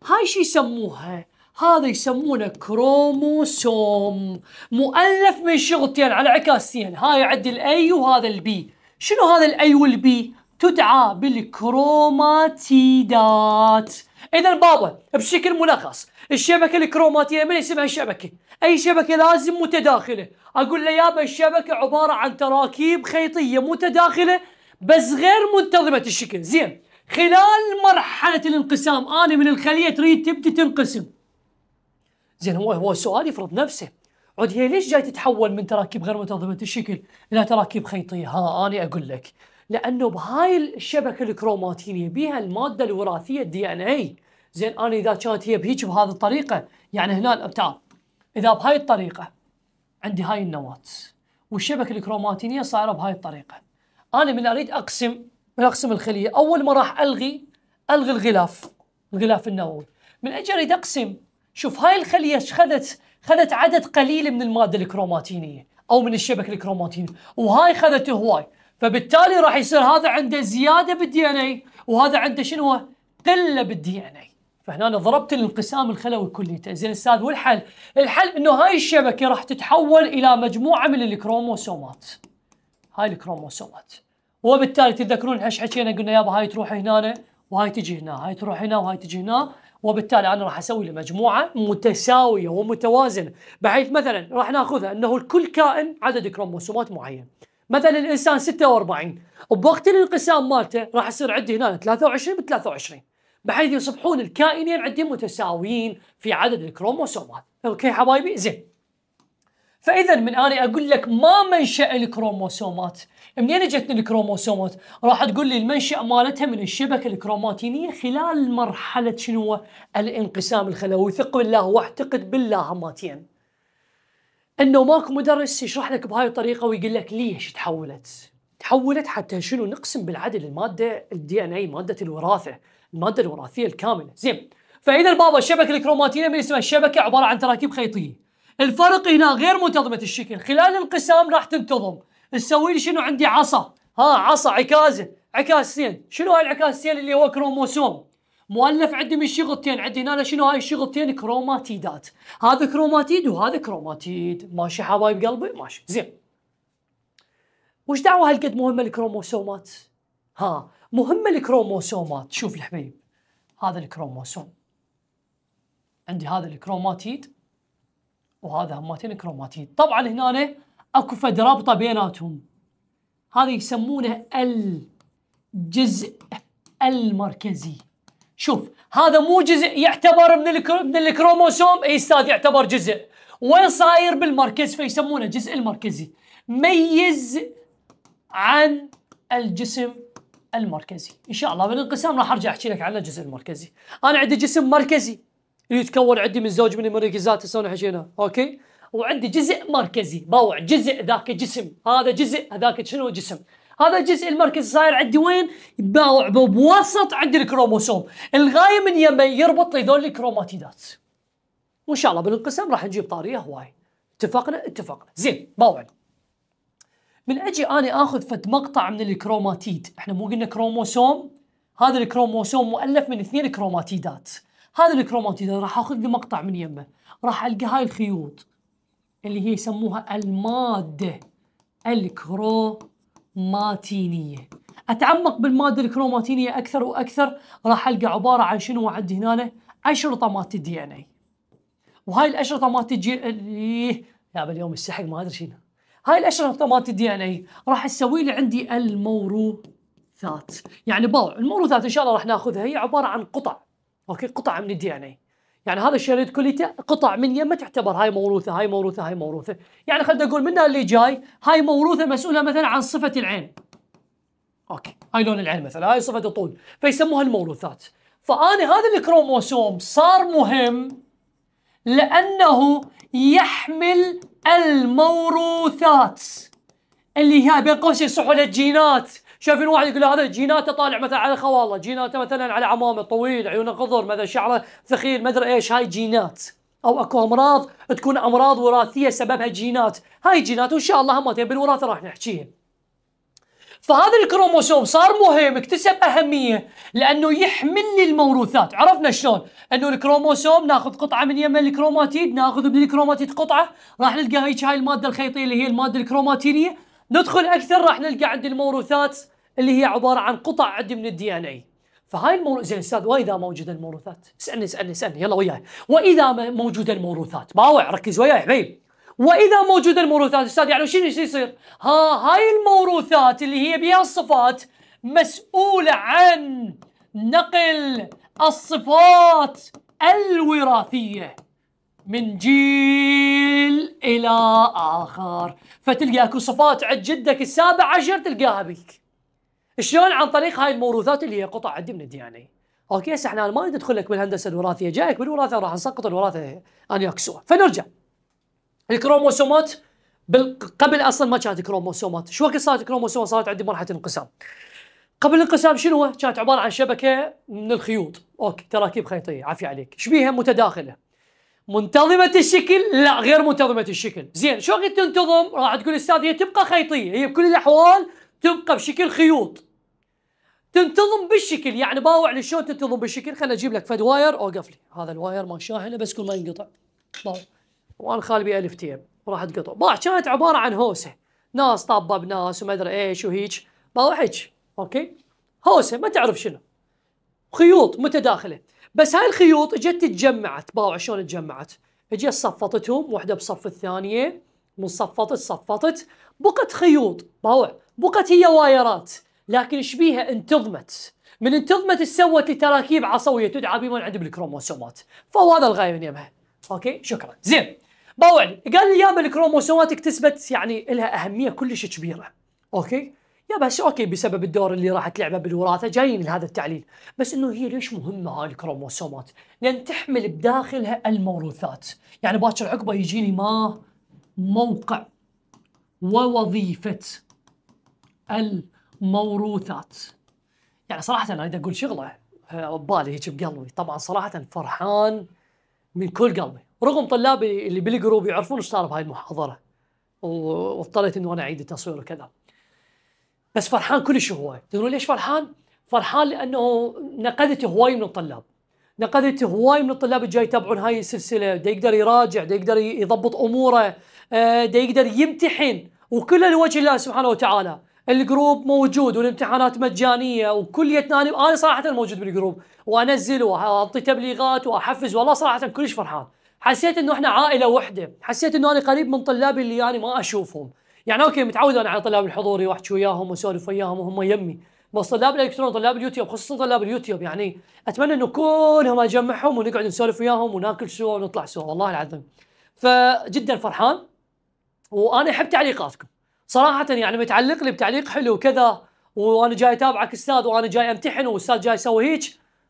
هاي شو يسموها هذا يسمونه كروموسوم مؤلف من شغلتين على عكاستين هاي عند الاي وهذا البي شنو هذا الاي والبي تدعى بالكروماتيدات اذا بابا بشكل ملخص الشبكه الكروماتيه من اسمها شبكه اي شبكه لازم متداخله اقول له يابا الشبكه عباره عن تراكيب خيطيه متداخله بس غير منتظمه الشكل زين خلال مرحله الانقسام انا من الخليه تريد تبدي تنقسم زين هو هو السؤال يفرض نفسه عد هي ليش جاي تتحول من تراكيب غير منتظمه الشكل الى تراكيب خيطيه؟ ها انا اقول لك لانه بهاي الشبكه الكروماتينيه بها الماده الوراثيه الدي ان اي زين انا اذا كانت هي بهيك بهذه الطريقه يعني هنا تعال اذا بهاي الطريقه عندي هاي النواه والشبكه الكروماتينيه صايره بهاي الطريقه انا من اريد اقسم من اقسم الخليه اول ما راح الغي الغي الغلاف الغلاف النووي من اجل اريد اقسم شوف هاي الخليه ايش خذت خذت عدد قليل من الماده الكروماتينيه او من الشبكه الكروماتينيه وهاي خذت هواي فبالتالي راح يصير هذا عنده زياده بالدي ان اي وهذا عنده شنو قله بالدي ان اي فهنا أنا ضربت الانقسام الخلوي كليته زين استاذ والحل الحل انه هاي الشبكه راح تتحول الى مجموعه من الكروموسومات هاي الكروموسومات وبالتالي تتذكرون ايش حكينا قلنا يابا هاي تروح هنا وهاي تجي هنا هاي تروح هنا وهاي تجي هنا وبالتالي انا راح اسوي لمجموعه متساويه ومتوازنه بحيث مثلا راح ناخذها انه لكل كائن عدد كروموسومات معين مثلا الانسان 46 وبوقت الانقسام مالته راح يصير عندي هنا 23 ب 23 بحيث يصبحون الكائنين عندي متساويين في عدد الكروموسومات اوكي حبايبي زين فاذا من انا اقول لك ما منشا الكروموسومات منين اجتني الكروموسومات راح تقول لي المنشا مالتها من الشبكه الكروماتينيه خلال مرحله شنو الانقسام الخلوي ثق بالله واعتقد بالله ماتين انه ماكو مدرس يشرح لك بهاي الطريقه ويقول لك ليش تحولت تحولت حتى شنو نقسم بالعدل الماده الدي ان اي ماده الوراثه الماده الوراثيه الكامله زين فاذا بابا الشبكه الكروماتينيه من اسمها الشبكه عباره عن تراكيب خيطيه الفرق هنا غير منتظمه الشكل خلال الانقسام راح تنتظم تسوي لي شنو عندي عصا ها عصا عكازه عكازتين شنو هاي العكازتين اللي هو كروموسوم مؤلف عندي من شغلتين عندي هنا شنو هاي الشغلتين كروماتيدات هذا كروماتيد وهذا كروماتيد ماشي حبايب قلبي ماشي زين وش دعوه هالقد مهمه الكروموسومات ها مهمه الكروموسومات شوف يا هذا الكروموسوم عندي هذا الكروماتيد وهذا همتين كروماتيد طبعا هنا اكو فد رابطه بيناتهم هذا يسمونه الجزء المركزي شوف هذا مو جزء يعتبر من الكرو... من الكروموسوم اي استاذ يعتبر جزء وين صاير بالمركز فيسمونه جزء المركزي ميز عن الجسم المركزي ان شاء الله بالانقسام راح ارجع احكي لك عن الجزء المركزي انا عندي جسم مركزي اللي يتكون عندي من زوج من المركزات يسوون حشينا اوكي وعندي جزء مركزي باوع جزء ذاك جسم هذا جزء هذاك شنو جسم هذا الجزء المركزي صاير عندي وين؟ باوع بوسط عند الكروموسوم، الغايه من يمه يربط لي ذول الكروماتيدات. وان شاء الله بالانقسام راح نجيب طاريه هواي. اتفقنا؟ اتفقنا. زين باوع. من اجي انا اخذ فد مقطع من الكروماتيد، احنا مو قلنا كروموسوم؟ هذا الكروموسوم مؤلف من اثنين كروماتيدات. هذا الكروماتيد راح اخذ لي مقطع من يمه راح القى هاي الخيوط اللي هي يسموها الماده الكروماتينيه اتعمق بالماده الكروماتينيه اكثر واكثر راح القى عباره عن شنو عندي هنا اشرطه مالت الدي ان اي وهاي الاشرطه مالت الجي إيه. يا باليوم السحق ما ادري شنو هاي الاشرطه مالت الدي ان اي راح تسوي لي عندي الموروثات يعني باو الموروثات ان شاء الله راح ناخذها هي عباره عن قطع اوكي قطعه من الدي ان اي يعني هذا الشريط كليته قطع من يمه تعتبر هاي موروثه هاي موروثه هاي موروثه يعني خلنا اقول منها اللي جاي هاي موروثه مسؤوله مثلا عن صفه العين اوكي هاي لون العين مثلا هاي صفه الطول فيسموها الموروثات فانا هذا الكروموسوم صار مهم لانه يحمل الموروثات اللي هي بين قوسين صحون الجينات شايفين واحد يقول هذا جيناته طالع مثلا على خواله جيناته مثلا على عمامه طويل عيونه خضر مثلا شعره ثخين ما ادري ايش هاي جينات او اكو امراض تكون امراض وراثيه سببها جينات هاي جينات وان شاء الله هم بالوراثه راح نحكيها فهذا الكروموسوم صار مهم اكتسب اهميه لانه يحمل لي الموروثات عرفنا شلون انه الكروموسوم ناخذ قطعه من يم الكروماتيد ناخذ من الكروماتيد قطعه راح نلقى هيك هاي الماده الخيطيه اللي هي الماده الكروماتينيه ندخل اكثر راح نلقى عند الموروثات اللي هي عباره عن قطع عندي من الدي ان اي فهاي المور... زين استاذ واذا موجوده الموروثات؟ اسالني اسالني اسالني يلا وياي واذا موجوده الموروثات باوع ركز وياي حبيب واذا موجوده الموروثات استاذ يعني شنو يصير؟ ها هاي الموروثات اللي هي بها الصفات مسؤوله عن نقل الصفات الوراثيه من جيل إلى آخر فتلقى أكو صفات عند جدك السابع عشر تلقاها بيك شلون عن طريق هاي الموروثات اللي هي قطع عندي من الدي ان اي اوكي هسه احنا ما ندخل لك بالهندسه الوراثيه جايك بالوراثه راح نسقط الوراثه انا اكسوها فنرجع الكروموسومات قبل اصلا ما كانت كروموسومات شو وقت صارت كروموسومات صارت عندي مرحله انقسام قبل الانقسام شنو كانت عباره عن شبكه من الخيوط اوكي تراكيب خيطيه عافيه عليك شبيهه متداخله منتظمة الشكل؟ لا غير منتظمة الشكل، زين شو وقت تنتظم؟ راح تقول استاذ هي تبقى خيطية، هي بكل الأحوال تبقى بشكل خيوط. تنتظم بالشكل يعني باوع شلون تنتظم بالشكل؟ خليني اجيب لك فد واير اوقف لي، هذا الواير ما شاحنه بس كل ما ينقطع. باوع. وانا خالبي الف تي إم، وراح تقطع، باوع كانت عبارة عن هوسة، ناس طابة بناس وما ادري ايش وهيج، باوع هيج، اوكي؟ هوسة ما تعرف شنو. خيوط متداخلة. بس هاي الخيوط اجت تجمعت باوع شلون تجمعت اجت صفطتهم واحده بصف الثانيه من صفطت صفطت بقت خيوط باوع بقت هي وايرات لكن شبيها انتظمت من انتظمت سوت لتراكيب عصويه تدعى بما عند بالكروموسومات فهو هذا الغايه من يمها اوكي شكرا زين باوع قال لي يا الكروموسومات اكتسبت يعني لها اهميه كلش كبيره اوكي يا بس اوكي بسبب الدور اللي راح تلعبه بالوراثه جايين لهذا التعليل، بس انه هي ليش مهمه هاي الكروموسومات؟ لان تحمل بداخلها الموروثات، يعني باكر عقبه يجيني ما موقع ووظيفه الموروثات. يعني صراحه انا اقول شغله آه، ببالي هيك بقلبي، طبعا صراحه فرحان من كل قلبي، رغم طلابي اللي بالجروب يعرفون ايش صار بهاي المحاضره. واضطريت انه انا اعيد التصوير وكذا. بس فرحان كلش هواي تدرون ليش فرحان فرحان لانه نقدت هواي من الطلاب نقدت هواي من الطلاب الجاي يتابعون هاي السلسله دا يقدر يراجع دا يقدر يضبط اموره آه، دا يقدر يمتحن وكله لوجه الله سبحانه وتعالى الجروب موجود والامتحانات مجانيه وكليتنا انا صراحه موجود بالجروب وانزل واعطي تبليغات واحفز والله صراحه كلش فرحان حسيت انه احنا عائله وحده حسيت انه انا قريب من طلابي اللي يعني ما اشوفهم يعني اوكي متعود انا على طلاب الحضوري واحكي وياهم واسولف وياهم وهم يمي بس طلاب الالكترون طلاب اليوتيوب خصوصا طلاب اليوتيوب يعني اتمنى انه كلهم اجمعهم ونقعد نسولف وياهم وناكل سوا ونطلع سوا والله العظيم فجدا فرحان وانا احب تعليقاتكم صراحه يعني متعلق لي بتعليق حلو وكذا وانا جاي اتابعك استاذ وانا جاي امتحن والاستاذ جاي يسوي هيك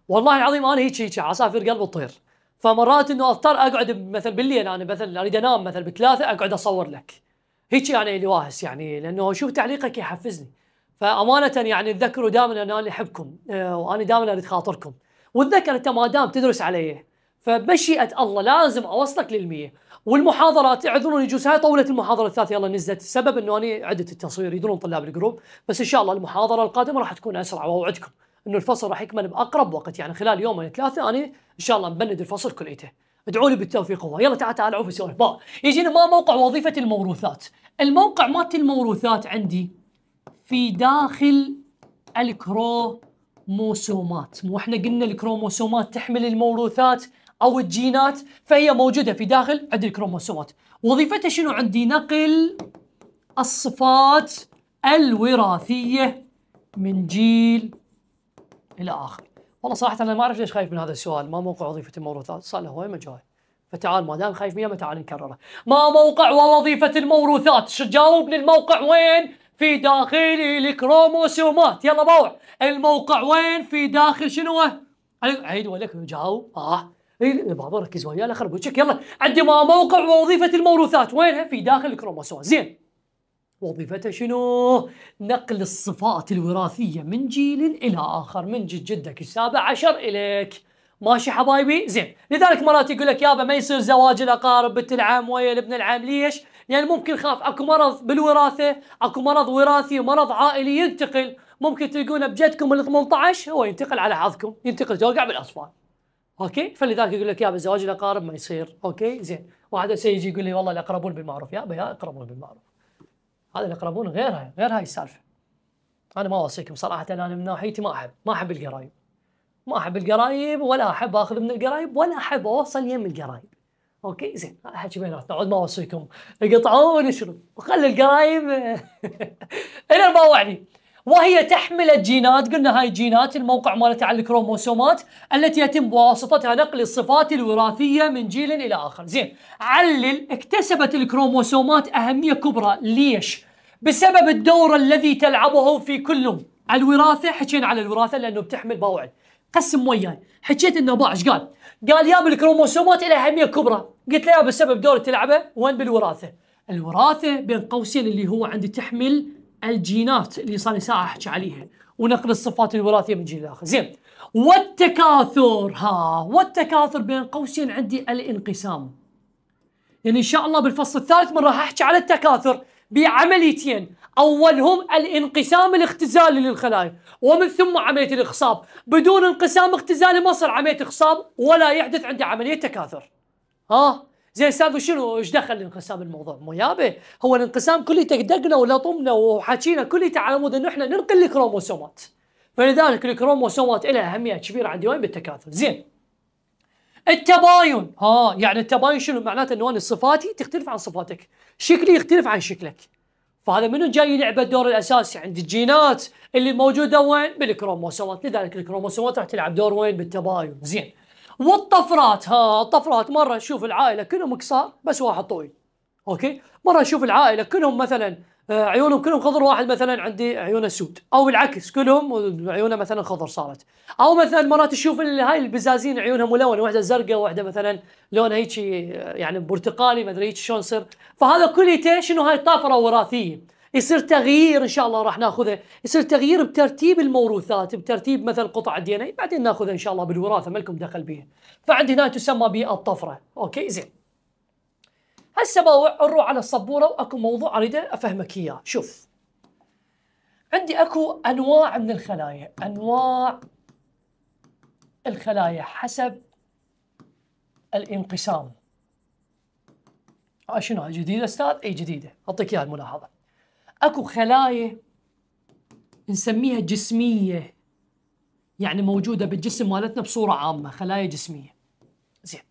والله العظيم انا هيك هيك عصافير قلب تطير فمرات انه اضطر اقعد مثلا بالليل انا مثلا اريد انام مثلا بثلاثه اقعد اصور لك هيك انا اللي يعني واهس يعني لانه اشوف تعليقك يحفزني فامانه يعني تذكروا دائما ان انا احبكم آه، وانا دائما اريد خاطركم وتذكر انت ما دام تدرس علي فمشيئه الله لازم اوصلك للمية والمحاضرات اعذروني يجوز هاي طولت المحاضره الثالثه يلا نزلت السبب انه انا عدت التصوير يدرون طلاب الجروب بس ان شاء الله المحاضره القادمه راح تكون اسرع واوعدكم انه الفصل راح يكمل باقرب وقت يعني خلال يومين ثلاثه انا ان شاء الله مبند الفصل كليته ادعوا لي بالتوفيق هو يلا تعال تعال عوف سوالف يجينا ما موقع وظيفه الموروثات الموقع مالت الموروثات عندي في داخل الكروموسومات مو احنا قلنا الكروموسومات تحمل الموروثات او الجينات فهي موجوده في داخل عند الكروموسومات وظيفتها شنو عندي نقل الصفات الوراثيه من جيل الى اخر والله صراحه انا ما اعرف ليش خايف من هذا السؤال ما موقع وظيفه الموروثات صار له هواي مجال فتعال ما دام خايف منها تعال نكرره ما موقع ووظيفه الموروثات شو جاوبني الموقع وين في داخلي الكروموسومات يلا باوع الموقع وين في داخل شنو عيد ولك جاوب اه إيه، بابا ركز وياه لا خرب يلا عندي ما موقع ووظيفه الموروثات وينها في داخل الكروموسوم زين وظيفتها شنو؟ نقل الصفات الوراثية من جيل إلى آخر من جد جدك السابع عشر إليك ماشي حبايبي زين لذلك مرات يقول لك يابا ما يصير زواج الأقارب بنت العم ويا ابن العم ليش؟ لأن يعني ممكن خاف أكو مرض بالوراثة أكو مرض وراثي مرض عائلي ينتقل ممكن تلقونه بجدكم ال 18 هو ينتقل على حظكم ينتقل توقع بالأصفار اوكي فلذلك يقول لك يابا زواج الاقارب ما يصير اوكي زين واحد يجي يقول لي والله الاقربون بالمعروف يابا يا اقربون بالمعروف هذا الاقربون غيرها غير هاي السالفه انا ما اوصيكم صراحه انا من ناحيتي ما احب ما احب القرايب ما احب القرايب ولا احب اخذ من القرايب ولا احب اوصل يم القرايب اوكي زين حكي بيناتنا عود ما اوصيكم اقطعوا ونشروا وخلي القرايب [LAUGHS] الى وعني وهي تحمل الجينات قلنا هاي الجينات الموقع مالتها على الكروموسومات التي يتم بواسطتها نقل الصفات الوراثيه من جيل الى اخر زين علل اكتسبت الكروموسومات اهميه كبرى ليش بسبب الدور الذي تلعبه في كلهم الوراثه حكينا على الوراثه لانه بتحمل باوعي قسم وياي حكيت انه باع ايش قال؟ قال يا بالكروموسومات لها اهميه كبرى قلت له يا بسبب دور تلعبه وين بالوراثه الوراثه بين قوسين اللي هو عندي تحمل الجينات اللي صار لي ساعه احكي عليها ونقل الصفات الوراثيه من جيل لاخر زين والتكاثر ها والتكاثر بين قوسين عندي الانقسام يعني ان شاء الله بالفصل الثالث من راح احكي على التكاثر بعمليتين اولهم الانقسام الاختزالي للخلايا ومن ثم عمليه الاخصاب بدون انقسام اختزالي ما صار عمليه اخصاب ولا يحدث عنده عمليه تكاثر ها زين استاذ شنو ايش دخل الانقسام الموضوع؟ مو يابه هو الانقسام كليته دقنا ولطمنا وحكينا كليته على مود انه احنا ننقل الكروموسومات فلذلك الكروموسومات لها اهميه كبيره عندي وين بالتكاثر زين التباين ها يعني التباين شنو معناته انه انا صفاتي تختلف عن صفاتك شكلي يختلف عن شكلك فهذا منو جاي يلعب الدور الاساسي عند الجينات اللي موجوده وين بالكروموسومات لذلك الكروموسومات راح تلعب دور وين بالتباين زين والطفرات ها الطفرات مره تشوف العائله كلهم قصار بس واحد طويل اوكي مره تشوف العائله كلهم مثلا آه، عيونهم كلهم خضر واحد مثلا عندي عيونه سود او بالعكس كلهم عيونه مثلا خضر صارت او مثلا مرات تشوف هاي البزازين عيونها ملونه واحده زرقاء واحده مثلا لونها هيك آه، يعني برتقالي ما ادري هيك شلون يصير فهذا كليته شنو هاي طافره وراثيه يصير تغيير ان شاء الله راح ناخذه يصير تغيير بترتيب الموروثات بترتيب مثل قطع الدي ان اي بعدين ناخذه ان شاء الله بالوراثه ما لكم دخل بيه فعندي هنا تسمى بالطفره اوكي زين هسه بروح على السبوره واكو موضوع اريد افهمك اياه شوف عندي اكو انواع من الخلايا انواع الخلايا حسب الانقسام شنو جديده استاذ اي جديده اعطيك اياها الملاحظه اكو خلايا نسميها جسميه يعني موجوده بالجسم مالتنا بصوره عامه خلايا جسميه زين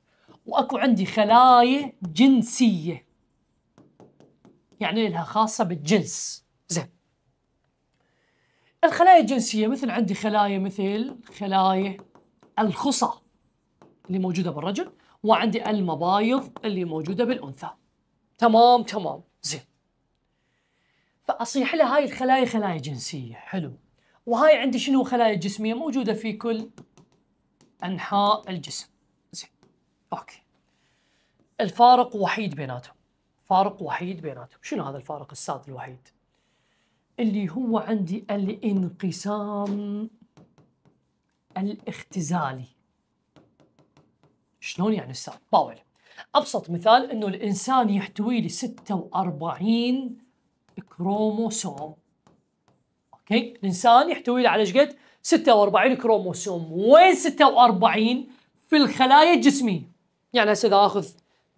واكو عندي خلايا جنسيه يعني لها خاصه بالجنس زين الخلايا الجنسيه مثل عندي خلايا مثل خلايا الخصى اللي موجوده بالرجل وعندي المبايض اللي موجوده بالانثى تمام تمام زين فاصيح لها هاي الخلايا خلايا جنسيه حلو وهاي عندي شنو خلايا جسميه موجوده في كل انحاء الجسم اوكي الفارق وحيد بيناتهم فارق وحيد بيناتهم شنو هذا الفارق الساد الوحيد اللي هو عندي الانقسام الاختزالي شلون يعني الساد باول ابسط مثال انه الانسان يحتوي لي 46 كروموسوم اوكي الانسان يحتوي لي على ايش قد 46 كروموسوم وين 46 في الخلايا الجسميه يعني هسه اذا اخذ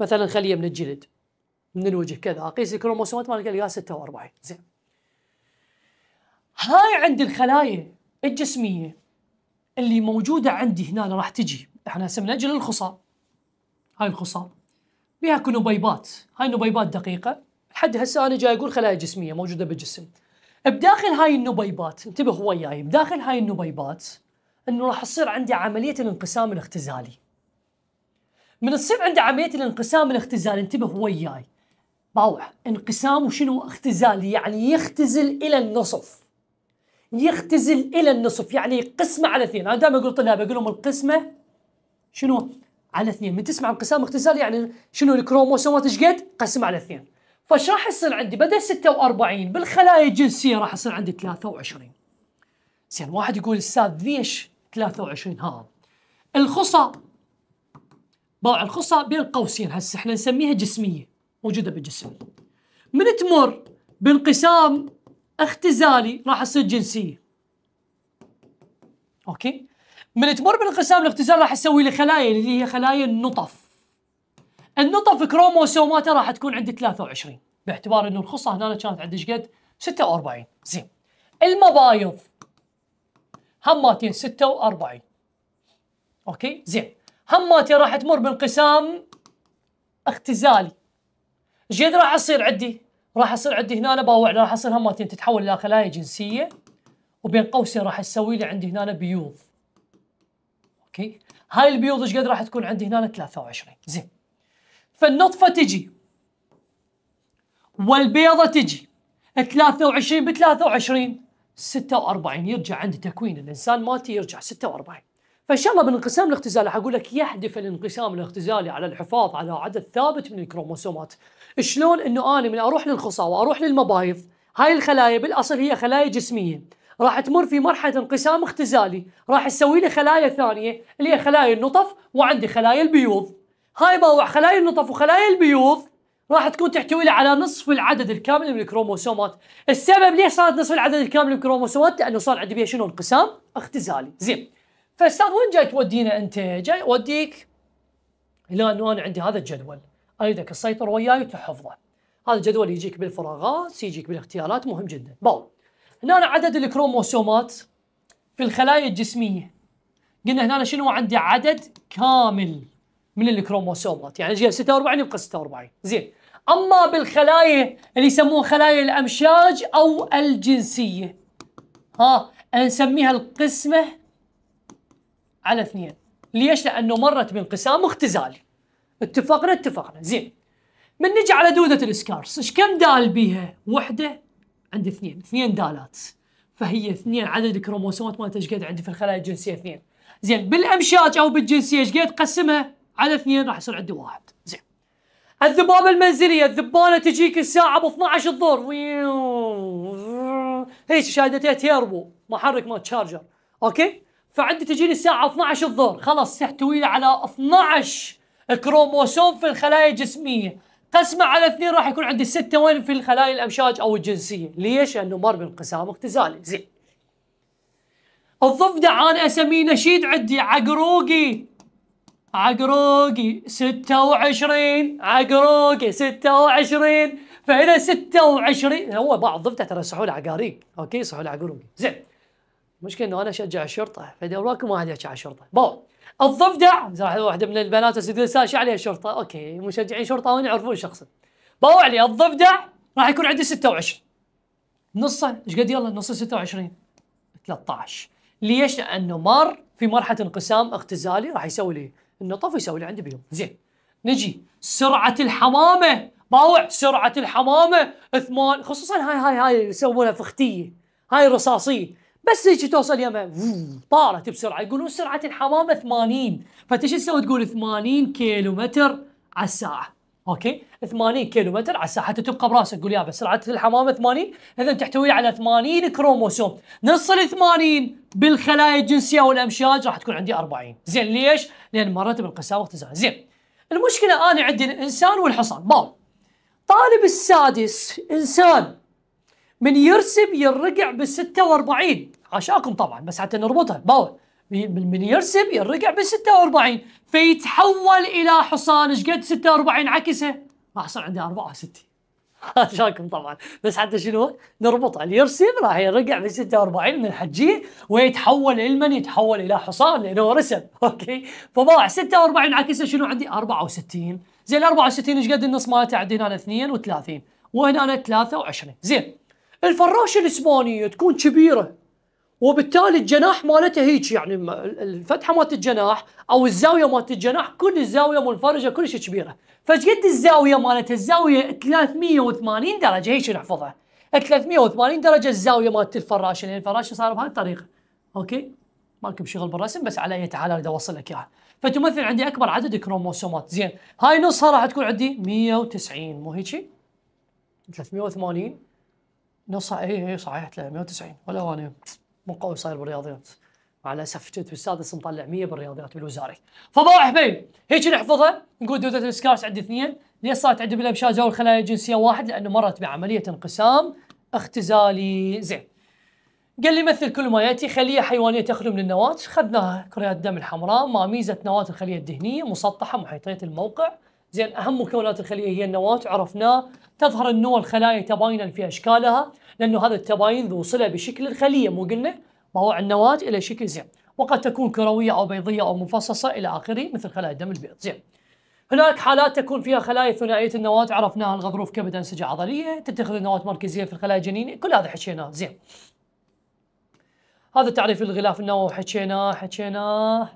مثلا خليه من الجلد من الوجه كذا اقيس الكروموسومات مال القلقاس 46 زين هاي عند الخلايا الجسميه اللي موجوده عندي هنا راح تجي احنا هسه من اجل الخصال هاي الخصال بها كنبيبات هاي نبيبات دقيقه لحد هسه انا جاي اقول خلايا جسميه موجوده بالجسم بداخل هاي النبيبات انتبه وياي بداخل هاي النبيبات انه راح تصير عندي عمليه الانقسام الاختزالي من تصير عنده عمليه الانقسام الاختزال انتبه وياي باوع انقسام وشنو اختزال يعني يختزل الى النصف يختزل الى النصف يعني قسمه على اثنين انا دائما اقول طلاب اقول لهم القسمه شنو على اثنين من تسمع انقسام اختزال يعني شنو الكروموسومات ايش قد قسم على اثنين فايش راح يصير عندي بدل 46 بالخلايا الجنسيه راح يصير عندي 23 زين واحد يقول استاذ ليش 23 ها الخصى بوع الخصى بين قوسين هسه احنا نسميها جسميه موجوده بالجسم من تمر بانقسام اختزالي راح تصير جنسيه اوكي من تمر بالانقسام الاختزال راح تسوي لي خلايا اللي هي خلايا النطف النطف كروموسوماته راح تكون عند 23 باعتبار انه الخصه هنا كانت عند ايش قد 46 زين المبايض هماتين 46 اوكي زين هماتي راح تمر بانقسام اختزالي ايش قد راح يصير عندي؟ راح يصير عندي هنا باوع راح يصير هماتي تتحول الى خلايا جنسيه وبين قوسين راح تسوي لي عندي هنا بيوض اوكي هاي البيوض ايش قد راح تكون عندي هنا 23 زين فالنطفه تجي والبيضه تجي 23 ب 23 46 يرجع عند تكوين الانسان مالتي يرجع 46 فان شاء الله بالانقسام الاختزالي حقول لك يهدف الانقسام الاختزالي على الحفاظ على عدد ثابت من الكروموسومات شلون انه انا من اروح للخصا واروح للمبايض هاي الخلايا بالاصل هي خلايا جسميه راح تمر في مرحله انقسام اختزالي راح تسوي لي خلايا ثانيه اللي هي خلايا النطف وعندي خلايا البيوض هاي باوع خلايا النطف وخلايا البيوض راح تكون تحتوي لي على نصف العدد الكامل من الكروموسومات السبب ليش صارت نصف العدد الكامل من الكروموسومات لانه صار عندي بيها شنو انقسام اختزالي زين فاستاذ وين جاي تودينا انت؟ جاي اوديك الى انه انا عندي هذا الجدول اريدك تسيطر وياي وتحفظه. هذا الجدول يجيك بالفراغات، يجيك بالاختيارات مهم جدا. باو هنا عدد الكروموسومات في الخلايا الجسميه. قلنا هنا شنو عندي عدد كامل من الكروموسومات، يعني جاي 46 يبقى 46. زين. اما بالخلايا اللي يسموها خلايا الامشاج او الجنسيه. ها نسميها القسمه على اثنين ليش؟ لأنه مرت بانقسام اختزالي اتفقنا اتفقنا زين من نجي على دودة الاسكارس ايش كم دال بيها؟ وحدة عند اثنين اثنين دالات فهي اثنين عدد الكروموسومات مالتها ايش قد عندي في الخلايا الجنسية اثنين زين بالامشاج او بالجنسية ايش قد قسمها على اثنين راح يصير عندي واحد زين الذبابة المنزلية الذبانة تجيك الساعة ب 12 الظهر هيك شايدتها تيربو محرك مال تشارجر اوكي فعندي تجيني الساعة 12 الظهر خلاص تحتوي على 12 كروموسوم في الخلايا الجسمية قسمة على اثنين راح يكون عندي ستة وين في الخلايا الأمشاج أو الجنسية ليش؟ لأنه مر بانقسام اختزالي زين الضفدع أنا أسميه نشيد عندي عقروقي عقروقي 26 عقروقي 26 فإذا 26 هو بعض الضفدع ترى يصحوا له عقاريق أوكي يصحوا له عقروقي زين المشكله انه انا اشجع الشرطه فدوركم واحد يشجع الشرطه بو الضفدع واحده من البنات استاذ عليها الشرطه اوكي مشجعين شرطه هون يعرفون شخصا بو علي الضفدع راح يكون عندي 26 نصه ايش قد يلا نصه 26 13 ليش؟ لانه مار في مرحله انقسام اختزالي راح يسوي لي النطف ويسوي لي عندي بيوم زين نجي سرعه الحمامه باوع سرعه الحمامه ثمان خصوصا هاي هاي هاي اللي يسوونها فختيه هاي الرصاصيه بس هيك توصل يمه طارت بسرعه يقولون سرعه الحمامه 80 فانت شو تسوي تقول 80 كيلو متر على الساعه اوكي 80 كيلو متر على الساعه حتى تبقى براسك تقول يابا سرعه الحمامه 80 اذا تحتوي على 80 كروموسوم نص ال 80 بالخلايا الجنسيه والامشاج راح تكون عندي 40 زين ليش؟ لان مرت القساوه اختزال زين المشكله انا عندي الانسان والحصان باو طالب السادس انسان من يرسب يرجع بال 46 عشاكم طبعا بس حتى نربطها باور من يرسب يرجع بال 46 فيتحول الى حصان ايش قد 46 عكسه راح يصير عندي 64 [LAUGHS] عشاكم طبعا بس حتى شنو نربطها اللي يرسب راح يرجع بال 46 من حجيه ويتحول من؟ يتحول الى حصان لانه رسب [LAUGHS] اوكي فضاع 46 عكسه شنو عندي 64 زين 64 ايش قد النص مالته عندي هنا 32 وهنا 23 زين الفراشة الاسبانية تكون كبيرة وبالتالي الجناح مالته هيك يعني الفتحه مالت الجناح او الزاويه مالت الجناح كل الزاويه منفرجه كلش كبيره فشقد الزاويه مالتها الزاويه 380 درجه هيك نحفظها 380 درجه الزاويه مالت الفراشه لان يعني الفراشه صار بهذه الطريقه اوكي لكم شغل بالرسم بس على اي حال اريد اوصل لك اياها فتمثل عندي اكبر عدد كروموسومات زين هاي نصها راح تكون عندي 190 مو هيك 380 نص اي اي صحيح 190 إيه، إيه، ولا انا مو قوي صاير بالرياضيات مع الاسف كنت بالسادس مطلع 100 بالرياضيات بالوزاري فضائح حبيب هيك نحفظها نقول دوده السكارس عندي اثنين ليش صارت عندي بالابشار او الخلايا الجنسيه واحد لانه مرت بعمليه انقسام اختزالي زين قال لي مثل كل ما ياتي خليه حيوانيه تخلو من النواه خذناها كريات الدم الحمراء ما ميزه نواه الخليه الدهنيه مسطحه محيطيه الموقع زين اهم مكونات الخليه هي النواه عرفناه تظهر النواه الخلايا تباينا في اشكالها لانه هذا التباين ذو صله بشكل الخليه مو قلنا ما هو النواه الى شكل زين وقد تكون كرويه او بيضيه او مفصصه الى اخره مثل خلايا الدم البيض زين هناك حالات تكون فيها خلايا ثنائيه النواه عرفناها الغضروف كبد انسجه عضليه تتخذ النواه مركزيه في الخلايا الجنينيه كل هذا حكيناه زين هذا تعريف الغلاف النووي حكيناه حكيناه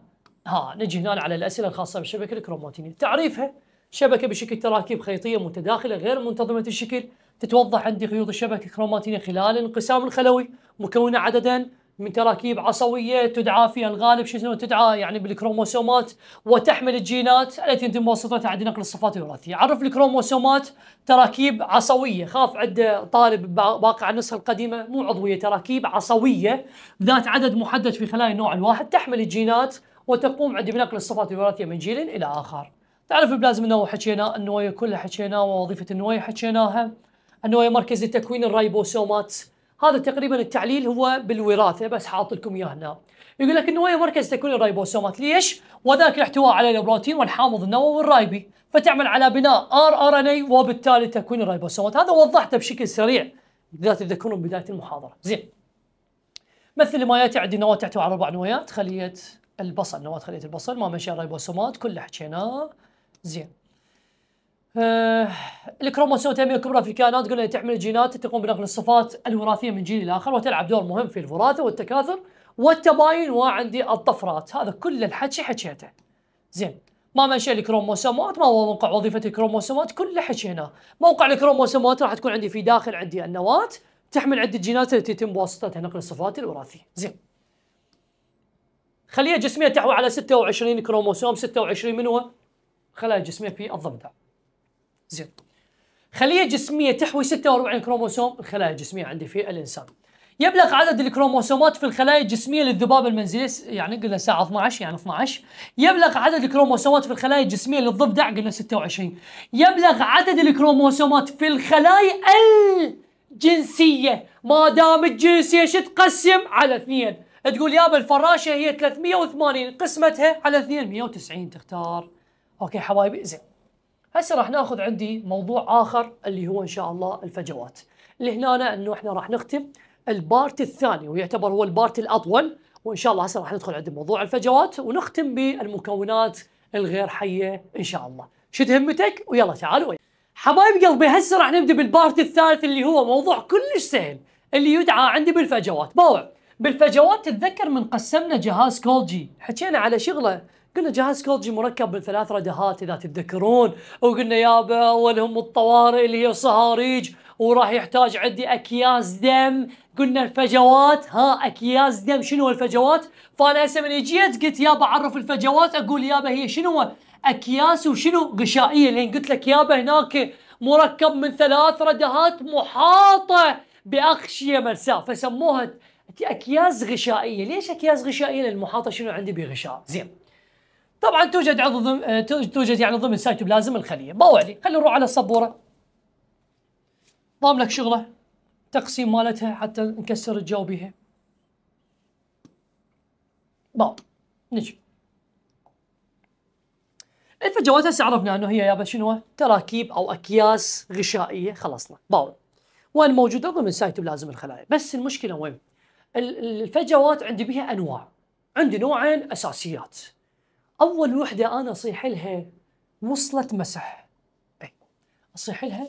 ها نجي هنا على الاسئله الخاصه بالشبكه الكروماتينيه تعريفها شبكة بشكل تراكيب خيطية متداخلة غير منتظمة الشكل تتوضح عندي خيوط الشبكة الكروماتية خلال الانقسام الخلوي مكونة عددا من تراكيب عصوية تدعى في الغالب شنو تدعى يعني بالكروموسومات وتحمل الجينات التي يتم بواسطتها عند نقل الصفات الوراثية عرف الكروموسومات تراكيب عصوية خاف عند طالب باقع النسخة القديمة مو عضوية تراكيب عصوية ذات عدد محدد في خلايا النوع الواحد تحمل الجينات وتقوم عندي بنقل الصفات الوراثية من جيل إلى آخر تعرف بلازم انه حكينا النوايا كلها حكيناها ووظيفه النوايا حكيناها النوايا مركز لتكوين الرايبوسومات هذا تقريبا التعليل هو بالوراثه بس حاط لكم اياه هنا يقول لك النوايا مركز تكوين الرايبوسومات ليش؟ وذاك الاحتواء على البروتين والحامض النووي والرايبي فتعمل على بناء ار ار ان اي وبالتالي تكوين الرايبوسومات هذا وضحته بشكل سريع اذا تذكرون بدايه المحاضره زين مثل ما ياتي عندي نواه تحتوي على اربع نوايات خليه البصل نواه خليه البصل ما مشى الرايبوسومات كله حكيناه زين آه الكروموسوتومية الكبرى في الكائنات قلنا تحمل الجينات تقوم بنقل الصفات الوراثية من جيل إلى آخر وتلعب دور مهم في الوراثة والتكاثر والتباين وعندي الطفرات هذا كل الحكي حكيته زين ما منشأ الكروموسومات ما هو موقع وظيفة الكروموسومات كله حكيناه موقع الكروموسومات راح تكون عندي في داخل عندي النواة تحمل عدة جينات التي يتم بواسطتها نقل الصفات الوراثية زين خلية جسمية تحوي على 26 كروموسوم 26 هو خلايا جسميه في الضفدع. زين. خليه جسميه تحوي 46 كروموسوم الخلايا الجسميه عندي في الانسان. يبلغ عدد الكروموسومات في الخلايا الجسميه للذباب المنزليه يعني قلنا ساعه 12 يعني 12 يبلغ عدد الكروموسومات في الخلايا الجسميه للضفدع قلنا 26 يبلغ عدد الكروموسومات في الخلايا الجنسيه ما دام الجنسيه شو تقسم على اثنين تقول يابا الفراشه هي 380 قسمتها على اثنين 190 تختار اوكي حبايبي زين هسه راح ناخذ عندي موضوع اخر اللي هو ان شاء الله الفجوات اللي هنا انه احنا راح نختم البارت الثاني ويعتبر هو البارت الاطول وان شاء الله هسه راح ندخل عند موضوع الفجوات ونختم بالمكونات الغير حيه ان شاء الله شد همتك ويلا تعالوا حبايب قلبي هسه راح نبدا بالبارت الثالث اللي هو موضوع كلش سهل اللي يدعى عندي بالفجوات باوع بالفجوات تتذكر من قسمنا جهاز كولجي حكينا على شغله قلنا جهاز كولجي مركب من ثلاث ردهات اذا تتذكرون وقلنا يابا اولهم الطوارئ اللي هي صهاريج وراح يحتاج عندي اكياس دم قلنا الفجوات ها اكياس دم شنو الفجوات فانا هسه من اجيت قلت يابا اعرف الفجوات اقول يابا هي شنو اكياس وشنو غشائيه لان قلت لك يابا هناك مركب من ثلاث ردهات محاطه باغشيه مرساه فسموها اكياس غشائيه ليش اكياس غشائيه لان محاطه شنو عندي بغشاء زين طبعا توجد عضو ضم... آه، توجد يعني ضمن سيتوبلازم الخليه ما عليه خلينا نروح على السبوره ضام لك شغله تقسيم مالتها حتى نكسر الجو بها ما نجي الفجوات هسه عرفنا انه هي يابا شنو تراكيب او اكياس غشائيه خلصنا باول وين موجوده ضمن سيتوبلازم الخلايا بس المشكله وين الفجوات عندي بها انواع عندي نوعين اساسيات اول وحده انا اصيح لها وصلت مسح إيه، اصيح لها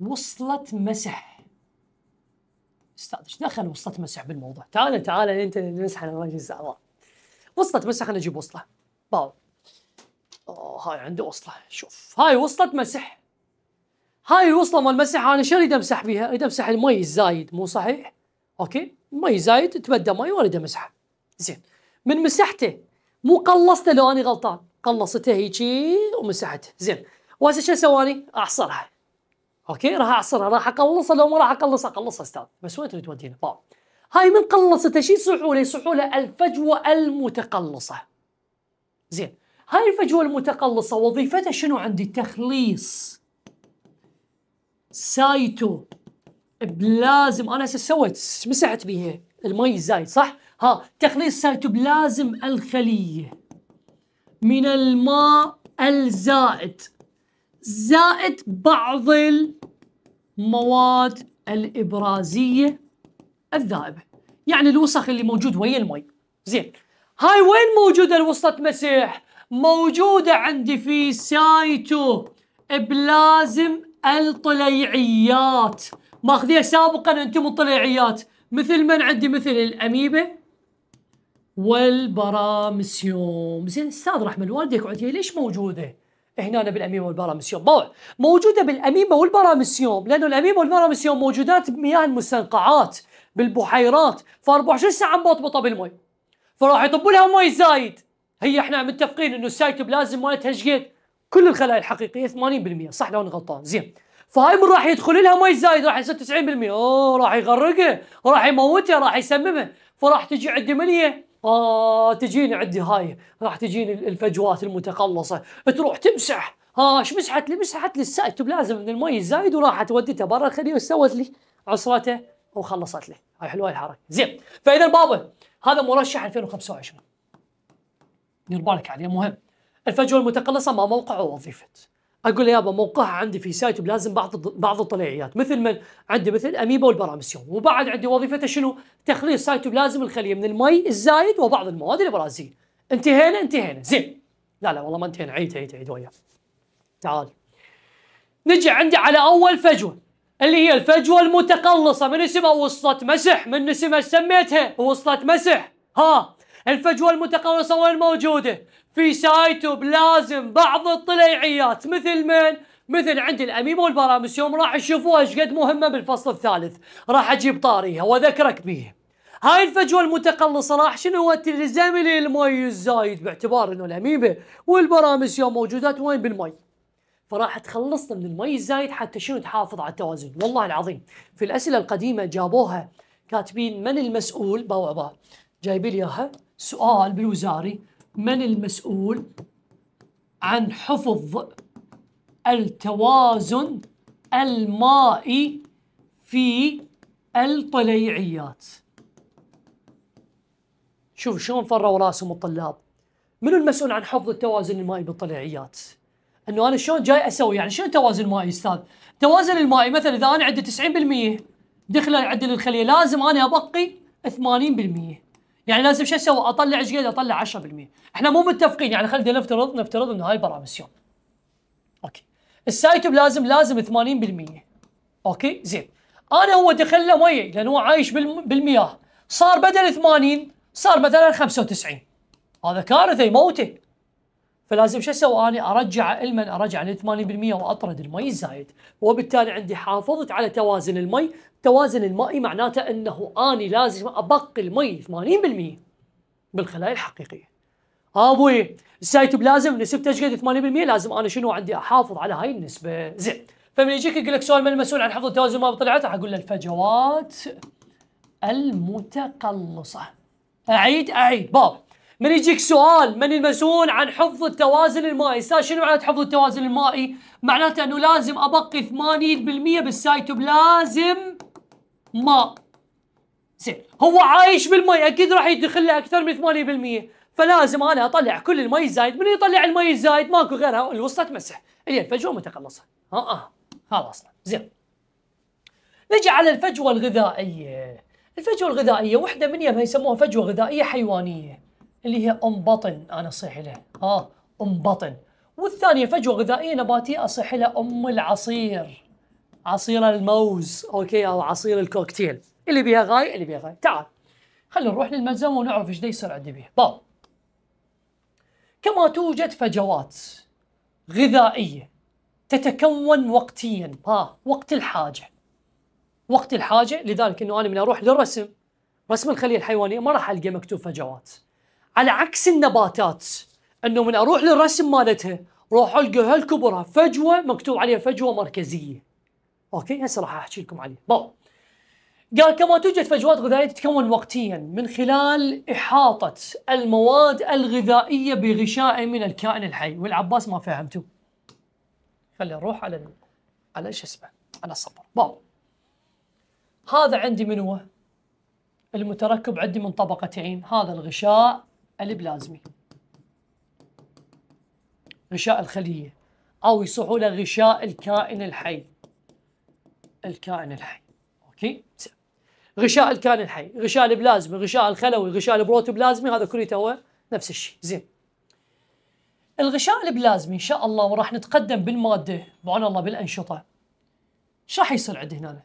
وصلت مسح استاذ ايش دخل وصلت مسح بالموضوع تعال تعال انت نمسح انا ماشي دعوه وصلت مسح خليني اجيب وصله باو أوه هاي عنده وصله شوف هاي وصلت مسح هاي الوصله مال مسح انا شو اريد امسح بها؟ اريد امسح المي الزايد مو صحيح؟ اوكي؟ المي زايد تبدى مي واريد امسحه. زين من مسحته مو قلصته لو اني غلطان قلصته هيجي ومسحته زين وهسه شو سواني؟ اعصرها اوكي راح اعصرها راح اقلصها لو ما راح اقلصها اقلصها استاذ بس وين تودينا؟ طيب هاي من قلصته شو صحوله له؟ له الفجوه المتقلصه زين هاي الفجوه المتقلصه وظيفتها شنو عندي؟ تخليص سايتو بلازم انا هسه سويت مسحت بيها المي الزايد صح؟ ها تخليص سيتوبلازم الخلية من الماء الزائد زائد بعض المواد الإبرازية الذائبة يعني الوسخ اللي موجود ويا المي زين هاي وين موجودة الوسطة مسيح موجودة عندي في سايتو بلازم الطليعيات ماخذيها سابقا انتم الطليعيات مثل من عندي مثل الاميبه والبرامسيوم زين استاذ رحمه الوالد يقعد هي ليش موجوده هنا بالاميمه والبرامسيوم طيب، موجوده بالاميمه والبرامسيوم لانه الاميمه والبرامسيوم موجودات بمياه المستنقعات بالبحيرات ف 24 ساعه مبطبطه بالمي فراح يطبوا لها مي زايد هي احنا متفقين انه السايتوب لازم مالتها ايش قد؟ كل الخلايا الحقيقيه 80% صح لو انا غلطان زين فهاي من راح يدخل لها مي زايد راح يصير 90% اوه راح يغرقه راح يموته راح يسممه فراح تجي عندي منيه آه تجيني عندي هاي راح تجيني الفجوات المتقلصة تروح تمسح ها ايش مسحت لي مسحت لي السائل طيب، لازم من المي الزايد وراحت وديته برا الخلية وسوت لي عصرته وخلصت لي هاي حلوه الحركه زين فاذا بابا هذا مرشح 2025 دير بالك عليه مهم الفجوه المتقلصه ما موقعه ووظيفته اقول له يابا موقعها عندي في سايت لازم بعض بعض الطليعيات مثل من عندي مثل اميبا والبرامسيوم وبعد عندي وظيفته شنو؟ تخليص سايت لازم الخليه من المي الزايد وبعض المواد البرازيل انتهينا انتهينا زين لا لا والله ما انتهينا عيد عيد عيد وياه تعال نجي عندي على اول فجوه اللي هي الفجوه المتقلصه من اسمها وصلت مسح من اسمها سميتها وصلت مسح ها الفجوه المتقلصه وين موجوده؟ في سايتوب لازم بعض الطليعيات مثل من؟ مثل عند الاميبا والبرامس يوم راح تشوفوها ايش قد مهمه بالفصل الثالث راح اجيب طاريها واذكرك بيه هاي الفجوه المتقلصه راح شنو هو تلزم المي الزايد باعتبار انه الاميبا والبرامس يوم موجودات وين بالمي فراح تخلصنا من المي الزايد حتى شنو تحافظ على التوازن والله العظيم في الاسئله القديمه جابوها كاتبين من المسؤول باوعبا جايبين لي اياها سؤال بالوزاري من المسؤول عن حفظ التوازن المائي في الطليعيات شوف شلون فروا راسهم الطلاب منو المسؤول عن حفظ التوازن المائي بالطليعيات انه انا شلون جاي اسوي يعني شنو توازن مائي استاذ توازن المائي مثلا اذا انا عندي 90% دخله عدل الخليه لازم انا ابقي 80% يعني لازم شو اسوي؟ اطلع ايش قد؟ اطلع 10%، احنا مو متفقين يعني خلينا نفترض نفترض انه هاي برامسيوم. اوكي. السايتوب لازم لازم 80% اوكي؟ زين. انا هو دخل له مي لان هو عايش بالمياه، صار بدل 80 صار مثلا 95. هذا كارثه يموته. فلازم شو اسوي انا ارجع المن ارجع ل 80% واطرد المي الزايد وبالتالي عندي حافظت على توازن المي التوازن المائي معناته انه اني لازم ابقي المي 80% بالخلايا الحقيقيه ابوي السيتوبلازم نسبته ايش 80% لازم انا شنو عندي احافظ على هاي النسبه زين فمن يجيك يقول لك سؤال من المسؤول عن حفظ التوازن ما طلعت راح اقول له الفجوات المتقلصه اعيد اعيد باب من يجيك سؤال من المسؤول عن حفظ التوازن المائي استاذ شنو معناته حفظ التوازن المائي معناته انه لازم ابقي 80% بالسايتوب لازم ماء زين هو عايش بالمي اكيد راح يدخل له اكثر من 80% فلازم انا اطلع كل المي الزايد من يطلع المي الزايد ماكو غيرها الوسطى تمسح اللي الفجوه متقلصه ها اه خلاص زين نجي على الفجوه الغذائيه الفجوه الغذائيه وحده من يسموها فجوه غذائيه حيوانيه اللي هي ام بطن انا اصيح لها ها ام بطن والثانيه فجوه غذائيه نباتيه اصيح لها ام العصير عصير الموز اوكي او عصير الكوكتيل اللي بيها غاي اللي بيها غاي تعال خلينا نروح للملزمه ونعرف ايش يصير عندي بيها باب كما توجد فجوات غذائيه تتكون وقتيا ها وقت الحاجه وقت الحاجه لذلك انه انا من اروح للرسم رسم الخليه الحيوانيه ما راح القى مكتوب فجوات على عكس النباتات انه من اروح للرسم مالتها روح القى هالكبرى فجوه مكتوب عليها فجوه مركزيه اوكي هسه راح احكي لكم عليه قال كما توجد فجوات غذائيه تتكون وقتيا من خلال احاطه المواد الغذائيه بغشاء من الكائن الحي والعباس ما فهمتوا خلينا نروح على ال... على شو اسمه على الصبر بو هذا عندي من هو المتركب عندي من طبقتين هذا الغشاء قلب لازمي غشاء الخلية أو يصحوا له غشاء الكائن الحي الكائن الحي أوكي غشاء الكائن الحي غشاء البلازمي غشاء الخلوي غشاء البروتوبلازمي هذا كله تو نفس الشيء زين الغشاء البلازمي ان شاء الله وراح نتقدم بالماده بعون الله بالانشطه ايش راح يصير عندي هنا؟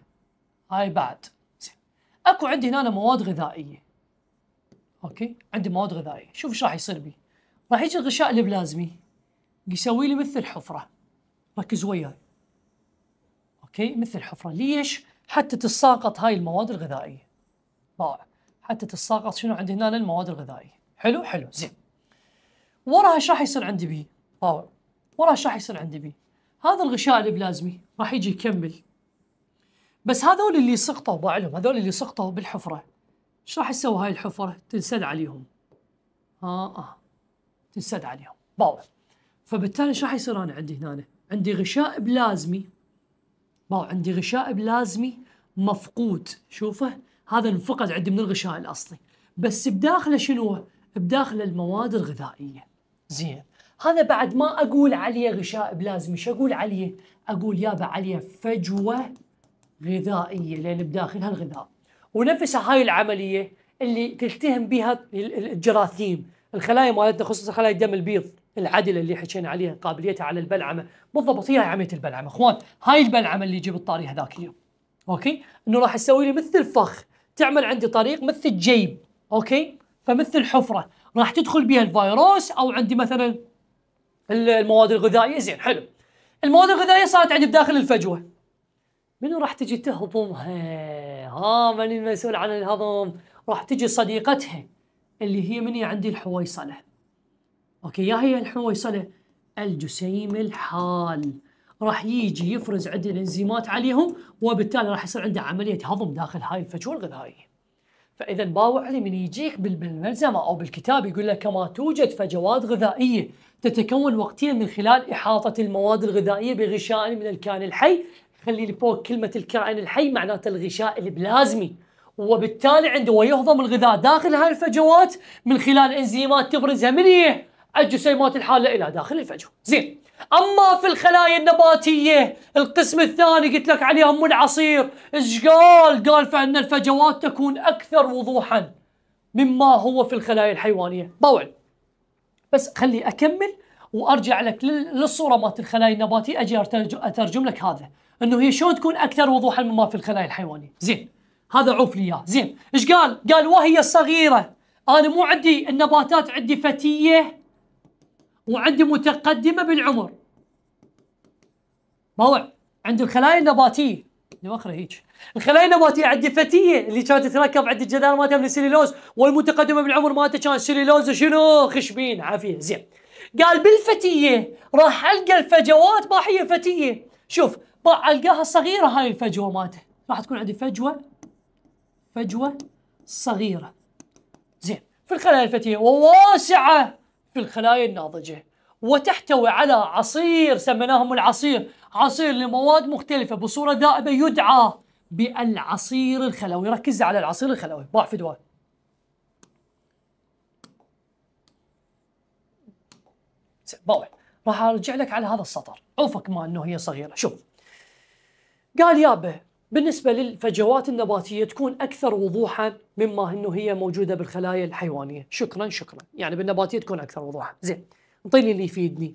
هاي بعد زين اكو عندي هنا مواد غذائيه اوكي عندي مواد غذائيه شوف ايش راح يصير بي راح يجي الغشاء البلازمي يسوي لي مثل حفره ركز وياي اوكي مثل حفره ليش حتى تتساقط هاي المواد الغذائيه باع حتى تتساقط شنو عندي هنا المواد الغذائيه حلو حلو زين وراها ايش راح يصير عندي بي باع وراها ايش راح يصير عندي بي هذا الغشاء البلازمي راح يجي يكمل بس هذول اللي سقطوا باع لهم هذول اللي سقطوا بالحفره ايش راح يسوي هاي الحفره؟ تنسد عليهم. ها آه،, اه تنسد عليهم باور. فبالتالي ايش راح يصير انا عندي هنا؟ عندي غشاء بلازمي باو عندي غشاء بلازمي مفقود شوفه هذا انفقد عندي من الغشاء الاصلي بس بداخله شنو؟ بداخله المواد الغذائيه. زين هذا بعد ما اقول عليه غشاء بلازمي شو اقول عليه؟ اقول يابا عليه فجوه غذائيه لان بداخلها الغذاء. ونفسها هاي العمليه اللي تلتهم بها الجراثيم الخلايا مالتنا خصوصا خلايا الدم البيض العدله اللي حكينا عليها قابليتها على البلعمه بالضبط هي عمليه البلعمه اخوان هاي البلعمه اللي يجيب الطاري هذاك اليوم اوكي انه راح تسوي لي مثل الفخ تعمل عندي طريق مثل الجيب اوكي فمثل حفره راح تدخل بها الفيروس او عندي مثلا المواد الغذائيه زين حلو المواد الغذائيه صارت عندي بداخل الفجوه منو راح تجي تهضمها؟ ها من المسؤول عن الهضم؟ راح تجي صديقتها اللي هي من عندي الحويصله. اوكي يا هي الحويصله الجسيم الحال. راح يجي يفرز عندنا الانزيمات عليهم وبالتالي راح يصير عنده عمليه هضم داخل هاي الفجوه الغذائيه. فاذا باوع لي من يجيك بالملزمه او بالكتاب يقول لك كما توجد فجوات غذائيه تتكون وقتيا من خلال احاطه المواد الغذائيه بغشاء من الكائن الحي خلي لي فوق كلمه الكائن الحي معناته الغشاء البلازمي وبالتالي عنده ويهضم الغذاء داخل هاي الفجوات من خلال انزيمات تفرزها من هي الجسيمات الحاله الى داخل الفجوه زين اما في الخلايا النباتيه القسم الثاني قلت لك عليهم منعصير ايش قال قال فان الفجوات تكون اكثر وضوحا مما هو في الخلايا الحيوانيه طبعا بس خلي اكمل وارجع لك للصوره مالت الخلايا النباتيه اجي اترجم لك هذا انه هي شلون تكون اكثر وضوحا مما في الخلايا الحيوانيه زين هذا عوف لي اياه زين ايش قال قال وهي صغيره انا مو عندي النباتات عندي فتيه وعندي متقدمه بالعمر موع عند الخلايا النباتيه واخره هيك الخلايا النباتيه عندي فتيه اللي كانت تتركب عند الجدار مالتها من السليلوز والمتقدمه بالعمر مالتها كان السليلوز شنو خشبين عافيه زين قال بالفتيه راح القى الفجوات ما هي فتيه شوف القاها صغيره هاي الفجوه مالته راح تكون عندي فجوه فجوه صغيره زين في الخلايا الفتيه وواسعه في الخلايا الناضجه وتحتوي على عصير سميناهم العصير عصير لمواد مختلفه بصوره دائبه يدعى بالعصير الخلوي ركز على العصير الخلوي ضاع في باوع راح ارجع لك على هذا السطر عوفك ما انه هي صغيره شوف قال يابه بالنسبة للفجوات النباتية تكون أكثر وضوحا مما أنه هي موجودة بالخلايا الحيوانية شكرا شكرا يعني بالنباتية تكون أكثر وضوحا زين انطيني اللي يفيدني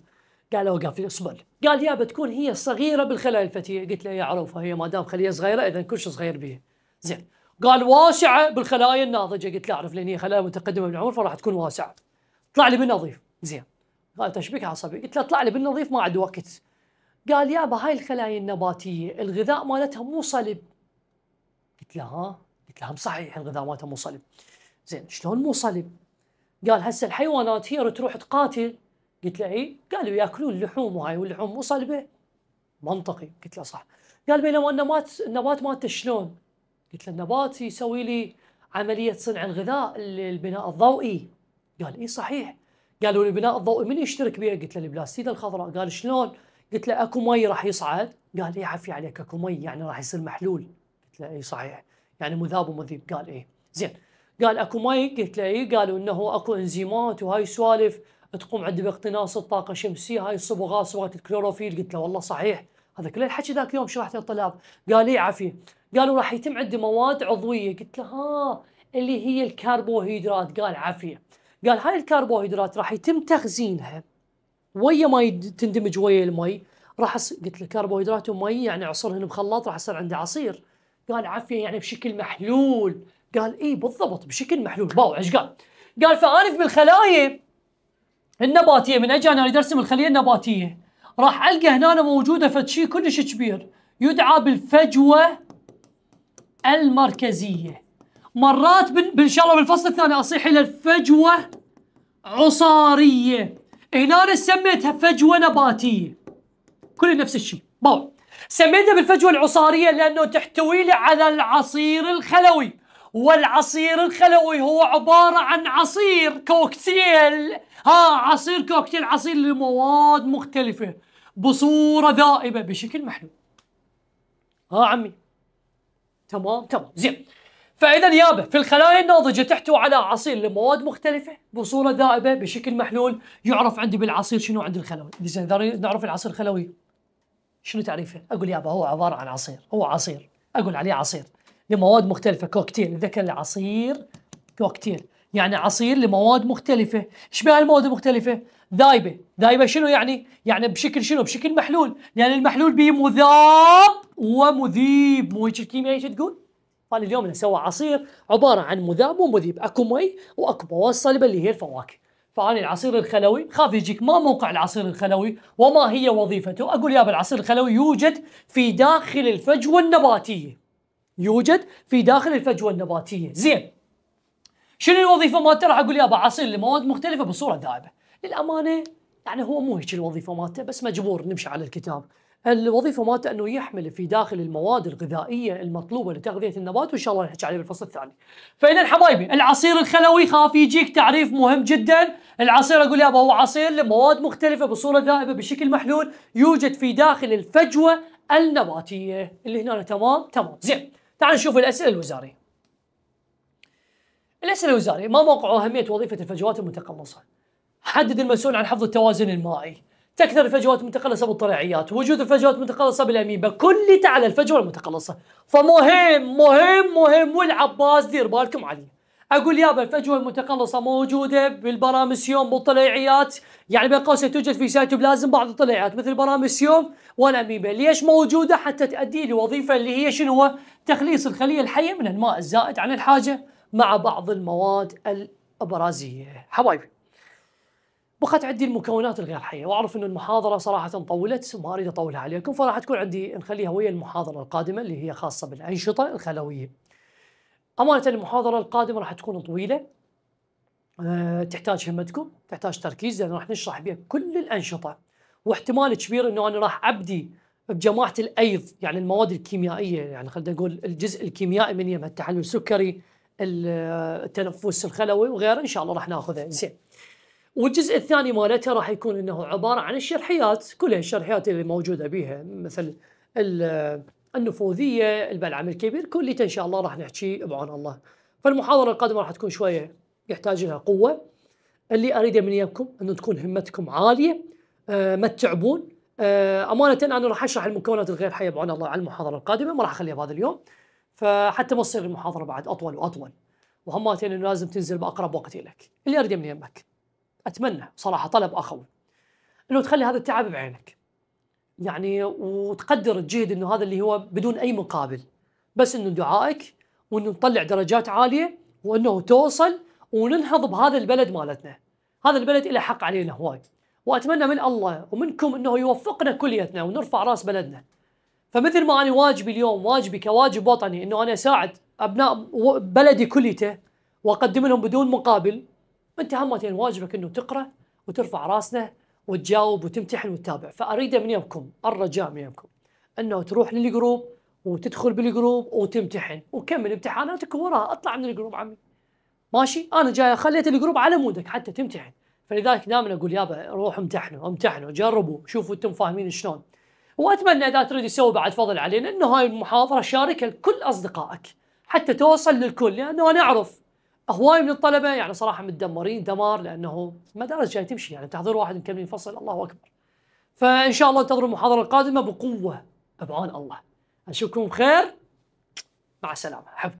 قال اوقف لي اصبر قال يا بتكون هي صغيرة بالخلايا الفتية قلت له يا عروفة هي ما دام خلية صغيرة إذا كل شيء صغير بها زين قال واسعة بالخلايا الناضجة قلت له أعرف لأن هي خلايا متقدمة بالعمر فراح تكون واسعة طلع لي بالنظيف زين قال تشبيك عصبي قلت له اطلع لي بالنظيف ما عاد وقت قال يابا هاي الخلايا النباتيه الغذاء مالتها مو صلب قلت له ها قلت لها صحيح الغذاء مالتها مو صلب زين شلون مو صلب قال هسه الحيوانات هي تروح تقاتل قلت له اي قالوا ياكلون اللحوم وهاي واللحوم مو صلبه منطقي قلت له صح قال بينما النبات النبات مالته شلون قلت له النبات يسوي لي عمليه صنع الغذاء البناء الضوئي قال اي صحيح قالوا لي البناء الضوئي من يشترك بيه قلت له البلاستيد الخضراء قال شلون قلت له اكو مي راح يصعد قال لي إيه، عفي عليك اكو مي يعني راح يصير محلول قلت له اي صحيح يعني مذاب ومذيب قال ايه زين قال اكو مي قلت له اي قالوا انه اكو انزيمات وهاي سوالف تقوم عند باقتناص الطاقه الشمسيه هاي الصبغات صبغه الكلوروفيل قلت له والله صحيح هذا كل الحكي ذاك يوم شرحت للطلاب قال لي إيه، عفي قالوا راح يتم عندي مواد عضويه قلت له ها آه، اللي هي الكربوهيدرات قال عافيه قال هاي الكربوهيدرات راح يتم تخزينها ويا ما تندمج ويا المي راح أص... قلت له كربوهيدرات ومي يعني عصرهن بخلاط راح يصير عندي عصير قال عافيه يعني بشكل محلول قال اي بالضبط بشكل محلول باو ايش قال؟ قال فانا من الخلايا النباتيه من اجي انا اريد ارسم الخليه النباتيه راح القى هنا موجوده فد شيء كلش كبير يدعى بالفجوه المركزيه مرات بن... ان شاء الله بالفصل الثاني اصيح الى الفجوه عصاريه إنارة سميتها فجوة نباتية كل نفس الشيء موع سميتها بالفجوة العصارية لأنه تحتوي على العصير الخلوي والعصير الخلوي هو عبارة عن عصير كوكتيل ها عصير كوكتيل عصير لمواد مختلفة بصورة ذائبة بشكل محلول ها عمي تمام تمام زين فإذا يابا في الخلايا الناضجة تحتوي على عصير لمواد مختلفة بصورة دائبة بشكل محلول يعرف عندي بالعصير شنو عند الخلوي، زين نعرف العصير الخلوي شنو تعريفه؟ أقول يابا هو عبارة عن عصير، هو عصير، أقول عليه عصير لمواد مختلفة كوكتيل، ذكر العصير كوكتيل، يعني عصير لمواد مختلفة، ايش بها المواد المختلفة؟ ذايبة، ذايبة شنو يعني؟ يعني بشكل شنو؟ بشكل محلول، لأن يعني المحلول به مذاب ومذيب، مو هيك الكيمياء ايش تقول؟ اليوم نسوي عصير عباره عن مذاب ومذيب اكو مي واكو بواز صلبه اللي هي الفواكه فأنا العصير الخلوي خاف يجيك ما موقع العصير الخلوي وما هي وظيفته أقول يا العصير الخلوي يوجد في داخل الفجوة النباتية يوجد في داخل الفجوة النباتية زين شنو الوظيفة مالته راح أقول يابا عصير لمواد مختلفة بصورة دائبة للأمانة يعني هو مو هيك الوظيفة مالته بس مجبور نمشي على الكتاب الوظيفه مالته انه يحمل في داخل المواد الغذائيه المطلوبه لتغذيه النبات وان شاء الله نحكي عليه بالفصل الثاني. فاذا حبايبي العصير الخلوي خاف يجيك تعريف مهم جدا، العصير اقول يابا هو عصير لمواد مختلفه بصوره ذائبه بشكل محلول يوجد في داخل الفجوه النباتيه اللي هنا تمام تمام زين تعال نشوف الاسئله الوزاريه. الاسئله الوزاريه ما موقع اهميه وظيفه الفجوات المتقمصه؟ حدد المسؤول عن حفظ التوازن المائي. تكثر الفجوات المتقلصة بالطليعيات وجود الفجوات المتقلصة بالأميبا كل تعالى الفجوة المتقلصة فمهم مهم مهم والعباس دير بالكم عليه اقول يابا الفجوه المتقلصه موجوده بالبراميسيوم والطليعيات يعني بين قوسين توجد في سيتوبلازم بعض الطليعيات مثل البراميسيوم والاميبا ليش موجوده حتى تؤدي لوظيفه اللي هي شنو تخليص الخليه الحيه من الماء الزائد عن الحاجه مع بعض المواد الابرازيه حبايبي وقد عندي المكونات الغير حيه واعرف انه المحاضره صراحه طولت وما اريد اطولها عليكم فراح تكون عندي نخليها ويا المحاضره القادمه اللي هي خاصه بالانشطه الخلويه. امانه المحاضره القادمه راح تكون طويله أه تحتاج همتكم تحتاج تركيز لان راح نشرح بها كل الانشطه واحتمال كبير انه انا راح ابدي بجماعه الايض يعني المواد الكيميائيه يعني خلينا نقول الجزء الكيميائي من التحلل السكري التنفس الخلوي وغيره ان شاء الله راح ناخذه زين والجزء الثاني مالتها راح يكون انه عباره عن الشرحيات كل الشرحيات اللي موجوده بيها مثل النفوذيه البلعم الكبير كليته ان شاء الله راح نحكي بعون الله فالمحاضره القادمه راح تكون شويه يحتاج لها قوه اللي اريده من يمكم انه تكون همتكم عاليه آه، ما تتعبون آه، امانه انا راح اشرح المكونات الغير حيه بعون الله على المحاضره القادمه ما راح اخليها بهذا اليوم فحتى ما تصير المحاضره بعد اطول واطول وهماتين انه لازم تنزل باقرب وقت لك اللي اريده من يمك اتمنى صراحه طلب اخوي انه تخلي هذا التعب بعينك يعني وتقدر الجهد انه هذا اللي هو بدون اي مقابل بس انه دعائك وانه نطلع درجات عاليه وانه توصل وننهض بهذا البلد مالتنا هذا البلد له حق علينا هواي واتمنى من الله ومنكم انه يوفقنا كليتنا ونرفع راس بلدنا فمثل ما انا واجبي اليوم واجبي كواجب وطني انه انا اساعد ابناء بلدي كليته واقدم لهم بدون مقابل انت همتين واجبك انه تقرا وترفع راسنا وتجاوب وتمتحن وتتابع فاريده من يومكم الرجاء من يومكم انه تروح للجروب وتدخل بالجروب وتمتحن وكمل امتحاناتك وراها اطلع من الجروب عمي ماشي انا جاي خليت الجروب على مودك حتى تمتحن فلذلك دائما اقول يابا روحوا امتحنوا امتحنوا جربوا شوفوا انتم فاهمين شلون واتمنى اذا تريد تسوي بعد فضل علينا انه هاي المحاضره شاركها لكل اصدقائك حتى توصل للكل لانه انا اعرف هواي من الطلبه يعني صراحه متدمرين دمار لانه المدارس جاي تمشي يعني تحضير واحد مكمل فصل الله اكبر. فان شاء الله انتظروا المحاضره القادمه بقوه بعون الله. اشوفكم بخير مع السلامه حب